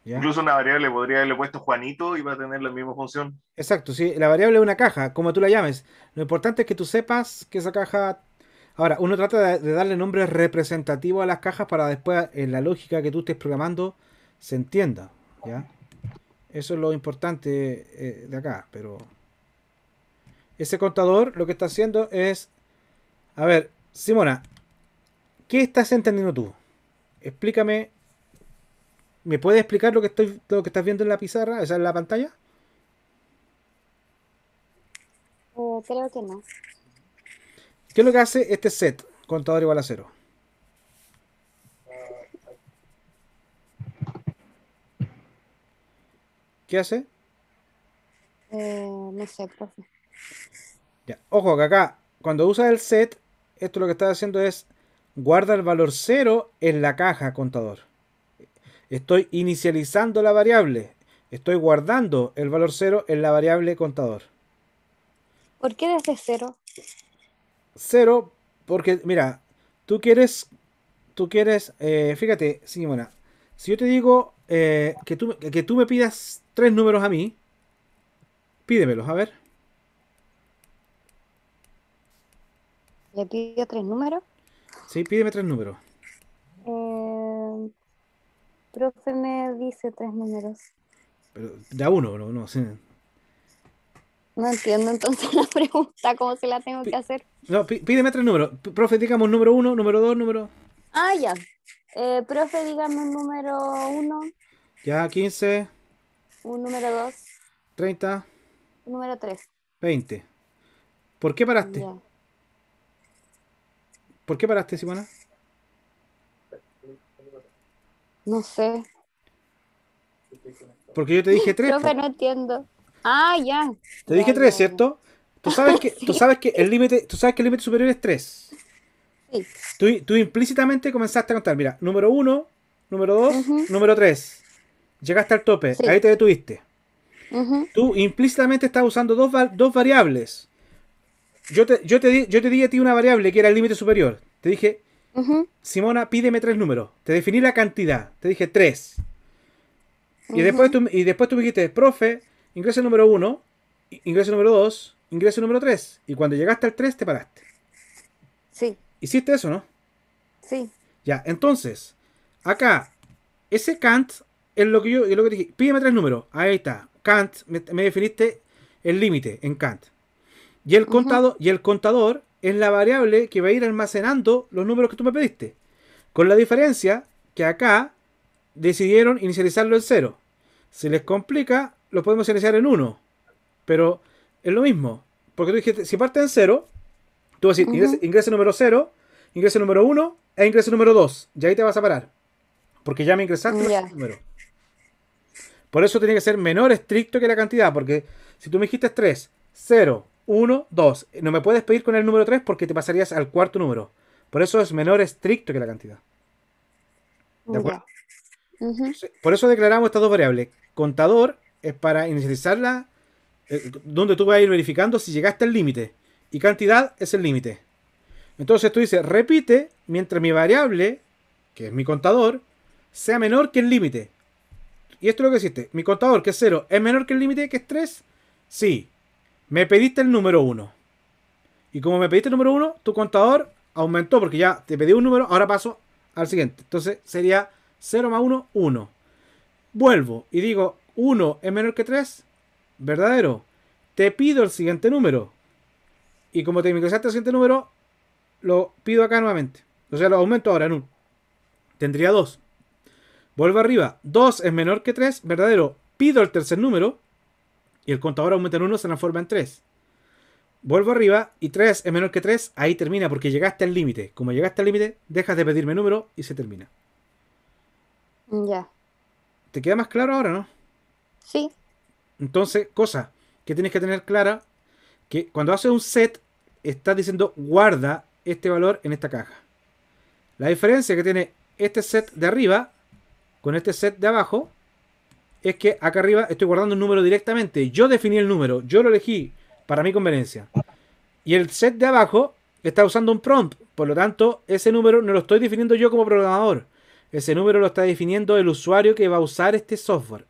Incluso una variable podría haberle puesto Juanito y va a tener la misma función. Exacto, sí. La variable es una caja, como tú la llames. Lo importante es que tú sepas que esa caja. Ahora, uno trata de darle Nombre representativo a las cajas para después, en la lógica que tú estés programando, se entienda. ¿ya? Eso es lo importante eh, de acá, pero. Ese contador lo que está haciendo es. A ver, Simona, ¿Qué estás entendiendo tú? Explícame. ¿Me puedes explicar lo que estoy, lo que estás viendo en la pizarra, ¿Esa sea, en la pantalla? Oh, creo que no. ¿Qué es lo que hace este set contador igual a cero? ¿Qué hace? Eh, no sé, profe. Ojo que acá, cuando usas el set, esto lo que estás haciendo es guarda el valor 0 en la caja contador. Estoy inicializando la variable. Estoy guardando el valor 0 en la variable contador. ¿Por qué desde 0? Cero porque, mira, tú quieres, tú quieres, eh, fíjate, Simona, si yo te digo eh, que, tú, que tú me pidas tres números a mí, pídemelos, a ver. ¿Le pido tres números? Sí, pídeme tres números. Eh, profe me dice tres números. Pero da uno, no, no No entiendo entonces la pregunta, ¿cómo se la tengo que hacer? No, pídeme tres números. Profe, digamos número uno, número dos, número. Ah, ya. Eh, profe, dígame un número uno. Ya, 15. Un número dos. 30. número tres. 20. ¿Por qué paraste? ¿Por qué paraste, Simona? No sé. Porque yo te dije tres. que no entiendo. Ah, ya. Te dije tres, ¿cierto? Tú sabes que, tú sabes que el límite, tú sabes que el límite superior es tres. Sí. Tú, implícitamente comenzaste a contar, mira, número uno, número dos, número tres. Llegaste al tope, ahí te detuviste. Tú implícitamente estás usando dos, dos variables yo te, yo, di a ti una variable que era el límite superior. Te dije, Simona, pídeme tres números. Te definí la cantidad. Te dije tres. Y, después tú, me dijiste, profe, ingreso número uno, ingreso número dos, ingreso número tres. Y cuando llegaste al tres, te paraste. Sí. ¿Hiciste eso, no? Sí. Ya, entonces, acá, ese cant es lo que yo lo que dije. Pídeme tres números. Ahí está. Cant, me, definiste el límite en cant y el, contador, y el contador es la variable que va a ir almacenando los números que tú me pediste. Con la diferencia que acá decidieron inicializarlo en cero. Si les complica, lo podemos iniciar en 1. Pero es lo mismo. Porque tú dijiste, si parte en 0, tú vas a decir número 0, ingreso número 1 e ingrese número 2. Y ahí te vas a parar. Porque ya me ingresaste el número. Por eso tiene que ser menor estricto que la cantidad. Porque si tú me dijiste 3, 0, 1, 2. No me puedes pedir con el número 3 porque te pasarías al cuarto número. Por eso es menor estricto que la cantidad. ¿De acuerdo? Por eso declaramos estas dos variables. Contador es para inicializarla, eh, donde tú vas a ir verificando si llegaste al límite. Y cantidad es el límite. Entonces tú dices, repite mientras mi variable, que es mi contador, sea menor que el límite. Y esto es lo que hiciste. Mi contador, que es 0, es menor que el límite, que es 3. Sí, me pediste el número 1. Y como me pediste el número 1, tu contador aumentó porque ya te pedí un número, ahora paso al siguiente. Entonces sería 0 más 1, 1. Vuelvo y digo 1 es menor que 3, verdadero. Te pido el siguiente número. Y como te ingresaste el siguiente número, lo pido acá nuevamente. O sea, lo aumento ahora en 1. Tendría 2. Vuelvo arriba. 2 es menor que 3, verdadero. Pido el tercer número y el contador aumenta en 1, se transforma en 3. Vuelvo arriba y 3 es menor que 3, ahí termina porque llegaste al límite. Como llegaste al límite, dejas de pedirme número y se termina. Ya. ¿Te queda más claro ahora, no? Sí. Entonces, cosa que tienes que tener clara, que cuando haces un set, estás diciendo guarda este valor en esta caja. La diferencia que tiene este set de arriba con este set de abajo es que acá arriba estoy guardando un número directamente. Yo definí el número, yo lo elegí para mi conveniencia. Y el set de abajo está usando un prompt. Por lo tanto, ese número no lo estoy definiendo yo como programador. Ese número lo está definiendo el usuario que va a usar este software.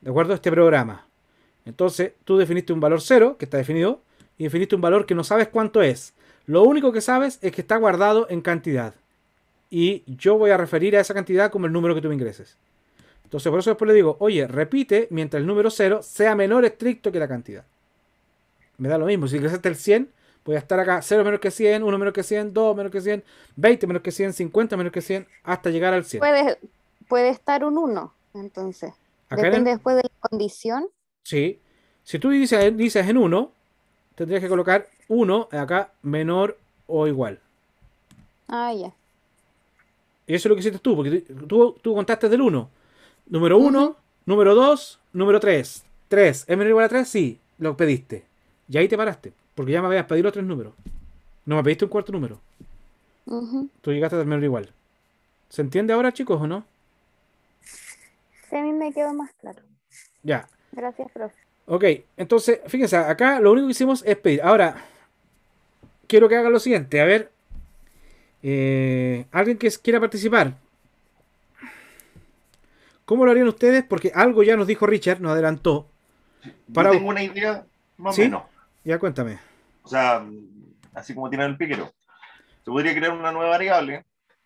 ¿De acuerdo? Este programa. Entonces, tú definiste un valor cero, que está definido, y definiste un valor que no sabes cuánto es. Lo único que sabes es que está guardado en cantidad. Y yo voy a referir a esa cantidad como el número que tú me ingreses. Entonces, por eso después le digo, oye, repite mientras el número 0 sea menor estricto que la cantidad. Me da lo mismo. Si ingresaste el 100, voy a estar acá 0 menos que 100, 1 menos que 100, 2 menos que 100, 20 menos que 100, 50 menos que 100, hasta llegar al 100. Puede, estar un 1, entonces. Depende después de la condición. Sí. Si tú dices, en 1, tendrías que colocar 1 acá menor o igual. Ah, ya. Y eso es lo que hiciste tú, porque tú, tú contaste del 1. Número 1, número 2, número 3. 3. ¿Es menor igual a 3? Sí, lo pediste. Y ahí te paraste, porque ya me habías pedido los tres números. No me pediste un cuarto número. Tú llegaste a al menor igual. ¿Se entiende ahora, chicos, o no? a mí me quedó más claro. Ya. Gracias, profe. Ok, entonces, fíjense, acá lo único que hicimos es pedir. Ahora, quiero que hagan lo siguiente. A ver, eh, alguien que quiera participar, ¿Cómo lo harían ustedes? Porque algo ya nos dijo Richard, nos adelantó. Yo tengo una idea más o menos. Ya cuéntame. O sea, así como tiene el piquero. Se podría crear una nueva variable.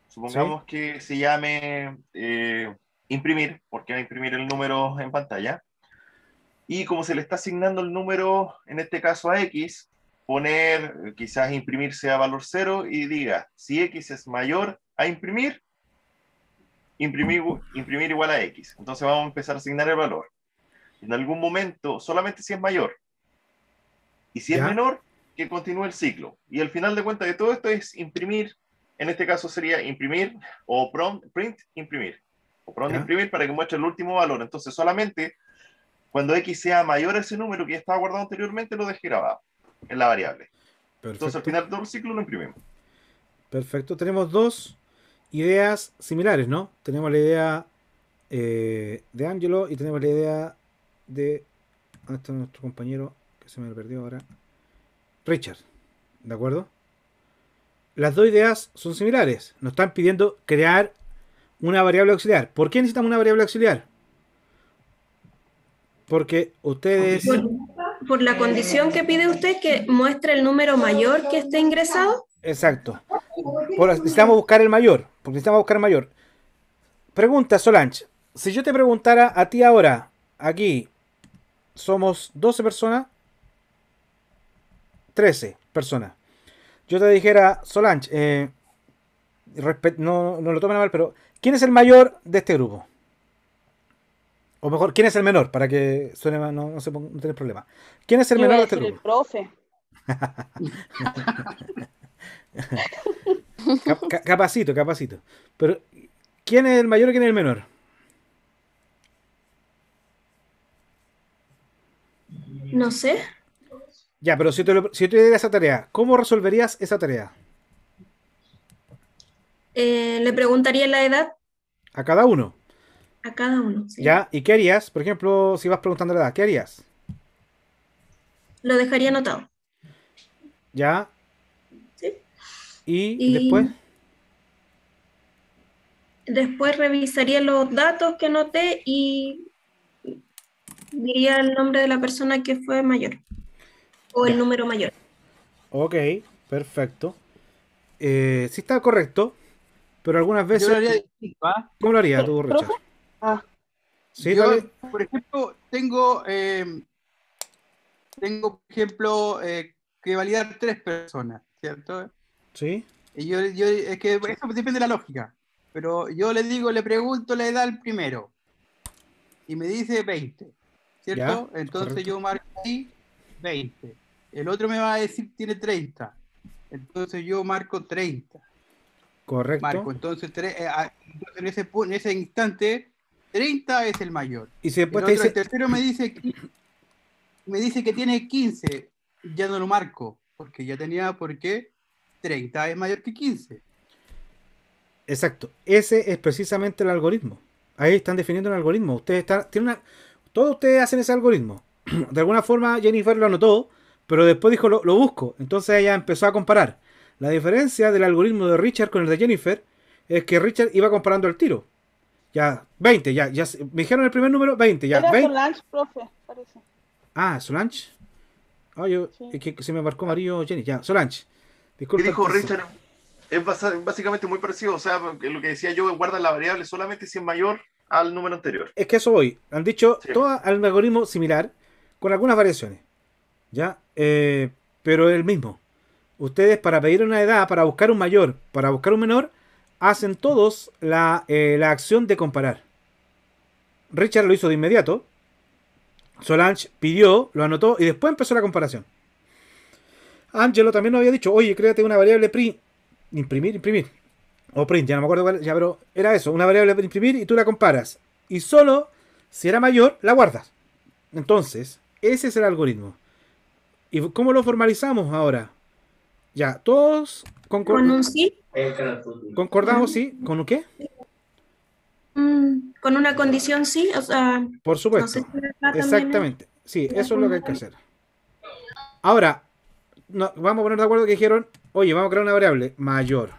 Supongamos que se llame eh, imprimir, porque va a imprimir el número en pantalla. Y como se le está asignando el número, en este caso a X, poner, eh, quizás imprimir sea valor cero y diga, si X es mayor a imprimir, imprimir, imprimir igual a X. Entonces vamos a empezar a asignar el valor. En algún momento, solamente si es mayor. Y si es menor, que continúe el ciclo. Y al final de cuentas de todo esto es imprimir, en este caso sería imprimir o print, imprimir. O print imprimir para que muestre el último valor. Entonces solamente cuando X sea mayor a ese número que ya estaba guardado anteriormente, lo deje grabado en la variable. Entonces al final del ciclo lo imprimimos. Perfecto, tenemos dos ideas similares, ¿no? Tenemos la idea eh, de Angelo y tenemos la idea de. ¿Dónde está nuestro compañero? Que se me perdió ahora. Richard. ¿De acuerdo? Las dos ideas son similares. Nos están pidiendo crear una variable auxiliar. ¿Por qué necesitamos una variable auxiliar? Porque ustedes. por la condición que pide usted que muestre el número mayor que esté ingresado. Exacto. necesitamos buscar el mayor, porque necesitamos buscar el mayor. Pregunta, Solange. Si yo te preguntara a ti ahora, aquí, somos 12 personas, 13 personas. Yo te dijera, Solange, eh, no, lo tomen mal, pero ¿quién es el mayor de este grupo? O mejor, ¿quién es el menor? Para que suene, no, no, se no tenés problema. ¿Quién es el menor de este grupo? El profe. capacito, capacito. Pero, ¿quién es el mayor o quién es el menor? No sé. Ya, pero si, yo te diera esa tarea, ¿cómo resolverías esa tarea? Eh, le preguntaría la edad. ¿A cada uno? A cada uno. Sí. Ya, ¿y qué harías? Por ejemplo, si vas preguntando la edad, ¿qué harías? Lo dejaría anotado. Ya, ¿Y, después? Después revisaría los datos que noté y diría el nombre de la persona que fue mayor o el número mayor. Ok, perfecto. Eh, sí está correcto, pero algunas veces... ¿ah? ¿Cómo lo haría tú, Richard? Ah. por ejemplo, tengo, eh, tengo por ejemplo, eh, que validar tres personas, ¿cierto? Sí. Y yo, yo, es que eso depende de la lógica. Pero yo le digo, le pregunto la edad al primero. Y me dice 20. ¿Cierto? Entonces yo marco ahí 20. El otro me va a decir tiene 30. Entonces yo marco 30. Correcto. Marco, entonces, eh, ah, en, ese, instante, 30 es el mayor. Y si después el, tercero me dice, me dice que tiene 15. Ya no lo marco, porque ya tenía por qué 30 es mayor que 15. Exacto. Ese es precisamente el algoritmo. Ahí están definiendo el algoritmo. Ustedes están, una, todos ustedes hacen ese algoritmo. De alguna forma Jennifer lo anotó, pero después dijo lo, busco. Entonces ella empezó a comparar. La diferencia del algoritmo de Richard con el de Jennifer es que Richard iba comparando el tiro. Ya, 20, ya, ya. Me dijeron el primer número, 20, ya. Solange, profe, Ah, Solange. Ah, que se me marcó amarillo Jenny. Ya, Solange dijo Richard es básicamente muy parecido. O sea, lo que decía yo, guarda la variable solamente si es mayor al número anterior. Es que eso voy. Han dicho todo el algoritmo similar, con algunas variaciones. ¿Ya? Eh, pero el mismo. Ustedes para pedir una edad, para buscar un mayor, para buscar un menor, hacen todos la eh, acción de comparar. Richard lo hizo de inmediato. Solange pidió, lo anotó y después empezó la comparación. Angelo también nos había dicho, oye, créate una variable print, imprimir, imprimir, o print, ya no me acuerdo cuál, ya, pero era eso, una variable para imprimir y tú la comparas. Y solo si era mayor, la guardas. Entonces, ese es el algoritmo. ¿Y cómo lo formalizamos ahora? Ya, todos concordamos. ¿Con un sí? ¿Concordamos sí? ¿Con un qué? Mm, con una condición sí, o sea. Por supuesto. ¿eh? Exactamente. Sí, eso es lo que hay que hacer. Ahora, no, vamos a poner de acuerdo que dijeron, oye, vamos a crear una variable mayor.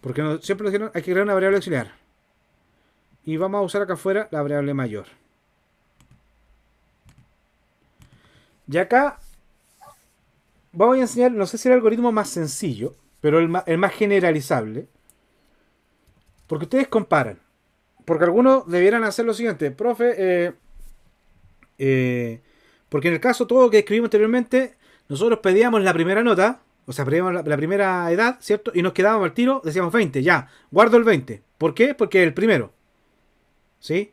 Porque siempre nos dijeron, hay que crear una variable auxiliar. Y vamos a usar acá afuera la variable mayor. Y acá vamos a enseñar, no sé si el algoritmo más sencillo, pero el más, generalizable. Porque ustedes comparan. Porque algunos debieran hacer lo siguiente, profe, eh, eh, porque en el caso todo lo que escribimos anteriormente nosotros pedíamos la primera nota, o sea, pedíamos la, primera edad, ¿cierto? Y nos quedábamos al tiro, decíamos 20, ya, guardo el 20. ¿Por qué? Porque es el primero. ¿Sí?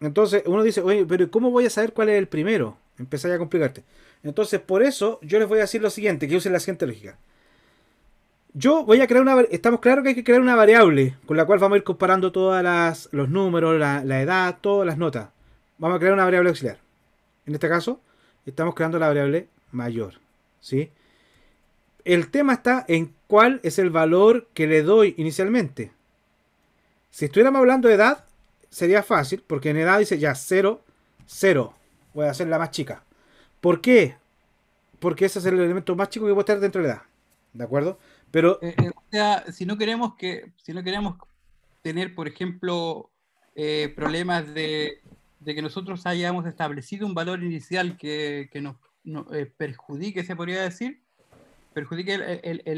Entonces uno dice, oye, pero ¿cómo voy a saber cuál es el primero? ya a complicarte. Entonces, por eso yo les voy a decir lo siguiente, que usen la siguiente lógica. Yo voy a crear una... Estamos claros que hay que crear una variable con la cual vamos a ir comparando todos los números, la edad, todas las notas. Vamos a crear una variable auxiliar. En este caso, estamos creando la variable mayor. ¿sí? El tema está en cuál es el valor que le doy inicialmente. Si estuviéramos hablando de edad, sería fácil, porque en edad dice ya 0, 0. Voy a hacer la más chica. ¿Por qué? Porque ese es el elemento más chico que a estar dentro de edad. ¿De acuerdo? Pero. Eh, eh, o sea, si no queremos que. Si no queremos tener, por ejemplo, eh, problemas de de que nosotros hayamos establecido un valor inicial que, nos eh, perjudique, se podría decir, perjudique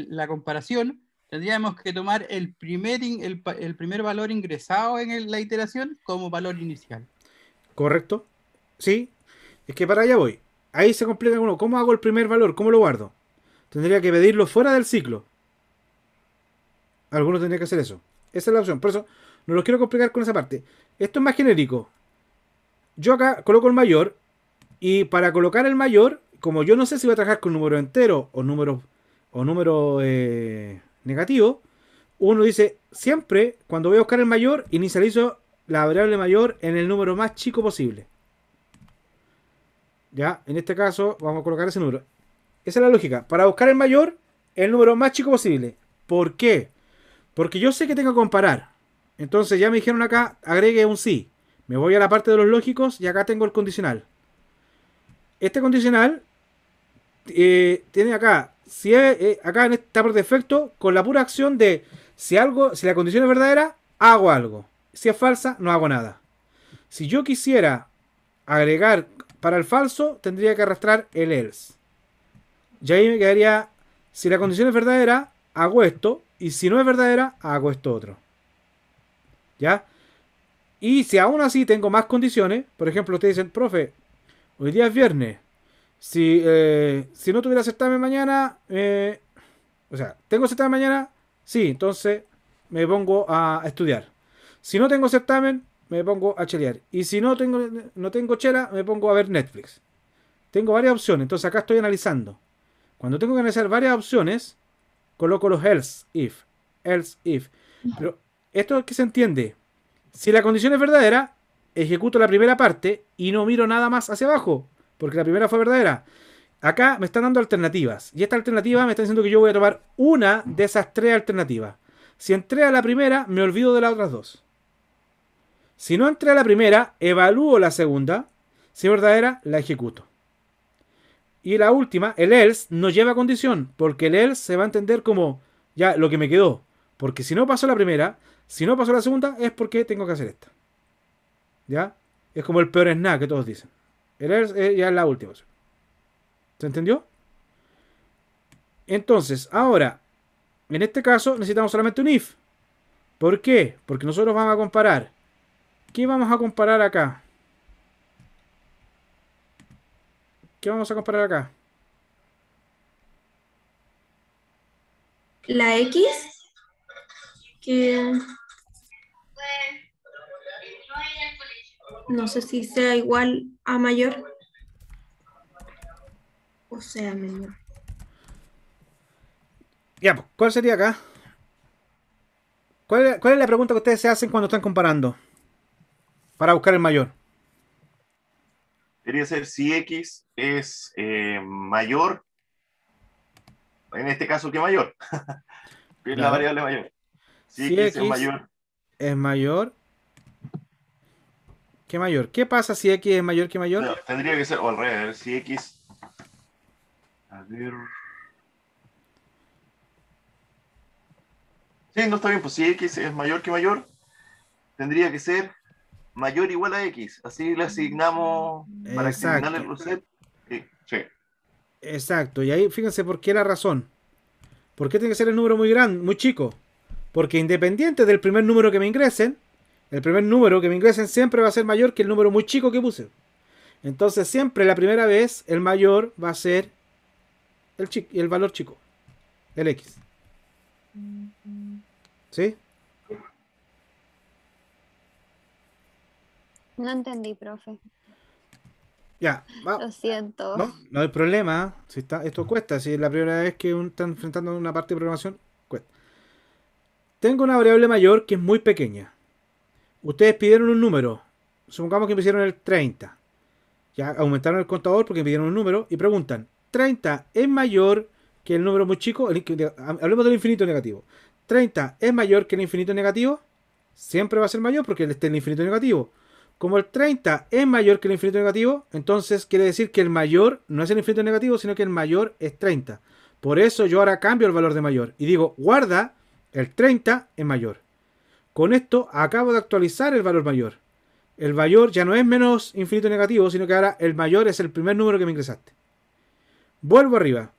la comparación, tendríamos que tomar el primer, el, primer valor ingresado en la iteración como valor inicial. ¿Correcto? Sí. Es que para allá voy. Ahí se complica uno. ¿Cómo hago el primer valor? ¿Cómo lo guardo? Tendría que pedirlo fuera del ciclo. Alguno tendría que hacer eso. Esa es la opción. Por eso no lo quiero complicar con esa parte. Esto es más genérico yo acá coloco el mayor y para colocar el mayor, como yo no sé si voy a trabajar con número entero o número, o número eh, negativo, uno dice siempre cuando voy a buscar el mayor, inicializo la variable mayor en el número más chico posible. Ya, en este caso vamos a colocar ese número. Esa es la lógica. Para buscar el mayor, el número más chico posible. ¿Por qué? Porque yo sé que tengo que comparar. Entonces ya me dijeron acá, agregue un sí. Me voy a la parte de los lógicos y acá tengo el condicional. Este condicional eh, tiene acá, si eh, acá está por defecto con la pura acción de si algo, si la condición es verdadera, hago algo. Si es falsa, no hago nada. Si yo quisiera agregar para el falso, tendría que arrastrar el else. Y ahí me quedaría, si la condición es verdadera, hago esto, y si no es verdadera, hago esto otro. ¿Ya? Y si aún así tengo más condiciones, por ejemplo, ustedes dicen, profe, hoy día es viernes. Si, eh, no tuviera certamen mañana, eh, o sea, ¿tengo certamen mañana? Sí, entonces me pongo a estudiar. Si no tengo certamen, me pongo a chelear. Y si no tengo, no tengo chela, me pongo a ver Netflix. Tengo varias opciones, entonces acá estoy analizando. Cuando tengo que analizar varias opciones, coloco los else, if, else, if. Pero esto es se entiende. Si la condición es verdadera, ejecuto la primera parte y no miro nada más hacia abajo, porque la primera fue verdadera. Acá me están dando alternativas y esta alternativa me está diciendo que yo voy a tomar una de esas tres alternativas. Si entré a la primera, me olvido de las otras dos. Si no entré a la primera, evalúo la segunda. Si es verdadera, la ejecuto. Y la última, el else, no lleva condición, porque el else se va a entender como ya lo que me quedó. Porque si no pasó la primera, si no pasó la segunda, es porque tengo que hacer esta. ¿Ya? Es como el peor snack que todos dicen. El eh, ya es la última. ¿Se entendió? Entonces, ahora, en este caso necesitamos solamente un if. ¿Por qué? Porque nosotros vamos a comparar. ¿Qué vamos a comparar acá? ¿Qué vamos a comparar acá? La X. Que no sé si sea igual a mayor o sea menor. Ya, pues, ¿cuál sería acá? ¿Cuál, es la pregunta que ustedes se hacen cuando están comparando? Para buscar el mayor. Debería ser si X es eh, mayor, en este caso, ¿Qué mayor? es la variable mayor. Si, X, es mayor. Es mayor mayor. ¿Qué pasa si X es mayor que mayor? tendría que ser, o al revés, si X... A ver... Sí, no está bien, pues si X es mayor que mayor, tendría que ser mayor o igual a X. Así le asignamos para Exacto. el eh, Exacto, y ahí fíjense por qué la razón. ¿Por qué tiene que ser el número muy grande, muy chico? Porque independiente del primer número que me ingresen, el primer número que me ingresen siempre va a ser mayor que el número muy chico que puse. Entonces siempre la primera vez el mayor va a ser el, chico, el valor chico, el X. ¿Sí? No entendí, profe. Ya, Lo siento. No, hay problema. Si está, esto cuesta. Si es la primera vez que un, están enfrentando una parte de programación, cuesta. Tengo una variable mayor que es muy pequeña ustedes pidieron un número. Supongamos que me hicieron el 30. Ya aumentaron el contador porque me pidieron un número y preguntan, 30 es mayor que el número muy chico, hablemos del infinito negativo. 30 es mayor que el infinito negativo, siempre va a ser mayor porque está el infinito negativo. Como el 30 es mayor que el infinito negativo, entonces quiere decir que el mayor no es el infinito negativo, sino que el mayor es 30. Por eso yo ahora cambio el valor de mayor y digo, guarda, el 30 es mayor. Con esto acabo de actualizar el valor mayor. El mayor ya no es menos infinito negativo, sino que ahora el mayor es el primer número que me ingresaste. Vuelvo arriba.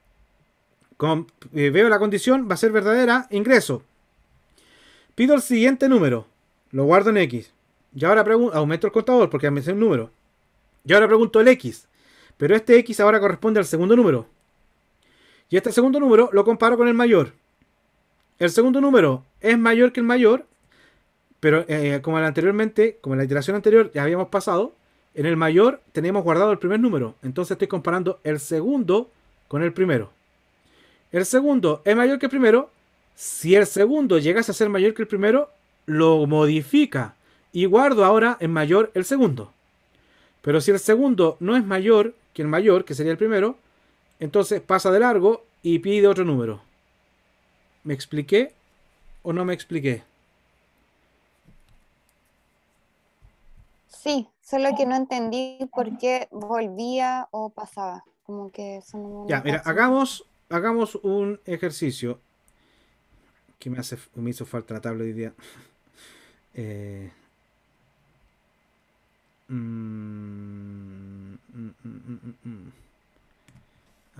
Eh, veo la condición, va a ser verdadera, ingreso. Pido el siguiente número. Lo guardo en X. Y ahora aumento el contador porque me sé un número. Y ahora pregunto el X. Pero este X ahora corresponde al segundo número. Y este segundo número lo comparo con el mayor. El segundo número es mayor que el mayor pero eh, como anteriormente, como en la iteración anterior ya habíamos pasado, en el mayor teníamos guardado el primer número. Entonces estoy comparando el segundo con el primero. El segundo es mayor que el primero. Si el segundo llegase a ser mayor que el primero, lo modifica y guardo ahora en mayor el segundo. Pero si el segundo no es mayor que el mayor, que sería el primero, entonces pasa de largo y pide otro número. ¿Me expliqué o no me expliqué? Sí, solo que oh. no entendí por qué volvía o pasaba. Como que Ya, mira, hagamos, hagamos un ejercicio que me, hace, me hizo falta la tabla hoy día. Eh, mm, mm, mm,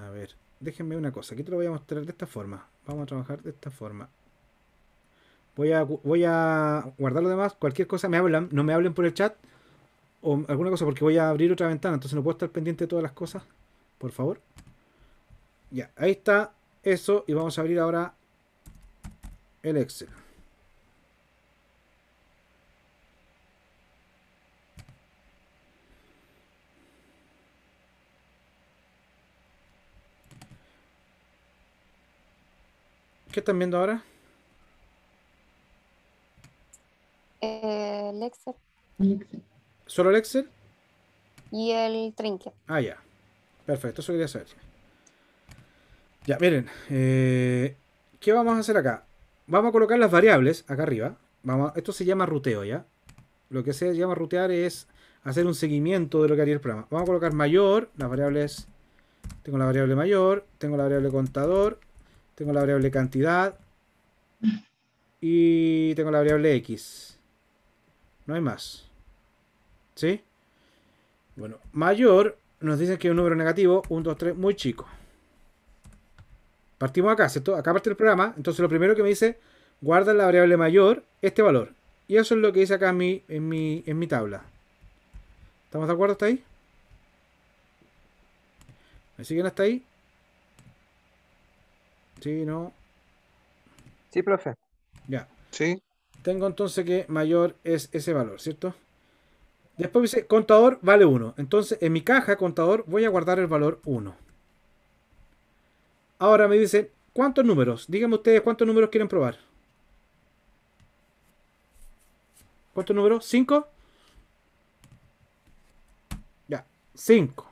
a ver, déjenme una cosa. Aquí te lo voy a mostrar de esta forma. Vamos a trabajar de esta forma. Voy a, voy a guardar lo demás. Cualquier cosa me hablan, no me hablen por el chat alguna cosa, porque voy a abrir otra ventana, entonces no puedo estar pendiente de todas las cosas. Por favor. Ya, ahí está eso. Y vamos a abrir ahora el Excel. ¿Qué están viendo ahora? Eh, Excel. El Excel. ¿Solo el Excel? Y el trinket. Ah, ya. Perfecto, eso quería saber. Ya, miren. Eh, ¿Qué vamos a hacer acá? Vamos a colocar las variables acá arriba. Vamos a, esto se llama ruteo, ¿ya? Lo que se llama rutear es hacer un seguimiento de lo que haría el programa. Vamos a colocar mayor, las variables... Tengo la variable mayor, tengo la variable contador, tengo la variable cantidad y tengo la variable x. No hay más. ¿Sí? Bueno, mayor nos dice que es un número negativo, 1, 2, 3, muy chico. Partimos acá, ¿cierto? Acá parte el programa. Entonces lo primero que me dice, guarda en la variable mayor este valor. Y eso es lo que dice acá en mi, en mi, en mi tabla. ¿Estamos de acuerdo hasta ahí? ¿Me siguen hasta ahí? Sí, no. Sí, profe. Ya. Sí. Tengo entonces que mayor es ese valor, ¿cierto? Después dice, contador vale 1. Entonces, en mi caja contador voy a guardar el valor 1. Ahora me dice, ¿cuántos números? Díganme ustedes cuántos números quieren probar. ¿Cuántos números? ¿5? Ya, 5.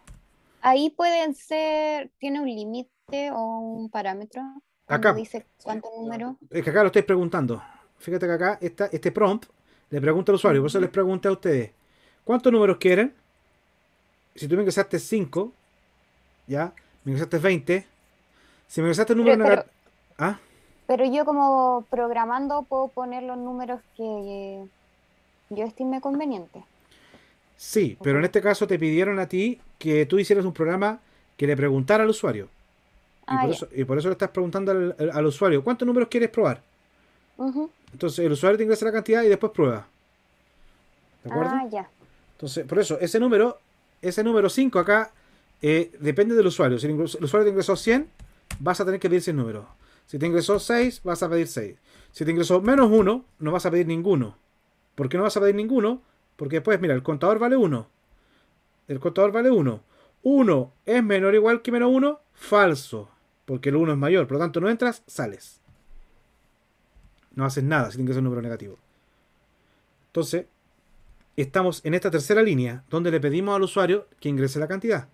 Ahí pueden ser, tiene un límite o un parámetro. Acá. Dice cuántos números. Es que acá lo estoy preguntando. Fíjate que acá este prompt le pregunta al usuario, por eso les pregunta a ustedes. ¿Cuántos números quieren? Si tú me ingresaste 5, ¿ya? Me ingresaste 20. Si me ingresaste el número pero, ¿Ah? pero yo, como programando, puedo poner los números que yo estime conveniente. Sí, pero en este caso te pidieron a ti que tú hicieras un programa que le preguntara al usuario. y, ah, por eso, le estás preguntando al, usuario, ¿cuántos números quieres probar? Entonces el usuario te ingresa la cantidad y después prueba. ¿De ah, acuerdo? Ah, ya por eso, ese número, ese número 5 acá, eh, depende del usuario. Si el, usuario te ingresó 100, vas a tener que pedir 100 números. Si te ingresó 6, vas a pedir 6. Si te ingresó menos 1, no vas a pedir ninguno. ¿Por qué no vas a pedir ninguno? Porque después, mira, el contador vale 1. El contador vale 1. 1 es menor o igual que menos 1, falso. Porque el 1 es mayor. Por lo tanto, no entras, sales. No haces nada si te ingresa un número negativo. Entonces, estamos en esta tercera línea donde le pedimos al usuario que ingrese la cantidad.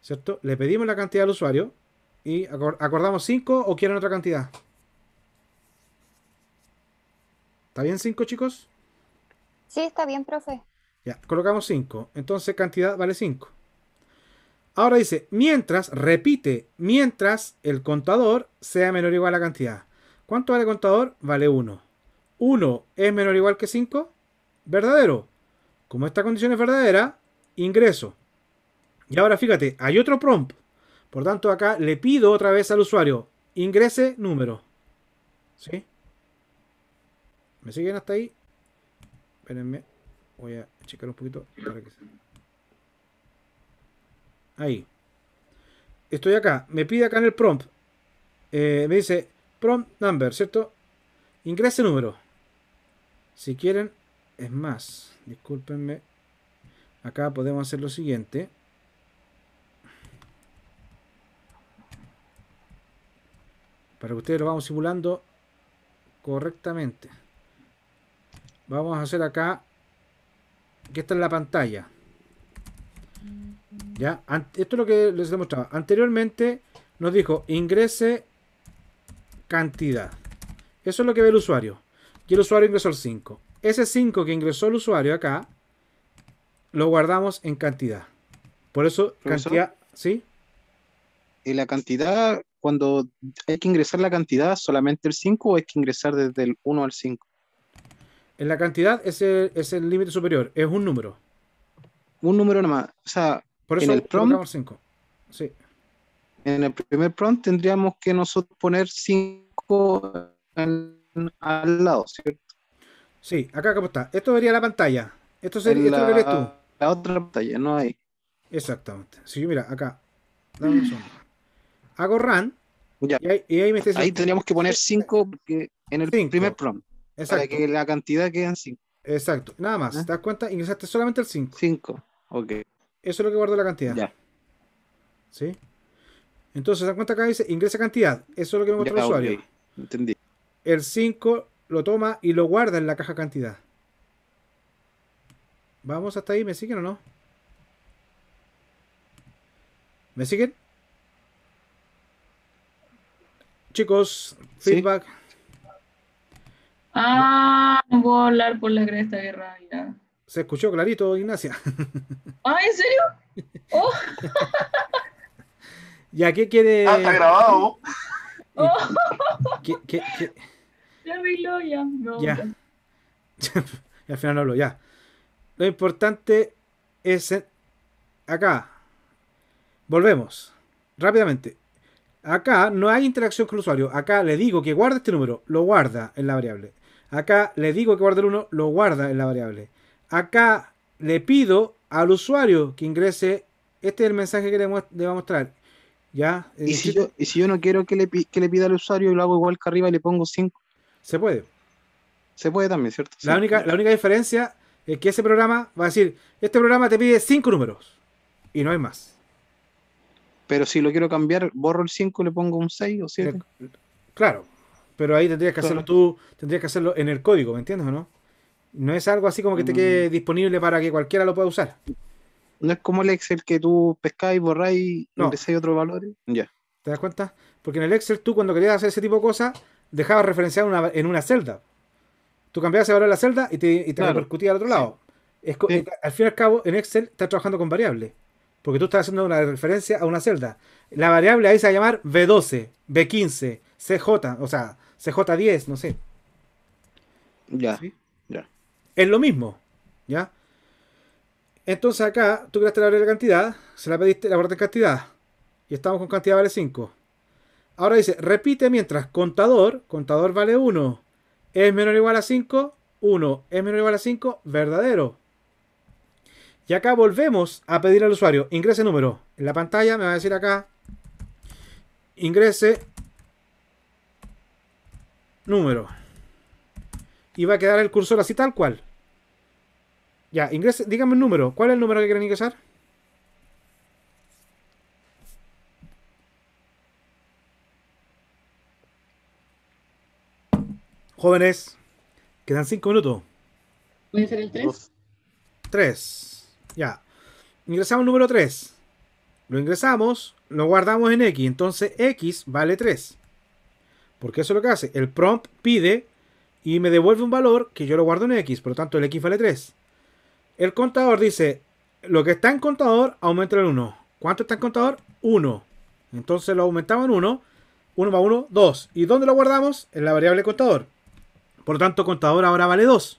¿Cierto? Le pedimos la cantidad al usuario y acordamos 5 o quieren otra cantidad. ¿Está bien 5 chicos? Sí, está bien, profe. Ya, colocamos 5. Entonces cantidad vale 5. Ahora dice, mientras, repite, mientras el contador sea menor o igual a la cantidad. ¿Cuánto vale contador? Vale 1. ¿1 es menor o igual que 5? verdadero. Como esta condición es verdadera, ingreso. Y ahora fíjate, hay otro prompt. Por tanto, acá le pido otra vez al usuario, ingrese número. ¿Sí? ¿Me siguen hasta ahí? Espérenme. Voy a checar un poquito Ahí. Estoy acá. Me pide acá en el prompt. Eh, me dice prompt number, ¿cierto? Ingrese número. Si quieren, es más, discúlpenme. Acá podemos hacer lo siguiente. Para que ustedes lo vamos simulando correctamente. Vamos a hacer acá. Que está en la pantalla. Ya, esto es lo que les demostraba. Anteriormente nos dijo ingrese cantidad. Eso es lo que ve el usuario. Y el usuario ingresó al 5 ese 5 que ingresó el usuario acá, lo guardamos en cantidad. Por eso, cantidad, ¿sí? Y la cantidad, cuando hay que ingresar la cantidad, solamente el 5 o hay que ingresar desde el 1 al 5? En la cantidad ese es el límite superior, es un número. Un número nomás. O sea, en el prompt. 5. En el primer prompt tendríamos que nosotros poner 5 al lado, ¿cierto? Sí, acá ¿cómo está. Esto vería la pantalla. Esto sería la, esto lo tú. La otra pantalla, no hay. Exactamente. Si sí, yo mira, acá. Dame Hago run. Y, ahí, me ahí tendríamos que poner 5 en el primer prompt. Exacto. Para que la cantidad quede en 5. Exacto. Nada más. ¿Te das cuenta? Ingresaste solamente el 5. 5. Ok. Eso es lo que guardo la cantidad. Ya. ¿Sí? Entonces, ¿te das cuenta acá dice ingresa cantidad? Eso es lo que me muestra el usuario. Entendí. El 5 lo toma y lo guarda en la caja cantidad. Vamos hasta ahí, ¿me siguen o no? ¿Me siguen? Chicos, feedback. Ah, no puedo hablar por la cresta de Se escuchó clarito, Ignacia. ¿Ah, en serio? Oh. ¿Ya qué quiere? Ah, grabado. Oh. ¿Qué, qué? Ya al final no hablo, ya. Lo importante es acá. Volvemos. Rápidamente. Acá no hay interacción con el usuario. Acá le digo que guarde este número, lo guarda en la variable. Acá le digo que guarde el 1, lo guarda en la variable. Acá le pido al usuario que ingrese. Este es el mensaje que le, voy va a mostrar. ¿Ya? ¿Y, eh, si yo, no quiero que le, pida al usuario lo hago igual que arriba y le pongo 5? Se puede. Se puede también, ¿cierto? La, única, la única diferencia es que ese programa va a decir, este programa te pide cinco números y no hay más. Pero si lo quiero cambiar, borro el 5 y le pongo un 6 o 7. Claro, pero ahí tendrías que hacerlo tú, tendrías que hacerlo en el código, ¿me entiendes o no? No es algo así como que te mm. quede disponible para que cualquiera lo pueda usar. No es como el Excel que tú pescáis, borráis, no. ingresáis otros valores. Ya. ¿Te das cuenta? Porque en el Excel tú cuando querías hacer ese tipo de cosas, dejaba referenciado en una celda. Tú cambiabas el valor de la celda y te, y al otro lado. Al fin y al cabo, en Excel estás trabajando con variables. Porque tú estás haciendo una referencia a una celda. La variable ahí se va a llamar B12, B15, CJ, o sea, CJ10, no sé. Ya. Ya. Es lo mismo. ¿Ya? Entonces acá tú creaste la variable cantidad, se la pediste, la parte de cantidad. Y estamos con cantidad vale 5. Ahora dice, repite mientras contador, contador vale 1, es menor o igual a 5, 1 es menor o igual a 5, verdadero. Y acá volvemos a pedir al usuario, ingrese número. En la pantalla me va a decir acá, ingrese número. Y va a quedar el cursor así tal cual. Ya, ingrese, dígame el número. ¿Cuál es el número que quieren ingresar? Jóvenes, quedan 5 minutos. ¿Puede ser el 3? 3. Ya. Ingresamos el número 3. Lo ingresamos, lo guardamos en X. Entonces X vale 3. Porque eso es lo que hace. El prompt pide y me devuelve un valor que yo lo guardo en X. Por lo tanto, el X vale 3. El contador dice, lo que está en contador, aumenta el 1. ¿Cuánto está en contador? 1. Entonces lo aumentamos en 1. 1 más 1, 2. ¿Y dónde lo guardamos? En la variable contador. Por lo tanto, contador ahora vale 2.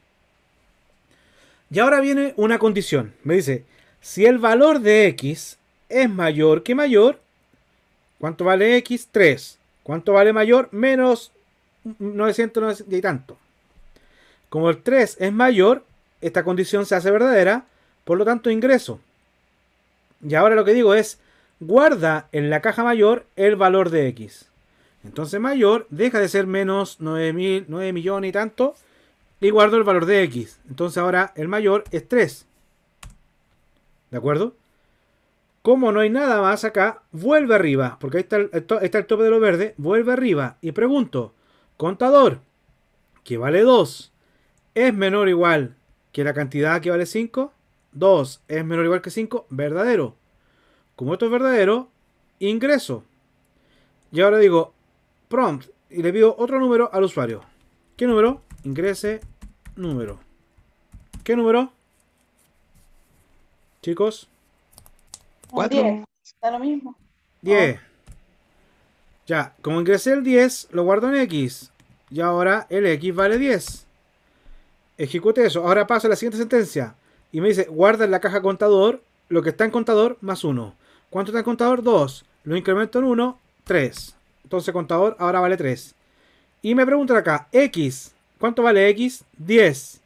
Y ahora viene una condición. Me dice, si el valor de x es mayor que mayor, ¿cuánto vale x? 3. ¿Cuánto vale mayor? Menos 990 y tanto. Como el 3 es mayor, esta condición se hace verdadera, por lo tanto ingreso. Y ahora lo que digo es, guarda en la caja mayor el valor de x. Entonces mayor deja de ser menos 9.000, mil, 9 millones y tanto. Y guardo el valor de X. Entonces ahora el mayor es 3. ¿De acuerdo? Como no hay nada más acá, vuelve arriba. Porque ahí está el, está el tope de lo verde. Vuelve arriba. Y pregunto. Contador. Que vale 2. ¿Es menor o igual que la cantidad que vale 5? 2. ¿Es menor o igual que 5? Verdadero. Como esto es verdadero, ingreso. Y ahora digo, prompt y le pido otro número al usuario. ¿Qué número? Ingrese número. ¿Qué número? Chicos. 4. Está lo mismo. 10. Ah. Ya, como ingresé el 10, lo guardo en X. Y ahora el X vale 10. Ejecute eso. Ahora paso a la siguiente sentencia. Y me dice, guarda en la caja contador lo que está en contador más 1. ¿Cuánto está en contador? 2. Lo incremento en 1, 3. Entonces contador ahora vale 3. Y me preguntan acá, X, ¿cuánto vale X? 10.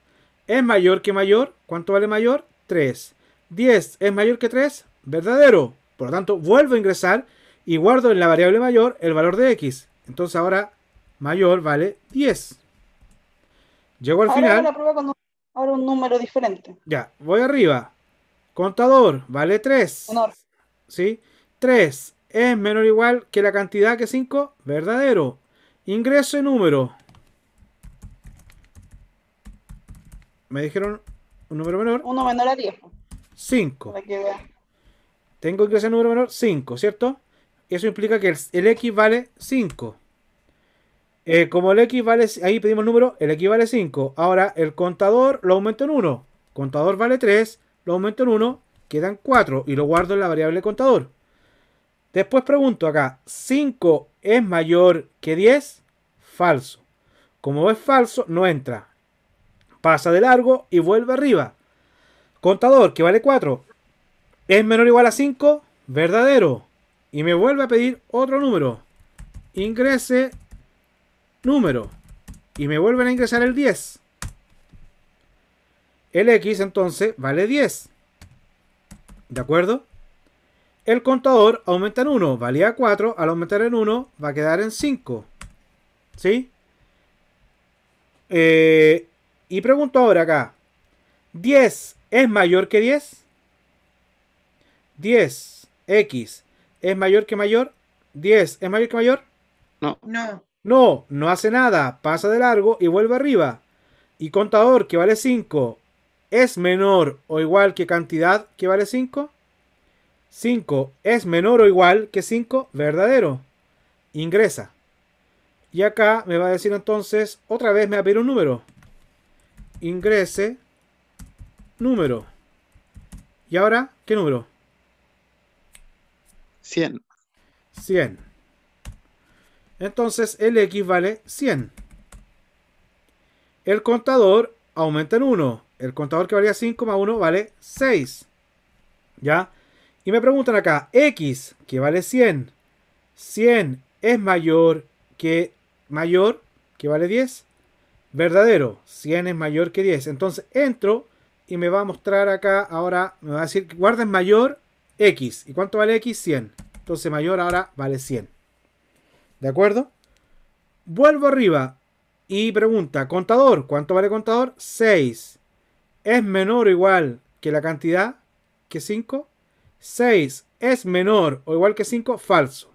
¿Es mayor que mayor? ¿Cuánto vale mayor? 3. 10 es mayor que 3, verdadero. Por lo tanto, vuelvo a ingresar y guardo en la variable mayor el valor de X. Entonces ahora mayor vale 10. Llego al ahora final. La prueba con ahora un número diferente. Ya, voy arriba. Contador, vale 3. ¿Sí? 3 es menor o igual que la cantidad que 5, verdadero. Ingreso y número. Me dijeron un número menor. Uno menor a 10. 5. Tengo ingreso y número menor 5, ¿cierto? Eso implica que el, el X vale 5. Eh, como el X vale, ahí pedimos el número, el X vale 5. Ahora el contador lo aumento en 1. Contador vale 3, lo aumento en 1, quedan 4 y lo guardo en la variable contador. Después pregunto acá, ¿5 es mayor que 10? Falso. Como es falso, no entra. Pasa de largo y vuelve arriba. Contador, que vale 4. ¿Es menor o igual a 5? Verdadero. Y me vuelve a pedir otro número. Ingrese número. Y me vuelven a ingresar el 10. El X entonces vale 10. ¿De acuerdo? el contador aumenta en 1, valía 4, al aumentar en 1 va a quedar en 5. ¿Sí? Eh, y pregunto ahora acá, ¿10 es mayor que 10? 10, X, ¿es mayor que mayor? 10, ¿es mayor que mayor? No. No. No, no hace nada, pasa de largo y vuelve arriba. Y contador que vale 5 es menor o igual que cantidad que vale 5? 5 es menor o igual que 5 verdadero. Ingresa. Y acá me va a decir entonces, otra vez me va a pedir un número. Ingrese número. ¿Y ahora qué número? 100. 100. Entonces el X vale 100. El contador aumenta en 1. El contador que valía 5 más 1 vale 6. ¿Ya? Y me preguntan acá, X, que vale 100, 100 es mayor que mayor, que vale 10. Verdadero, 100 es mayor que 10. Entonces entro y me va a mostrar acá, ahora me va a decir, guarda mayor X. ¿Y cuánto vale X? 100. Entonces mayor ahora vale 100. ¿De acuerdo? Vuelvo arriba y pregunta, contador, ¿cuánto vale contador? 6. ¿Es menor o igual que la cantidad? ¿Que 5? 6 es menor o igual que 5, falso.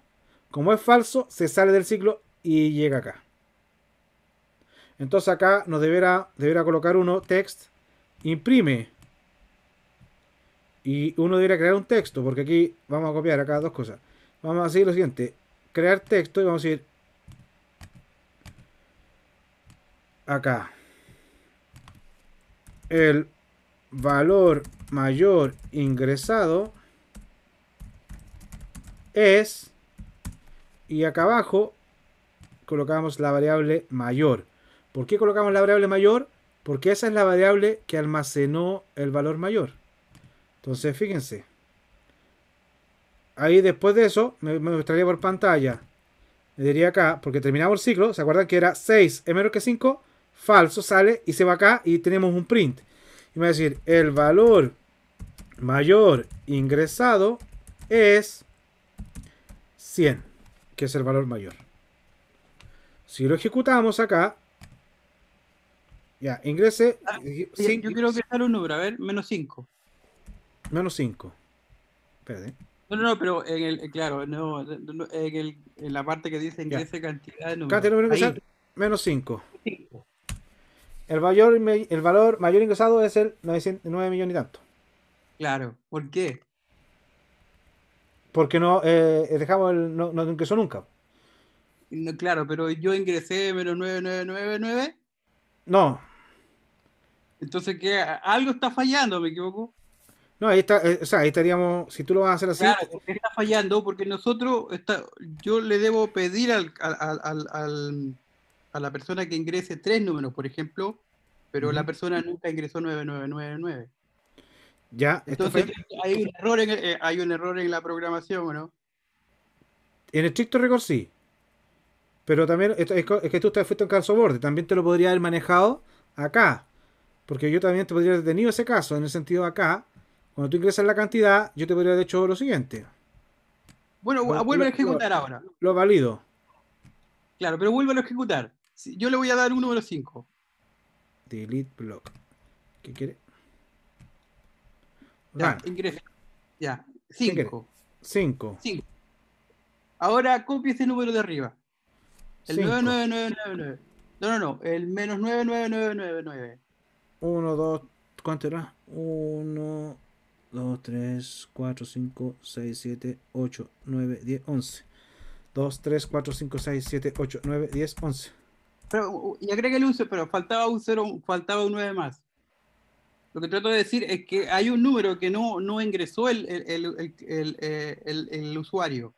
Como es falso, se sale del ciclo y llega acá. Entonces acá nos deberá, deberá colocar uno text imprime. Y uno deberá crear un texto, porque aquí vamos a copiar acá dos cosas. Vamos a hacer lo siguiente, crear texto y vamos a ir acá. El valor mayor ingresado es, y acá abajo colocamos la variable mayor. ¿Por qué colocamos la variable mayor? Porque esa es la variable que almacenó el valor mayor. Entonces, fíjense. Ahí después de eso, me, mostraría por pantalla. Me diría acá, porque terminamos el ciclo. ¿Se acuerdan que era 6 es menos que 5? Falso, sale y se va acá y tenemos un print. Y me va a decir, el valor mayor ingresado es 100, que es el valor mayor. Si lo ejecutamos acá, ya, ingrese. Ah, eh, yo quiero que un número, a ver, menos 5. Menos 5. Espérate. No, no, no, pero en el, eh, claro, no, en, el, en, la parte que dice ingrese cantidad de números. Número número menos 5. El, mayor, el valor mayor ingresado es el 9, 9 millones y tanto. Claro, ¿por qué? porque no eh, dejamos el, no, ingresó nunca. claro, pero yo ingresé menos 9999. No. Entonces, que ¿Algo está fallando? ¿Me equivoco? No, ahí, está, eh, o sea, estaríamos, si tú lo vas a hacer así. está fallando porque nosotros, está, yo le debo pedir al, a la persona que ingrese tres números, por ejemplo, pero la persona nunca ingresó 9999. Ya, Entonces, eh, hay, un error en, la programación, ¿o no? En estricto rigor sí. Pero también es, que tú fuiste en caso borde, también te lo podría haber manejado acá. Porque yo también te podría haber tenido ese caso, en el sentido acá, cuando tú ingresas la cantidad, yo te podría haber hecho lo siguiente. Bueno, vuelve a ejecutar ahora. Lo valido. Claro, pero vuelve a ejecutar. Yo le voy a dar un número 5. Delete block. ¿Qué quiere? Ya, 5. 5. Ahora copia este número de arriba. El 99999. No, no, no. El menos 99999. 1, 2, ¿cuánto era? 1, 2, 3, 4, 5, 6, 7, 8, 9, 10, 11. 2, 3, 4, 5, 6, 7, 8, 9, 10, 11. Pero, y agrégale el uso, pero faltaba un 0, faltaba un 9 más lo que trato de decir es que hay un número que no, no ingresó el, el, usuario.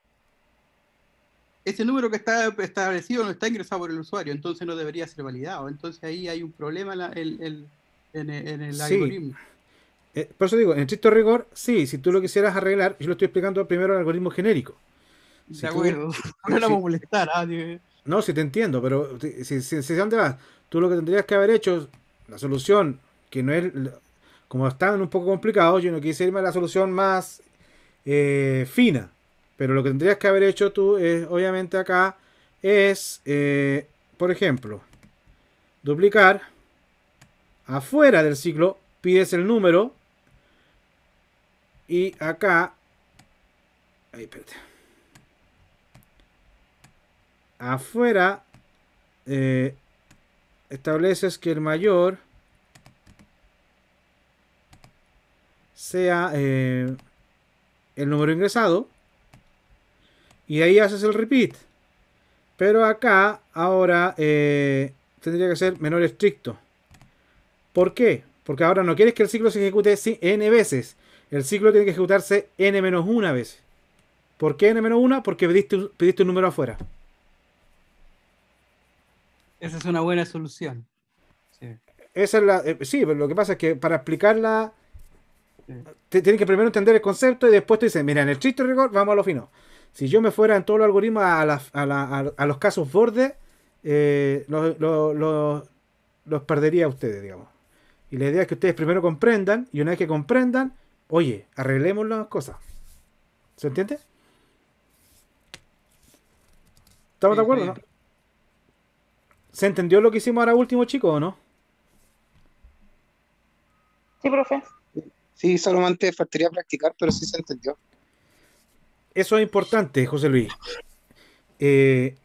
Ese número que está establecido no está ingresado por el usuario, entonces no debería ser validado. Entonces ahí hay un problema en, el algoritmo. Eh, por eso digo, en estricto rigor, sí, si tú lo quisieras arreglar, yo lo estoy explicando primero el algoritmo genérico. de acuerdo, no si, vamos molestar. Ah, no, si te entiendo, pero si, se si, tú lo que tendrías que haber hecho, la solución, que no es como estaban un poco complicados, yo no quise irme a la solución más eh, fina. Pero lo que tendrías que haber hecho tú es, obviamente acá, es, eh, por ejemplo, duplicar. Afuera del ciclo pides el número. Y acá... Ahí, espérate. Afuera eh, estableces que el mayor sea eh, el número ingresado y ahí haces el repeat. Pero acá ahora eh, tendría que ser menor estricto. ¿Por qué? Porque ahora no quieres que el ciclo se ejecute n veces. El ciclo tiene que ejecutarse n-1 vez. ¿Por qué n-1? Porque pediste, pediste un número afuera. Esa es una buena solución. Esa es la, eh, sí, pero lo que pasa es que para explicarla tienen que primero entender el concepto y después te dicen, mira, en el chiste rigor, vamos a lo fino. Si yo me fuera en todo el algoritmo a, los casos bordes, eh, los, los, perdería a ustedes, digamos. Y la idea es que ustedes primero comprendan y una vez que comprendan, oye, arreglemos las cosas. ¿Se entiende? ¿Estamos de acuerdo? ¿no? ¿Se entendió lo que hicimos ahora último, chicos, o no? Sí, profe. Sí, solamente faltaría practicar, pero sí se entendió. Eso es importante, José Luis. Eh,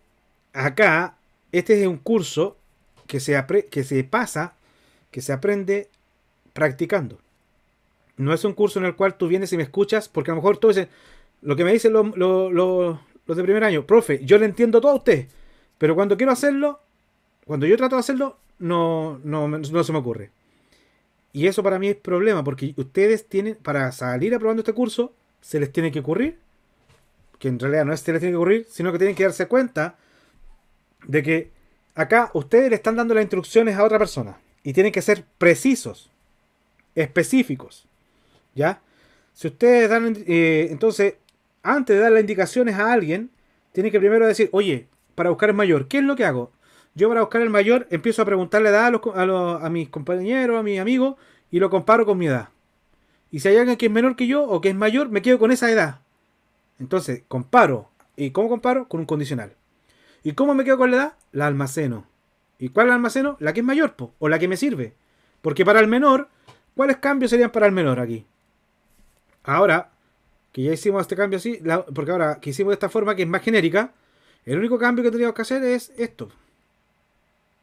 acá, este es un curso que se, que se pasa, que se aprende practicando. No es un curso en el cual tú vienes y me escuchas, porque a lo mejor tú dices, lo que me dicen los de primer año, profe, yo le entiendo todo a usted, pero cuando quiero hacerlo, cuando yo trato de hacerlo, no, no se me ocurre. Y eso para mí es problema, porque ustedes tienen, para salir aprobando este curso, se les tiene que ocurrir, que en realidad no es se les tiene que ocurrir, sino que tienen que darse cuenta de que acá ustedes le están dando las instrucciones a otra persona y tienen que ser precisos, específicos, ¿ya? Si ustedes dan, eh, entonces, antes de dar las indicaciones a alguien, tienen que primero decir, oye, para buscar el mayor, ¿qué es lo que hago? Yo para buscar el mayor empiezo a preguntarle edad a, mis compañeros, a mis amigos, y lo comparo con mi edad. Y si hay alguien que es menor que yo o que es mayor, me quedo con esa edad. Entonces, comparo. ¿Y cómo comparo? Con un condicional. ¿Y cómo me quedo con la edad? La almaceno. ¿Y cuál la almaceno? La que es mayor, o la que me sirve. Porque para el menor, ¿cuáles cambios serían para el menor aquí? Ahora, que ya hicimos este cambio así, porque ahora que hicimos de esta forma que es más genérica, el único cambio que teníamos que hacer es esto.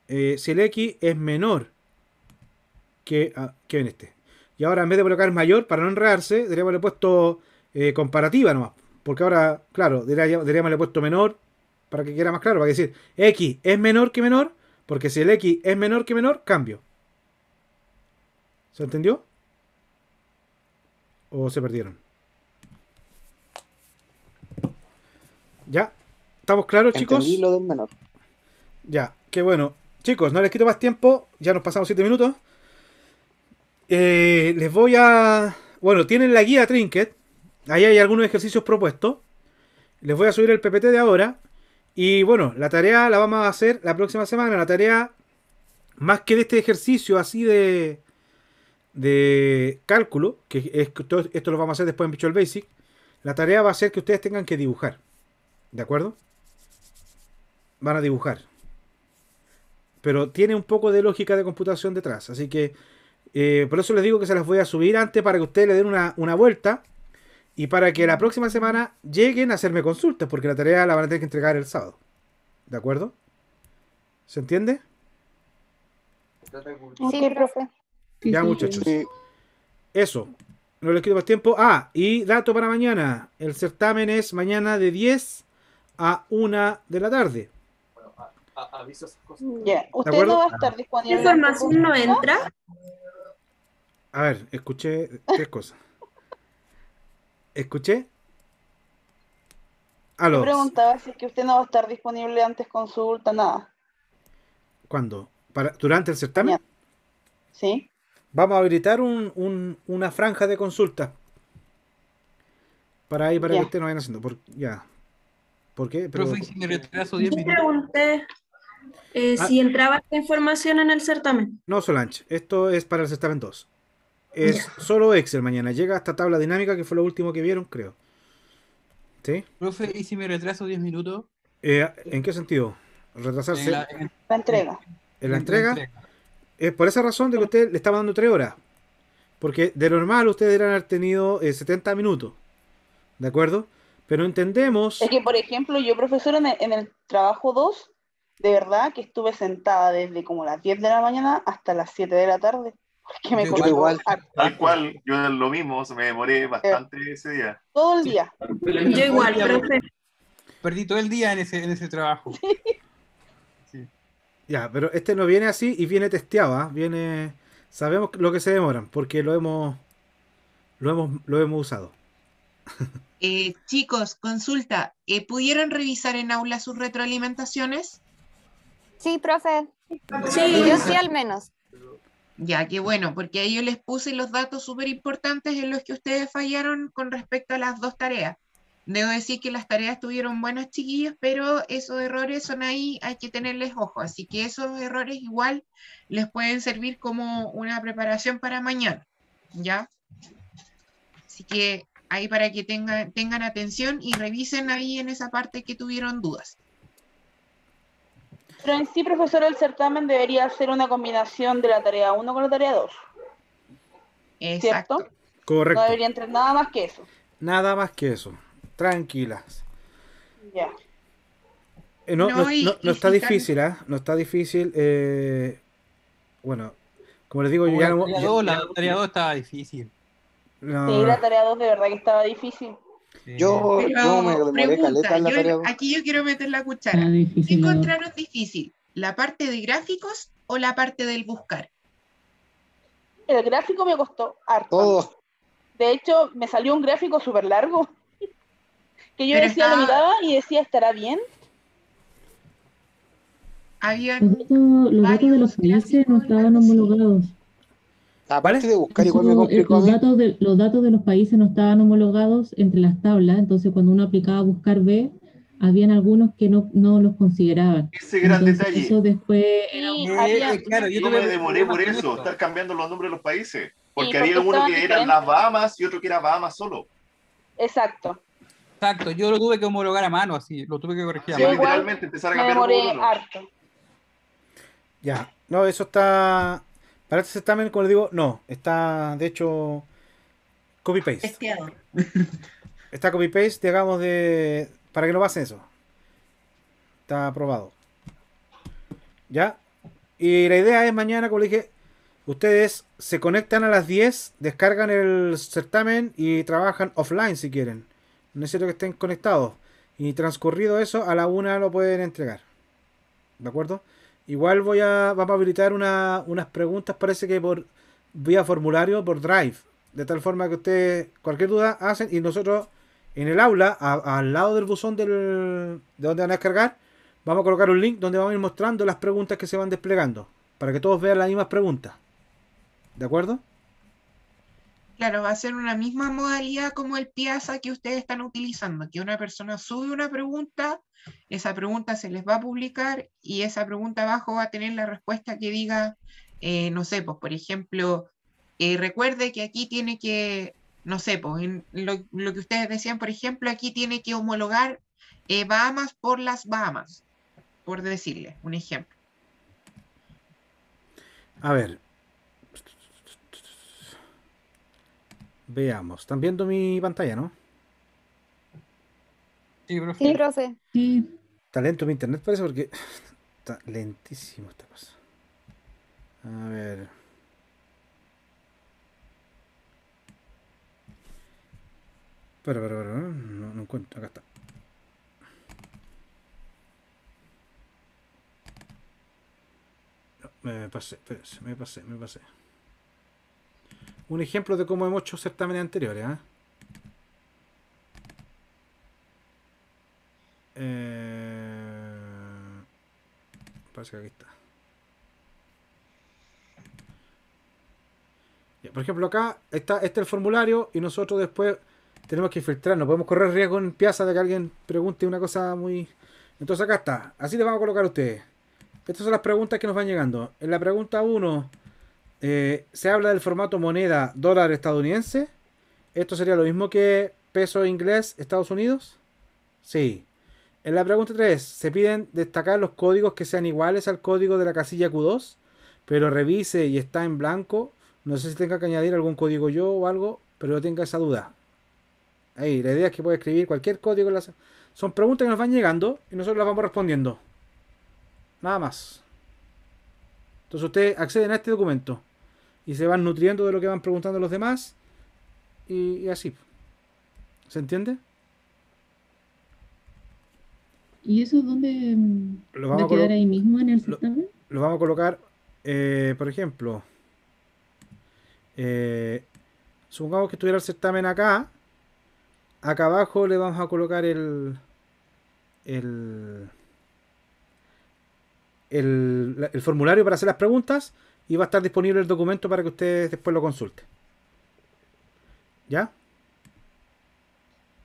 Eh, si el X es menor que, ah, que en este. Y ahora en vez de colocar mayor, para no enredarse, deberíamos haberle puesto eh, comparativa nomás. Porque ahora, claro, deberíamos haberle puesto menor para que quiera más claro. Para a decir X es menor que menor, porque si el X es menor que menor, cambio. ¿Se entendió? ¿O se perdieron? ¿Ya? ¿Estamos claros, chicos chicos? Lo un menor. Ya, qué bueno. Chicos, no les quito más tiempo, ya nos pasamos 7 minutos. Eh, les voy a... Bueno, tienen la guía Trinket, ahí hay algunos ejercicios propuestos. Les voy a subir el PPT de ahora. Y bueno, la tarea la vamos a hacer la próxima semana. La tarea, más que de este ejercicio así de, de cálculo, que esto, esto lo vamos a hacer después en Visual Basic, la tarea va a ser que ustedes tengan que dibujar. ¿De acuerdo? Van a dibujar. Pero tiene un poco de lógica de computación detrás. Así que eh, por eso les digo que se las voy a subir antes para que ustedes le den una, vuelta. Y para que la próxima semana lleguen a hacerme consultas, porque la tarea la van a tener que entregar el sábado. ¿De acuerdo? ¿Se entiende? Sí, profe. Ya, muchachos. Eso. No les quito más tiempo. Ah, y dato para mañana. El certamen es mañana de 10 a 1 de la tarde aviso a esas cosas. ¿Usted no va a estar ah. disponible? información no entra? A ver, escuché tres cosas. Escuché. A preguntaba si es que usted no va a estar disponible antes consulta, nada. ¿Cuándo? Para, ¿Durante el certamen? Sí. Vamos a habilitar un, un, una franja de consulta. Para ahí, para que usted no vayan haciendo. Por, ya. ¿Por qué? Pero... si 10 minutos. pregunté eh, ah. si entraba esta información en el certamen. No, Solange, esto es para el certamen 2. Es solo Excel mañana. Llega esta tabla dinámica, que fue lo último que vieron, creo. ¿Sí? Profe, ¿y si me retraso 10 minutos? Eh, ¿En qué sentido? ¿Retrasarse? En la, entrega. ¿En la entrega? por esa razón de que usted le estaba dando 3 horas. Porque de normal ustedes deberían haber tenido 70 eh, minutos. ¿De acuerdo? Pero entendemos. Es que, por ejemplo, yo, profesor, en el trabajo 2 de verdad que estuve sentada desde como las 10 de la mañana hasta las 7 de la tarde. Porque me igual. Tal cual, yo lo mismo, me demoré eh, bastante ese día. Todo el día. Yo igual, Perdí todo el día en ese, en ese trabajo. Ya, pero este no viene así y viene testeado, ¿ah? viene... Sabemos lo que se demoran, porque lo hemos, lo hemos, lo hemos usado. Eh, chicos, consulta, eh, ¿pudieron revisar en aula sus retroalimentaciones? Sí, profe. Sí. Yo sí al menos. Ya, qué bueno, porque ahí yo les puse los datos súper importantes en los que ustedes fallaron con respecto a las dos tareas. Debo decir que las tareas tuvieron buenas chiquillos, pero esos errores son ahí, hay que tenerles ojo. Así que esos errores igual les pueden servir como una preparación para mañana, ¿ya? Así que ahí para que tengan, tengan atención y revisen ahí en esa parte que tuvieron dudas. Pero en sí, profesor, el certamen debería ser una combinación de la tarea 1 con la tarea 2. Exacto. ¿Cierto? Correcto. No debería entrar nada más que eso. Nada más que eso. Tranquilas. Ya. no, está difícil, ¿eh? No está difícil. bueno, como les digo, yo ya... La tarea 2 estaba difícil. Sí, la tarea 2 de verdad que estaba difícil. Yo, Aquí yo quiero meter la cuchara. difícil? ¿La parte de gráficos o la parte del buscar? El gráfico me costó harto. De hecho, me salió un gráfico súper largo. Que yo decía, lo y decía, ¿estará bien? Había. los datos, de los países no estaban homologados. Aparte de buscar, y eh, Los datos, de, los datos de los países no estaban homologados entre las tablas, entonces cuando uno aplicaba a buscar B, habían algunos que no, no los consideraban. Ese gran detalle. Eso después yo, me demoré por eso, estar cambiando los nombres de los países, porque, había uno que era eran las Bahamas y otro que era Bahamas solo. Exacto. Exacto, yo lo tuve que homologar a mano, así, lo tuve que corregir a mano. empezar a cambiar me demoré Ya, no, eso está para este certamen, como les digo, no. Está, de hecho, copy-paste. Está copy-paste, digamos, de... Para que no pase eso. Está aprobado. ¿Ya? Y la idea es mañana, como les dije, ustedes se conectan a las 10, descargan el certamen y trabajan offline si quieren. No es cierto que estén conectados. Y transcurrido eso, a la una lo pueden entregar. ¿De acuerdo? Igual voy a, vamos a habilitar una, unas preguntas, parece que por vía formulario, por Drive. De tal forma que ustedes cualquier duda hacen y nosotros en el aula, al lado del buzón del, de donde van a descargar, vamos a colocar un link donde vamos a ir mostrando las preguntas que se van desplegando, para que todos vean las mismas preguntas. ¿De acuerdo? Claro, va a ser una misma modalidad como el Piazza que ustedes están utilizando, que una persona sube una pregunta, esa pregunta se les va a publicar y esa pregunta abajo va a tener la respuesta que diga, eh, no sé, pues por ejemplo, eh, recuerde que aquí tiene que, no sé, pues lo, que ustedes decían, por ejemplo, aquí tiene que homologar eh, Bahamas por las Bahamas, por decirle un ejemplo. A ver, Veamos. ¿Están viendo mi pantalla, no? Sí, profe. Sí, Sí. Está lento mi internet, parece, porque está lentísimo esta cosa. A ver. Pero, pero, pero, no, no encuentro. Acá está. No, me pasé, me pasé, me pasé un ejemplo de cómo hemos hecho certámenes anteriores. ¿eh? Eh, parece que aquí está. por ejemplo, acá está este el formulario y nosotros después tenemos que No Podemos correr riesgo en Piazza de que alguien pregunte una cosa muy. Entonces acá está. Así le vamos a colocar a ustedes. Estas son las preguntas que nos van llegando. En la pregunta 1. Eh, se habla del formato moneda dólar estadounidense. ¿Esto sería lo mismo que peso inglés Estados Unidos? Sí. En eh, la pregunta 3, se piden destacar los códigos que sean iguales al código de la casilla Q2, pero revise y está en blanco. No sé si tenga que añadir algún código yo o algo, pero no tenga esa duda. Ahí, la idea es que puede escribir cualquier código. Las... Son preguntas que nos van llegando y nosotros las vamos respondiendo. Nada más. Entonces ustedes acceden a este documento y se van nutriendo de lo que van preguntando los demás y, así. ¿Se entiende? ¿Y eso dónde donde va a quedar ahí mismo en el certamen? Lo, vamos a colocar, eh, por ejemplo, eh, supongamos que estuviera el certamen acá. Acá abajo le vamos a colocar el. El, el, el formulario para hacer las preguntas y va a estar disponible el documento para que ustedes después lo consulten. ¿Ya?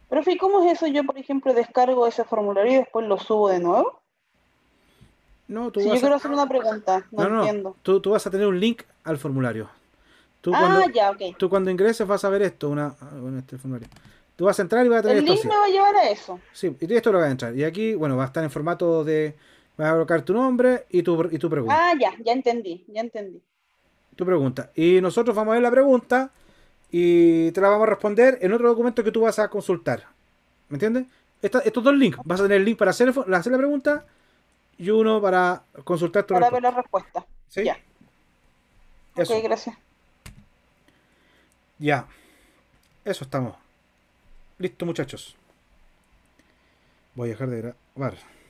Profe, ¿cómo es eso? Yo, por ejemplo, descargo ese formulario y después lo subo de nuevo. No, tú si vas yo a... quiero hacer una pregunta, no, no, no entiendo. Tú, vas a tener un link al formulario. Tú ah, cuando, ya, ok. Tú cuando ingreses vas a ver esto, una, ah, bueno, este formulario. Tú vas a entrar y vas a tener El link me va a llevar a eso. Sí, y esto lo vas a entrar. Y aquí, bueno, va a estar en formato de, Vas a colocar tu nombre y tu, y tu pregunta. Ah, ya, ya entendí, ya entendí. Tu pregunta. Y nosotros vamos a ver la pregunta y te la vamos a responder en otro documento que tú vas a consultar. ¿Me entiendes? estos dos links. Vas a tener el link para hacer, la pregunta y uno para consultar tu Para ver la respuesta. ¿Sí? Ya. Ok, gracias. Ya. Eso estamos. Listo, muchachos. Voy a dejar de grabar.